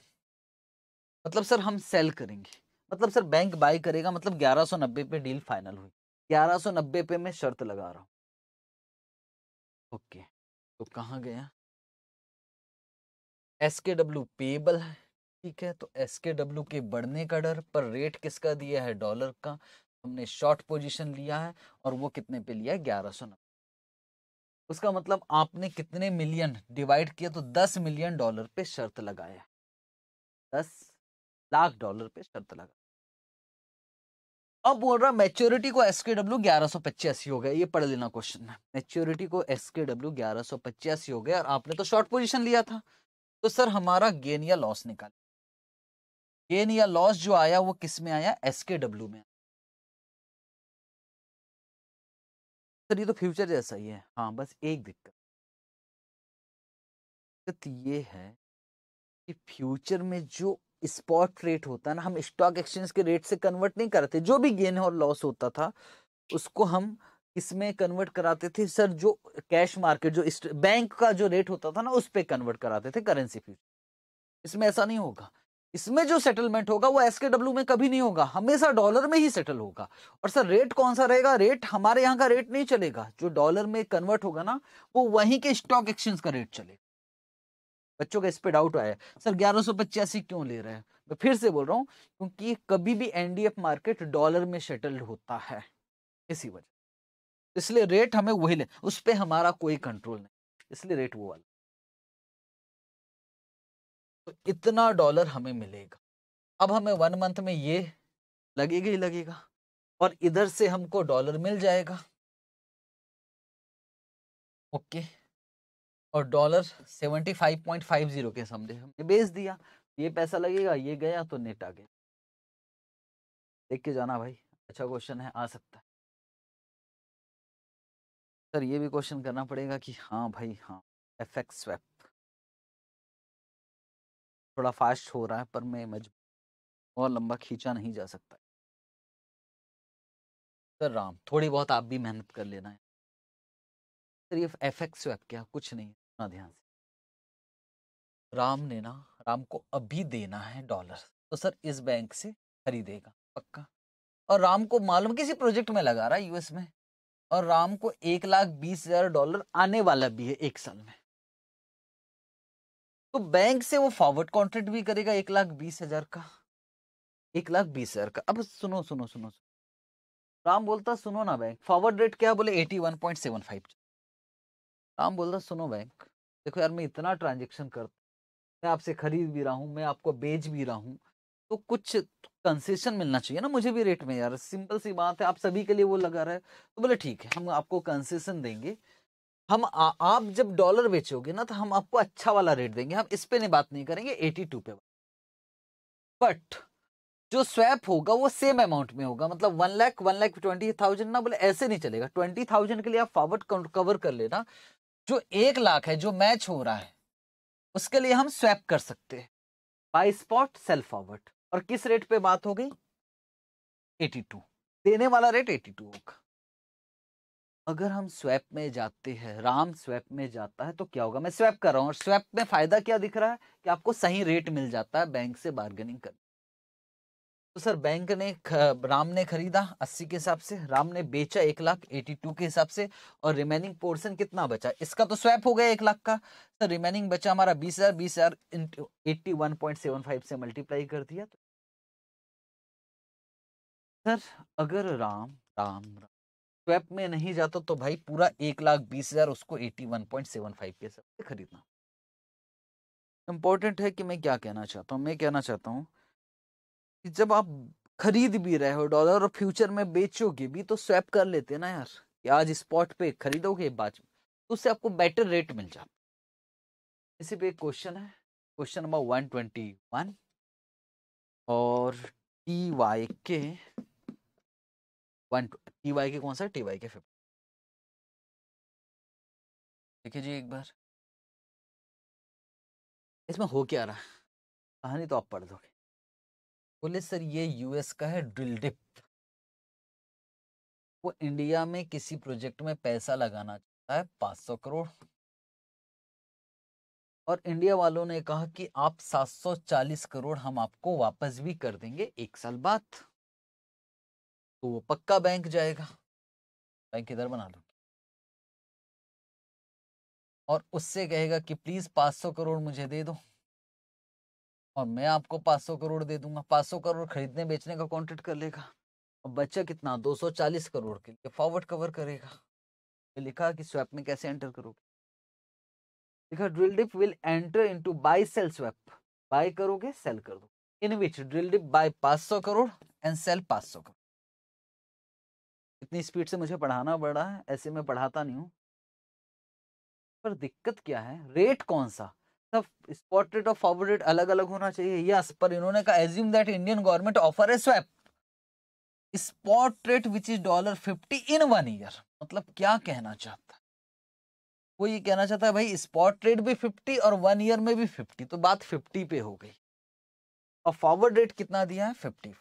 मतलब सर हम सेल करेंगे मतलब सर बैंक बाय करेगा मतलब 1190 पे डील फाइनल हुई 1190 पे मैं शर्त लगा रहा हूँ ओके तो कहाँ गया एस के डब्ल्यू पेबल है ठीक है तो एस के डब्ल्यू के बढ़ने का डर पर रेट किसका दिया है डॉलर का हमने शॉर्ट पोजीशन लिया है और वो कितने पे लिया है ग्यारह सौ नब्बे उसका मतलब आपने कितने मिलियन डिवाइड किया तो दस मिलियन डॉलर पे शर्त लगाया दस लाख डॉलर पे शर्त लगा अब बोल रहा मैच्योरिटी को एसके डब्ल्यू ग्यारह सौ पचासी हो गया ये पढ़ लेना क्वेश्चन है मैच्योरिटी को एसके डब्ल्यू ग्यारह सौ पचासी हो गया और आपने तो शॉर्ट पोजिशन लिया था तो सर हमारा गेन या लॉस निकाल गेन या लॉस जो आया वो किस में आया एस के डब्ल्यू में सर ये तो फ्यूचर जैसा ही है हाँ बस एक दिक्कत दिक्कत ये है कि फ्यूचर में जो स्पॉट रेट होता है ना हम स्टॉक एक्सचेंज के रेट से कन्वर्ट नहीं करते जो भी गेन और लॉस होता था उसको हम इसमें कन्वर्ट कराते थे सर जो कैश मार्केट जो बैंक का जो रेट होता था ना उस पर कन्वर्ट कराते थे करेंसी फ्यूचर इसमें ऐसा नहीं होगा इसमें जो सेटलमेंट होगा वो एस में कभी नहीं होगा हमेशा डॉलर में ही सेटल होगा और सर रेट कौन सा रहेगा रेट हमारे यहाँ का रेट नहीं चलेगा जो डॉलर में कन्वर्ट होगा ना वो वहीं के स्टॉक एक्सचेंज का रेट चलेगा बच्चों का इस पर डाउट आया सर ग्यारह सौ पचासी क्यों ले रहे हैं मैं फिर से बोल रहा हूँ क्योंकि कभी भी एनडीएफ मार्केट डॉलर में सेटल्ड होता है इसी वजह इसलिए रेट हमें वही ले उस पर हमारा कोई कंट्रोल नहीं इसलिए रेट वो वाला तो इतना डॉलर हमें मिलेगा अब हमें वन मंथ में ये लगेगा ही लगेगा और इधर से हमको डॉलर मिल जाएगा ओके और dollar seventy five point five zero के समझे हमने बेच दिया ये पैसा लगेगा ये गया तो नेट आ गया देख के जाना भाई अच्छा क्वेश्चन है आ सकता है सर ये भी क्वेश्चन करना पड़ेगा कि हाँ भाई हाँ एफ एक्स स्वैप थोड़ा फास्ट हो रहा है पर मैं मजबूर और लंबा खींचा नहीं जा सकता सर राम थोड़ी बहुत आप भी मेहनत कर लेना है सर ये एफ एक्स क्या कुछ नहीं ना ध्यान से राम ने ना राम को अभी देना है डॉलर तो सर इस बैंक से खरीदेगा पक्का और राम को मालूम किसी प्रोजेक्ट में लगा रहा है यूएस में और राम को एक लाख बीस हजार डॉलर आने वाला भी है एक साल में तो बैंक से वो फॉरवर्ड कॉन्ट्रैक्ट भी करेगा एक लाख बीस हजार का एक लाख बीस हजार का अब सुनो सुनो सुनो राम बोलता सुनो ना बैंक फॉरवर्ड रेट क्या बोले at one point seven five Ram बोलता सुनो बैंक देखो यार मैं इतना ट्रांजेक्शन करता मैं आपसे खरीद भी रहा हूँ मैं आपको बेच भी रहा हूँ तो कुछ कंसेशन मिलना चाहिए ना मुझे भी रेट में यार सिंपल सी बात है आप सभी के लिए वो लगा रहा है तो बोले ठीक है हम आपको कंसेशन देंगे हम आ, आप जब डॉलर बेचोगे ना तो हम आपको अच्छा वाला रेट देंगे हम इस पे नहीं बात नहीं करेंगे एटी टू पे बट जो स्वैप होगा वो सेम अमाउंट में होगा मतलब one lakh one lakh twenty thousand ना बोले ऐसे नहीं चलेगा ट्वेंटी थाउजेंड के लिए आप फॉरवर्ड कवर कर लेना जो एक लाख है जो मैच हो रहा है उसके लिए हम स्वैप कर सकते हैं बाई स्पॉट सेल फॉरवर्ड और किस रेट पे बात हो गई एटी टू देने वाला रेट एटी टू होगा अगर हम स्वैप में जाते हैं राम स्वैप में जाता है तो क्या होगा मैं स्वैप कर रहा हूँ और स्वैप में फायदा क्या दिख रहा है कि आपको सही रेट मिल जाता है बैंक से बार्गेनिंग कर तो सर बैंक ने ख, राम ने खरीदा अस्सी के हिसाब से राम ने बेचा एक लाख एटी टू के हिसाब से और रिमेनिंग पोर्शन कितना बचा इसका तो स्वैप हो गया एक लाख का सर रिमेनिंग बचा हमारा बीस हजार बीस हजार से मल्टीप्लाई कर दिया तो सर अगर राम राम राम स्वैप में नहीं जाता तो भाई पूरा एक लाख बीस हजार उसको at one point seven five के हिसाब से खरीदना इम्पोर्टेंट है कि मैं क्या कहना चाहता हूँ मैं कहना चाहता हूँ कि जब आप खरीद भी रहे हो डॉलर और फ्यूचर में बेचोगे भी तो स्वैप कर लेते ना यार कि आज स्पॉट पे खरीदोगे बाद में तो उससे आपको बेटर रेट मिल जाता है इसी पे एक क्वेश्चन है question number one twenty one और T Y K one T Y K कौन सा टी वाई के फिफ्टी देखिए जी एक बार इसमें हो क्या रहा कहानी तो आप पढ़ दोगे बोले सर ये यूएस का है ड्रिल डिप वो इंडिया में किसी प्रोजेक्ट में पैसा लगाना चाहता है पाँच सौ करोड़ और इंडिया वालों ने कहा कि आप सात सौ चालीस करोड़ हम आपको वापस भी कर देंगे एक साल बाद तो वो पक्का बैंक जाएगा बैंक इधर बना दो और उससे कहेगा कि प्लीज पाँच सौ करोड़ मुझे दे दो और मैं आपको पाँच सौ करोड़ दे दूंगा पाँच सौ करोड़ खरीदने बेचने का कॉन्ट्रैक्ट कर लेगा और बच्चा कितना दो सौ चालीस करोड़ के लिए फॉरवर्ड कवर करेगा तो लिखा कि स्वैप में कैसे एंटर करोगे लिखा drill dip will enter into buy sell swap buy करोगे सेल कर दो in which drill dip buy पाँच सौ करोड़ एंड सेल पाँच सौ करोड़ इतनी स्पीड से मुझे पढ़ाना पड़ा ऐसे में पढ़ाता नहीं हूँ पर दिक्कत क्या है रेट कौन सा सब स्पॉट रेट और फॉरवर्ड रेट अलग अलग होना चाहिए यस पर इन्होंने कहा assume that Indian government offer a swap spot rate which is dollar fifty in one year मतलब क्या कहना चाहता है वो ये कहना चाहता है भाई स्पॉट रेट भी फिफ्टी और वन ईयर में भी फिफ्टी तो बात फिफ्टी पे हो गई और फॉरवर्ड रेट कितना दिया है फिफ्टी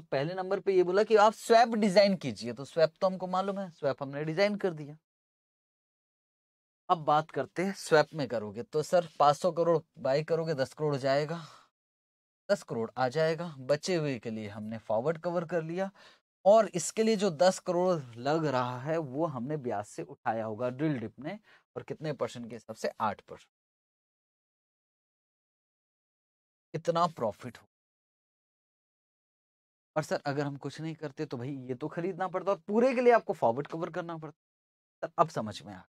तो पहले नंबर पे ये बोला कि आप स्वैप डिजाइन कीजिए तो स्वैप तो हमको मालूम है स्वैप हमने डिजाइन कर दिया अब बात करते हैं स्वैप में करोगे तो सर पाँच करोड़ बाई करोगे दस करोड़ जाएगा दस करोड़ आ जाएगा बचे हुए के लिए हमने फॉरवर्ड कवर कर लिया और इसके लिए जो दस करोड़ लग रहा है वो हमने ब्याज से उठाया होगा ड्रिल डिप ने और कितने परसेंट के हिसाब से आठ परसेंट इतना प्रॉफिट हो और सर अगर हम कुछ नहीं करते तो भाई ये तो खरीदना पड़ता और पूरे के लिए आपको फॉरवर्ड कवर करना पड़ता सर अब समझ में आ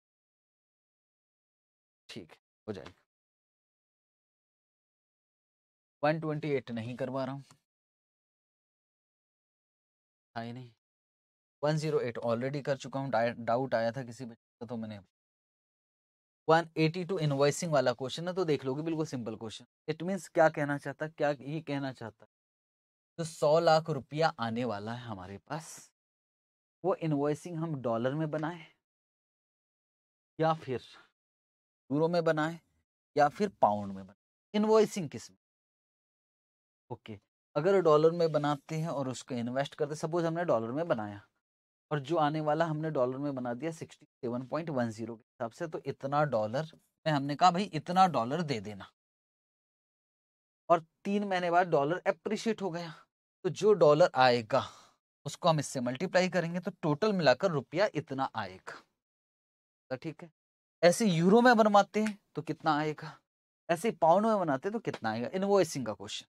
ठीक है हो जाएगा 128 नहीं करवा रहा हूँ था ही नहीं 108 ऑलरेडी कर चुका हूँ डाउट आया था किसी बच्चे का तो, तो मैंने 182 इनवॉइसिंग वाला क्वेश्चन है तो देख लोगे बिल्कुल सिंपल क्वेश्चन इट मीन्स क्या कहना चाहता क्या ये कहना चाहता तो सौ लाख रुपया आने वाला है हमारे पास वो इन्वॉइसिंग हम डॉलर में बनाए या फिर यूरो में बनाए या फिर पाउंड में बनाए इन्वॉइसिंग किस में ओके अगर डॉलर में बनाते हैं और उसको इन्वेस्ट करते सपोज हमने डॉलर में बनाया और जो आने वाला हमने डॉलर में बना दिया sixty seven point one zero के हिसाब से तो इतना डॉलर में हमने कहा भाई इतना डॉलर दे देना और तीन महीने बाद डॉलर अप्रिशिएट हो गया तो जो डॉलर आएगा उसको हम इससे मल्टीप्लाई करेंगे तो टोटल मिलाकर रुपया इतना आएगा तो ठीक है ऐसे यूरो में बनवाते हैं तो कितना आएगा ऐसे पाउंड में बनाते हैं तो कितना आएगा इनवॉइसिंग का क्वेश्चन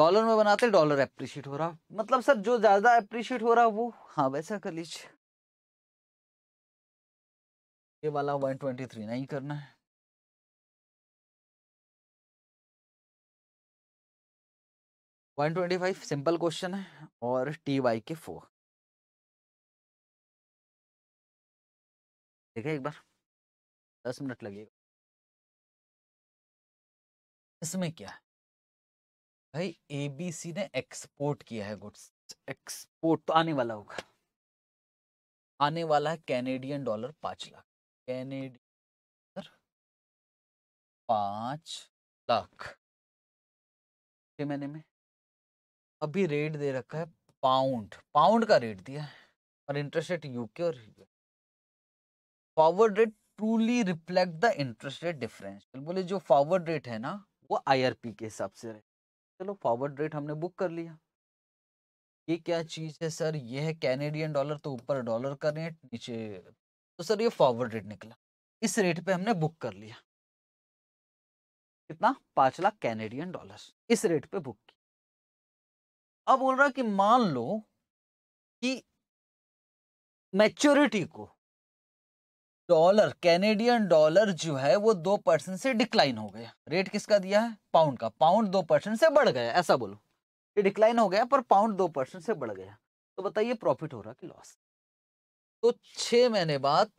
डॉलर में बनाते हैं डॉलर अप्रिशिएट हो रहा मतलब सर जो ज्यादा अप्रिशिएट हो रहा वो हाँ वैसा कर लीजिए ये वाला 123 नहीं करना है one twenty five simple question है और टी वाई के फोर ठीक है एक बार दस मिनट लगेगा इसमें क्या है भाई ए बी सी ने एक्सपोर्ट किया है गुड्स एक्सपोर्ट तो आने वाला होगा आने वाला है कैनेडियन डॉलर पांच लाख कैनेडियन पांच लाख छः महीने में अभी रेट दे रखा है पाउंड पाउंड का रेट दिया है और इंटरेस्ट रेट यूके और forward rate truly reflect the interest rate differential बोले जो फॉरवर्ड रेट है ना वो आईआरपी के हिसाब से रहे चलो फॉरवर्ड रेट हमने बुक कर लिया ये क्या चीज़ है सर ये है कैनेडियन डॉलर तो ऊपर डॉलर का रेट नीचे तो सर ये फॉरवर्ड रेट निकला इस रेट पे हमने बुक कर लिया कितना पाँच लाख कैनेडियन डॉलर इस रेट पे बुक अब बोल रहा कि मान लो कि मैच्योरिटी को डॉलर कैनेडियन डॉलर जो है वो दो परसेंट से डिक्लाइन हो गया रेट किसका दिया है पाउंड का पाउंड दो परसेंट से बढ़ गया ऐसा बोलो ये डिक्लाइन हो गया पर पाउंड दो परसेंट से बढ़ गया तो बताइए प्रॉफिट हो रहा कि लॉस तो छह महीने बाद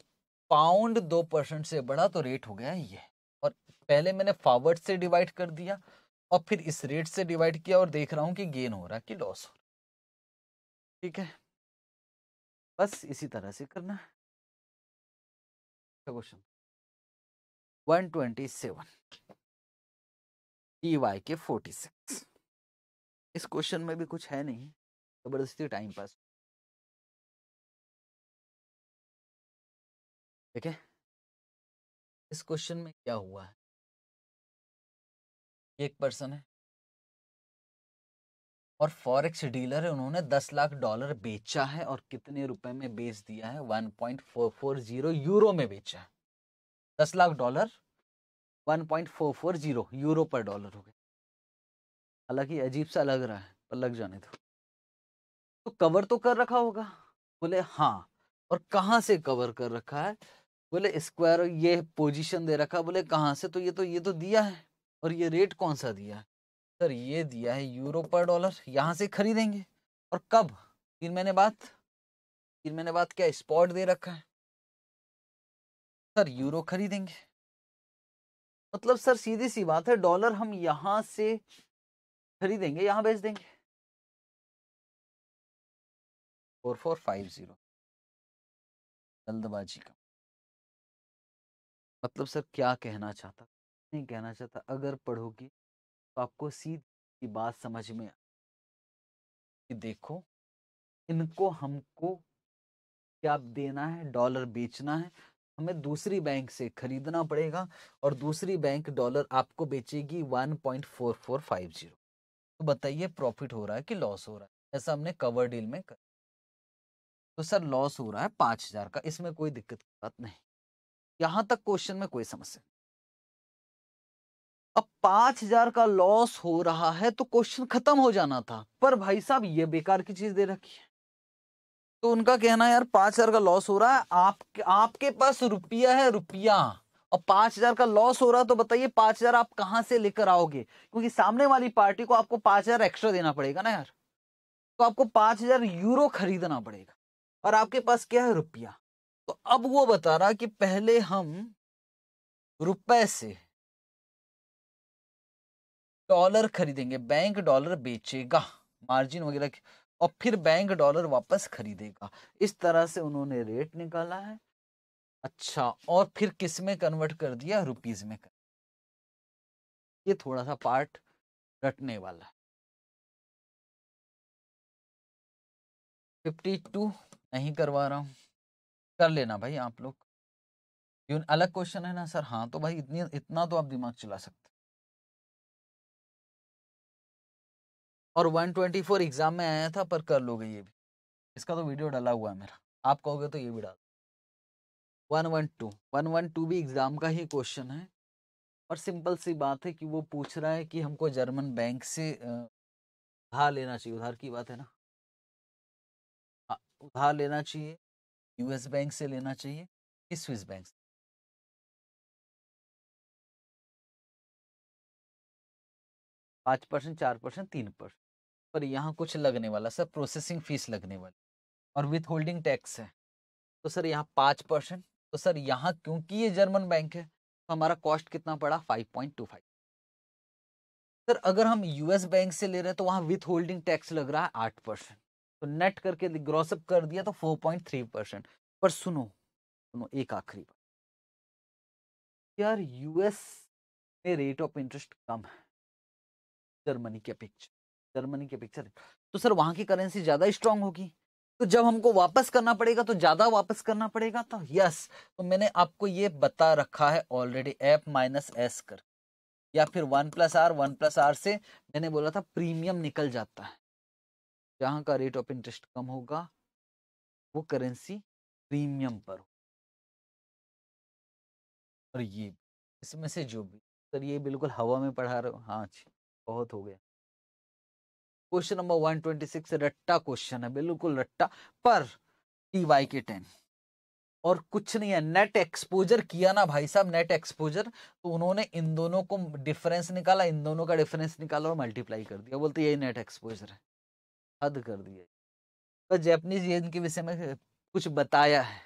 पाउंड दो परसेंट से बढ़ा तो रेट हो गया ये और पहले मैंने फॉरवर्ड से डिवाइड कर दिया और फिर इस रेट से डिवाइड किया और देख रहा हूं कि गेन हो रहा है कि लॉस हो रहा ठीक है बस इसी तरह से करना है question one twenty seven E Y के फोर्टी सिक्स इस क्वेश्चन में भी कुछ है नहीं जबरदस्ती टाइम पास ठीक है इस क्वेश्चन में क्या हुआ है एक पर्सन है और फॉरेक्स डीलर है उन्होंने दस लाख डॉलर बेचा है और कितने रुपए में बेच दिया है one point four four zero euro में बेचा है दस lakh dollar one point four four zero euro पर डॉलर हो गए हालांकि अजीब सा लग रहा है पर लग जाने दो तो कवर तो कर रखा होगा बोले हाँ और कहाँ से कवर कर रखा है बोले स्क्वायर ये पोजीशन दे रखा बोले कहाँ से तो ये तो ये तो दिया है और ये रेट कौन सा दिया है सर ये दिया है यूरो पर डॉलर यहाँ से खरीदेंगे और कब तीन महीने बाद तीन महीने बाद क्या स्पॉट दे रखा है सर यूरो खरीदेंगे मतलब सर सीधी सी बात है डॉलर हम यहाँ से खरीदेंगे यहाँ बेच देंगे फोर फोर फाइव जीरो जल्दबाजी का मतलब सर क्या कहना चाहता नहीं कहना चाहता अगर पढ़ोगे तो आपको सीधी की बात समझ में कि देखो इनको हमको क्या देना है डॉलर बेचना है हमें दूसरी बैंक से खरीदना पड़ेगा और दूसरी बैंक डॉलर आपको बेचेगी one point four four five zero तो बताइए प्रॉफिट हो रहा है कि लॉस हो रहा है ऐसा हमने कवर डील में कर तो सर लॉस हो रहा है पाँच हजार का इसमें कोई दिक्कत की बात नहीं यहाँ तक क्वेश्चन में कोई समस्या अब पांच हजार का लॉस हो रहा है तो क्वेश्चन खत्म हो जाना था पर भाई साहब ये बेकार की चीज दे रखी है तो उनका कहना है यार पांच हजार का लॉस हो रहा है आप आपके पास रुपया है रुपया और पांच हजार का लॉस हो रहा है तो बताइए पांच हजार आप कहां से लेकर आओगे क्योंकि सामने वाली पार्टी को आपको पांच हजार एक्स्ट्रा देना पड़ेगा ना यार तो आपको पांच हजार यूरो खरीदना पड़ेगा और आपके पास क्या है रुपया तो अब वो बता रहा कि पहले हम रुपए से डॉलर खरीदेंगे बैंक डॉलर बेचेगा मार्जिन वगैरह और फिर बैंक डॉलर वापस खरीदेगा इस तरह से उन्होंने रेट निकाला है अच्छा और फिर किस में कन्वर्ट कर दिया रुपीज में कर ये थोड़ा सा पार्ट रटने वाला है फिफ्टी टू नहीं करवा रहा हूँ कर लेना भाई आप लोग अलग क्वेश्चन है ना सर हाँ तो भाई इतनी इतना तो आप दिमाग चला सकते और 124 एग्जाम में आया था पर कर लोगे ये भी इसका तो वीडियो डाला हुआ है मेरा आप कहोगे तो ये भी डाल one one two one one two भी एग्ज़ाम का ही क्वेश्चन है और सिंपल सी बात है कि वो पूछ रहा है कि हमको जर्मन बैंक से उधार लेना चाहिए उधार की बात है ना हाँ, उधार लेना चाहिए यूएस बैंक से लेना चाहिए कि स्विस बैंक से पाँच परसेंट चार परसेंट तीन परसेंट पर यहाँ कुछ लगने वाला सर प्रोसेसिंग फीस लगने वाली और विथ होल्डिंग टैक्स है तो सर यहाँ पाँच परसेंट तो सर यहाँ क्योंकि ये जर्मन बैंक है तो हमारा कॉस्ट कितना पड़ा five point two five sir अगर हम यूएस बैंक से ले रहे हैं तो वहाँ विथ होल्डिंग टैक्स लग रहा है आठ परसेंट तो नेट करके ग्रॉसअप कर दिया तो फोर पॉइंट थ्री परसेंट पर सुनो सुनो एक आखिरी बात यार यूएस में रेट ऑफ इंटरेस्ट कम है जर्मनी के अपेक्षा जर्मनी के पिक्चर तो सर वहां की करेंसी ज्यादा स्ट्रांग होगी तो जब हमको वापस करना पड़ेगा तो ज्यादा वापस करना पड़ेगा तो यस तो मैंने आपको ये बता रखा है ऑलरेडी एफ माइनस एस कर या फिर one plus R one plus R से मैंने बोला था प्रीमियम निकल जाता है जहाँ का रेट ऑफ इंटरेस्ट कम होगा वो करेंसी प्रीमियम पर हो और ये इसमें से जो भी सर ये बिल्कुल हवा में पढ़ा रहे हो हाँ जी बहुत हो गया क्वेश्चन नंबर 126 रट्टा क्वेश्चन है बिल्कुल रट्टा पर टी वाई के टेन और कुछ नहीं है नेट एक्सपोजर किया ना भाई साहब नेट एक्सपोजर तो उन्होंने इन दोनों को डिफरेंस निकाला इन दोनों का डिफरेंस निकाला और मल्टीप्लाई कर दिया बोलते यही नेट एक्सपोजर है हद कर दिया तो जैपनीज ये के विषय में कुछ बताया है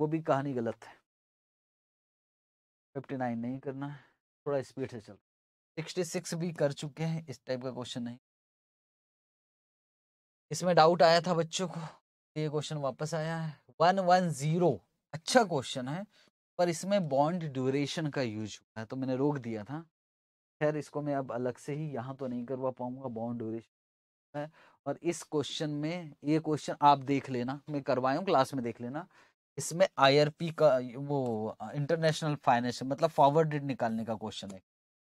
वो भी कहानी गलत है फिफ्टी नाइन नहीं करना है थोड़ा स्पीड से चलो सिक्सटी सिक्स भी कर चुके हैं इस टाइप का क्वेश्चन नहीं इसमें डाउट आया था बच्चों को ये क्वेश्चन वापस आया है वन वन जीरो अच्छा क्वेश्चन है पर इसमें बॉन्ड ड्यूरेशन का यूज हुआ है तो मैंने रोक दिया था खैर इसको मैं अब अलग से ही यहाँ तो नहीं करवा पाऊंगा बॉन्ड ड्यूरेशन है और इस क्वेश्चन में ये क्वेश्चन आप देख लेना मैं करवाया हूँ क्लास में देख लेना इसमें आई का वो इंटरनेशनल फाइनेंशियल मतलब फॉरवर्ड निकालने का क्वेश्चन है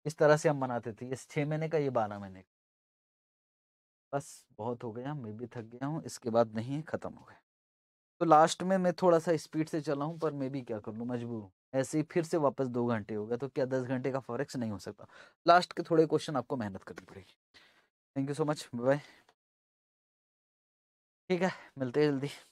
इस तरह से हम बनाते थे इस छः महीने का ये बारह महीने का बस बहुत हो गया मैं भी थक गया हूँ इसके बाद नहीं है ख़त्म हो गया तो लास्ट में मैं थोड़ा सा स्पीड से चला हूँ पर मैं भी क्या कर लूँ मजबूर हूँ ऐसे ही फिर से वापस दो घंटे हो गए तो क्या दस घंटे का फॉरेक्स नहीं हो सकता लास्ट के थोड़े क्वेश्चन आपको मेहनत करनी पड़ेगी thank you so much bye ठीक है मिलते हैं जल्दी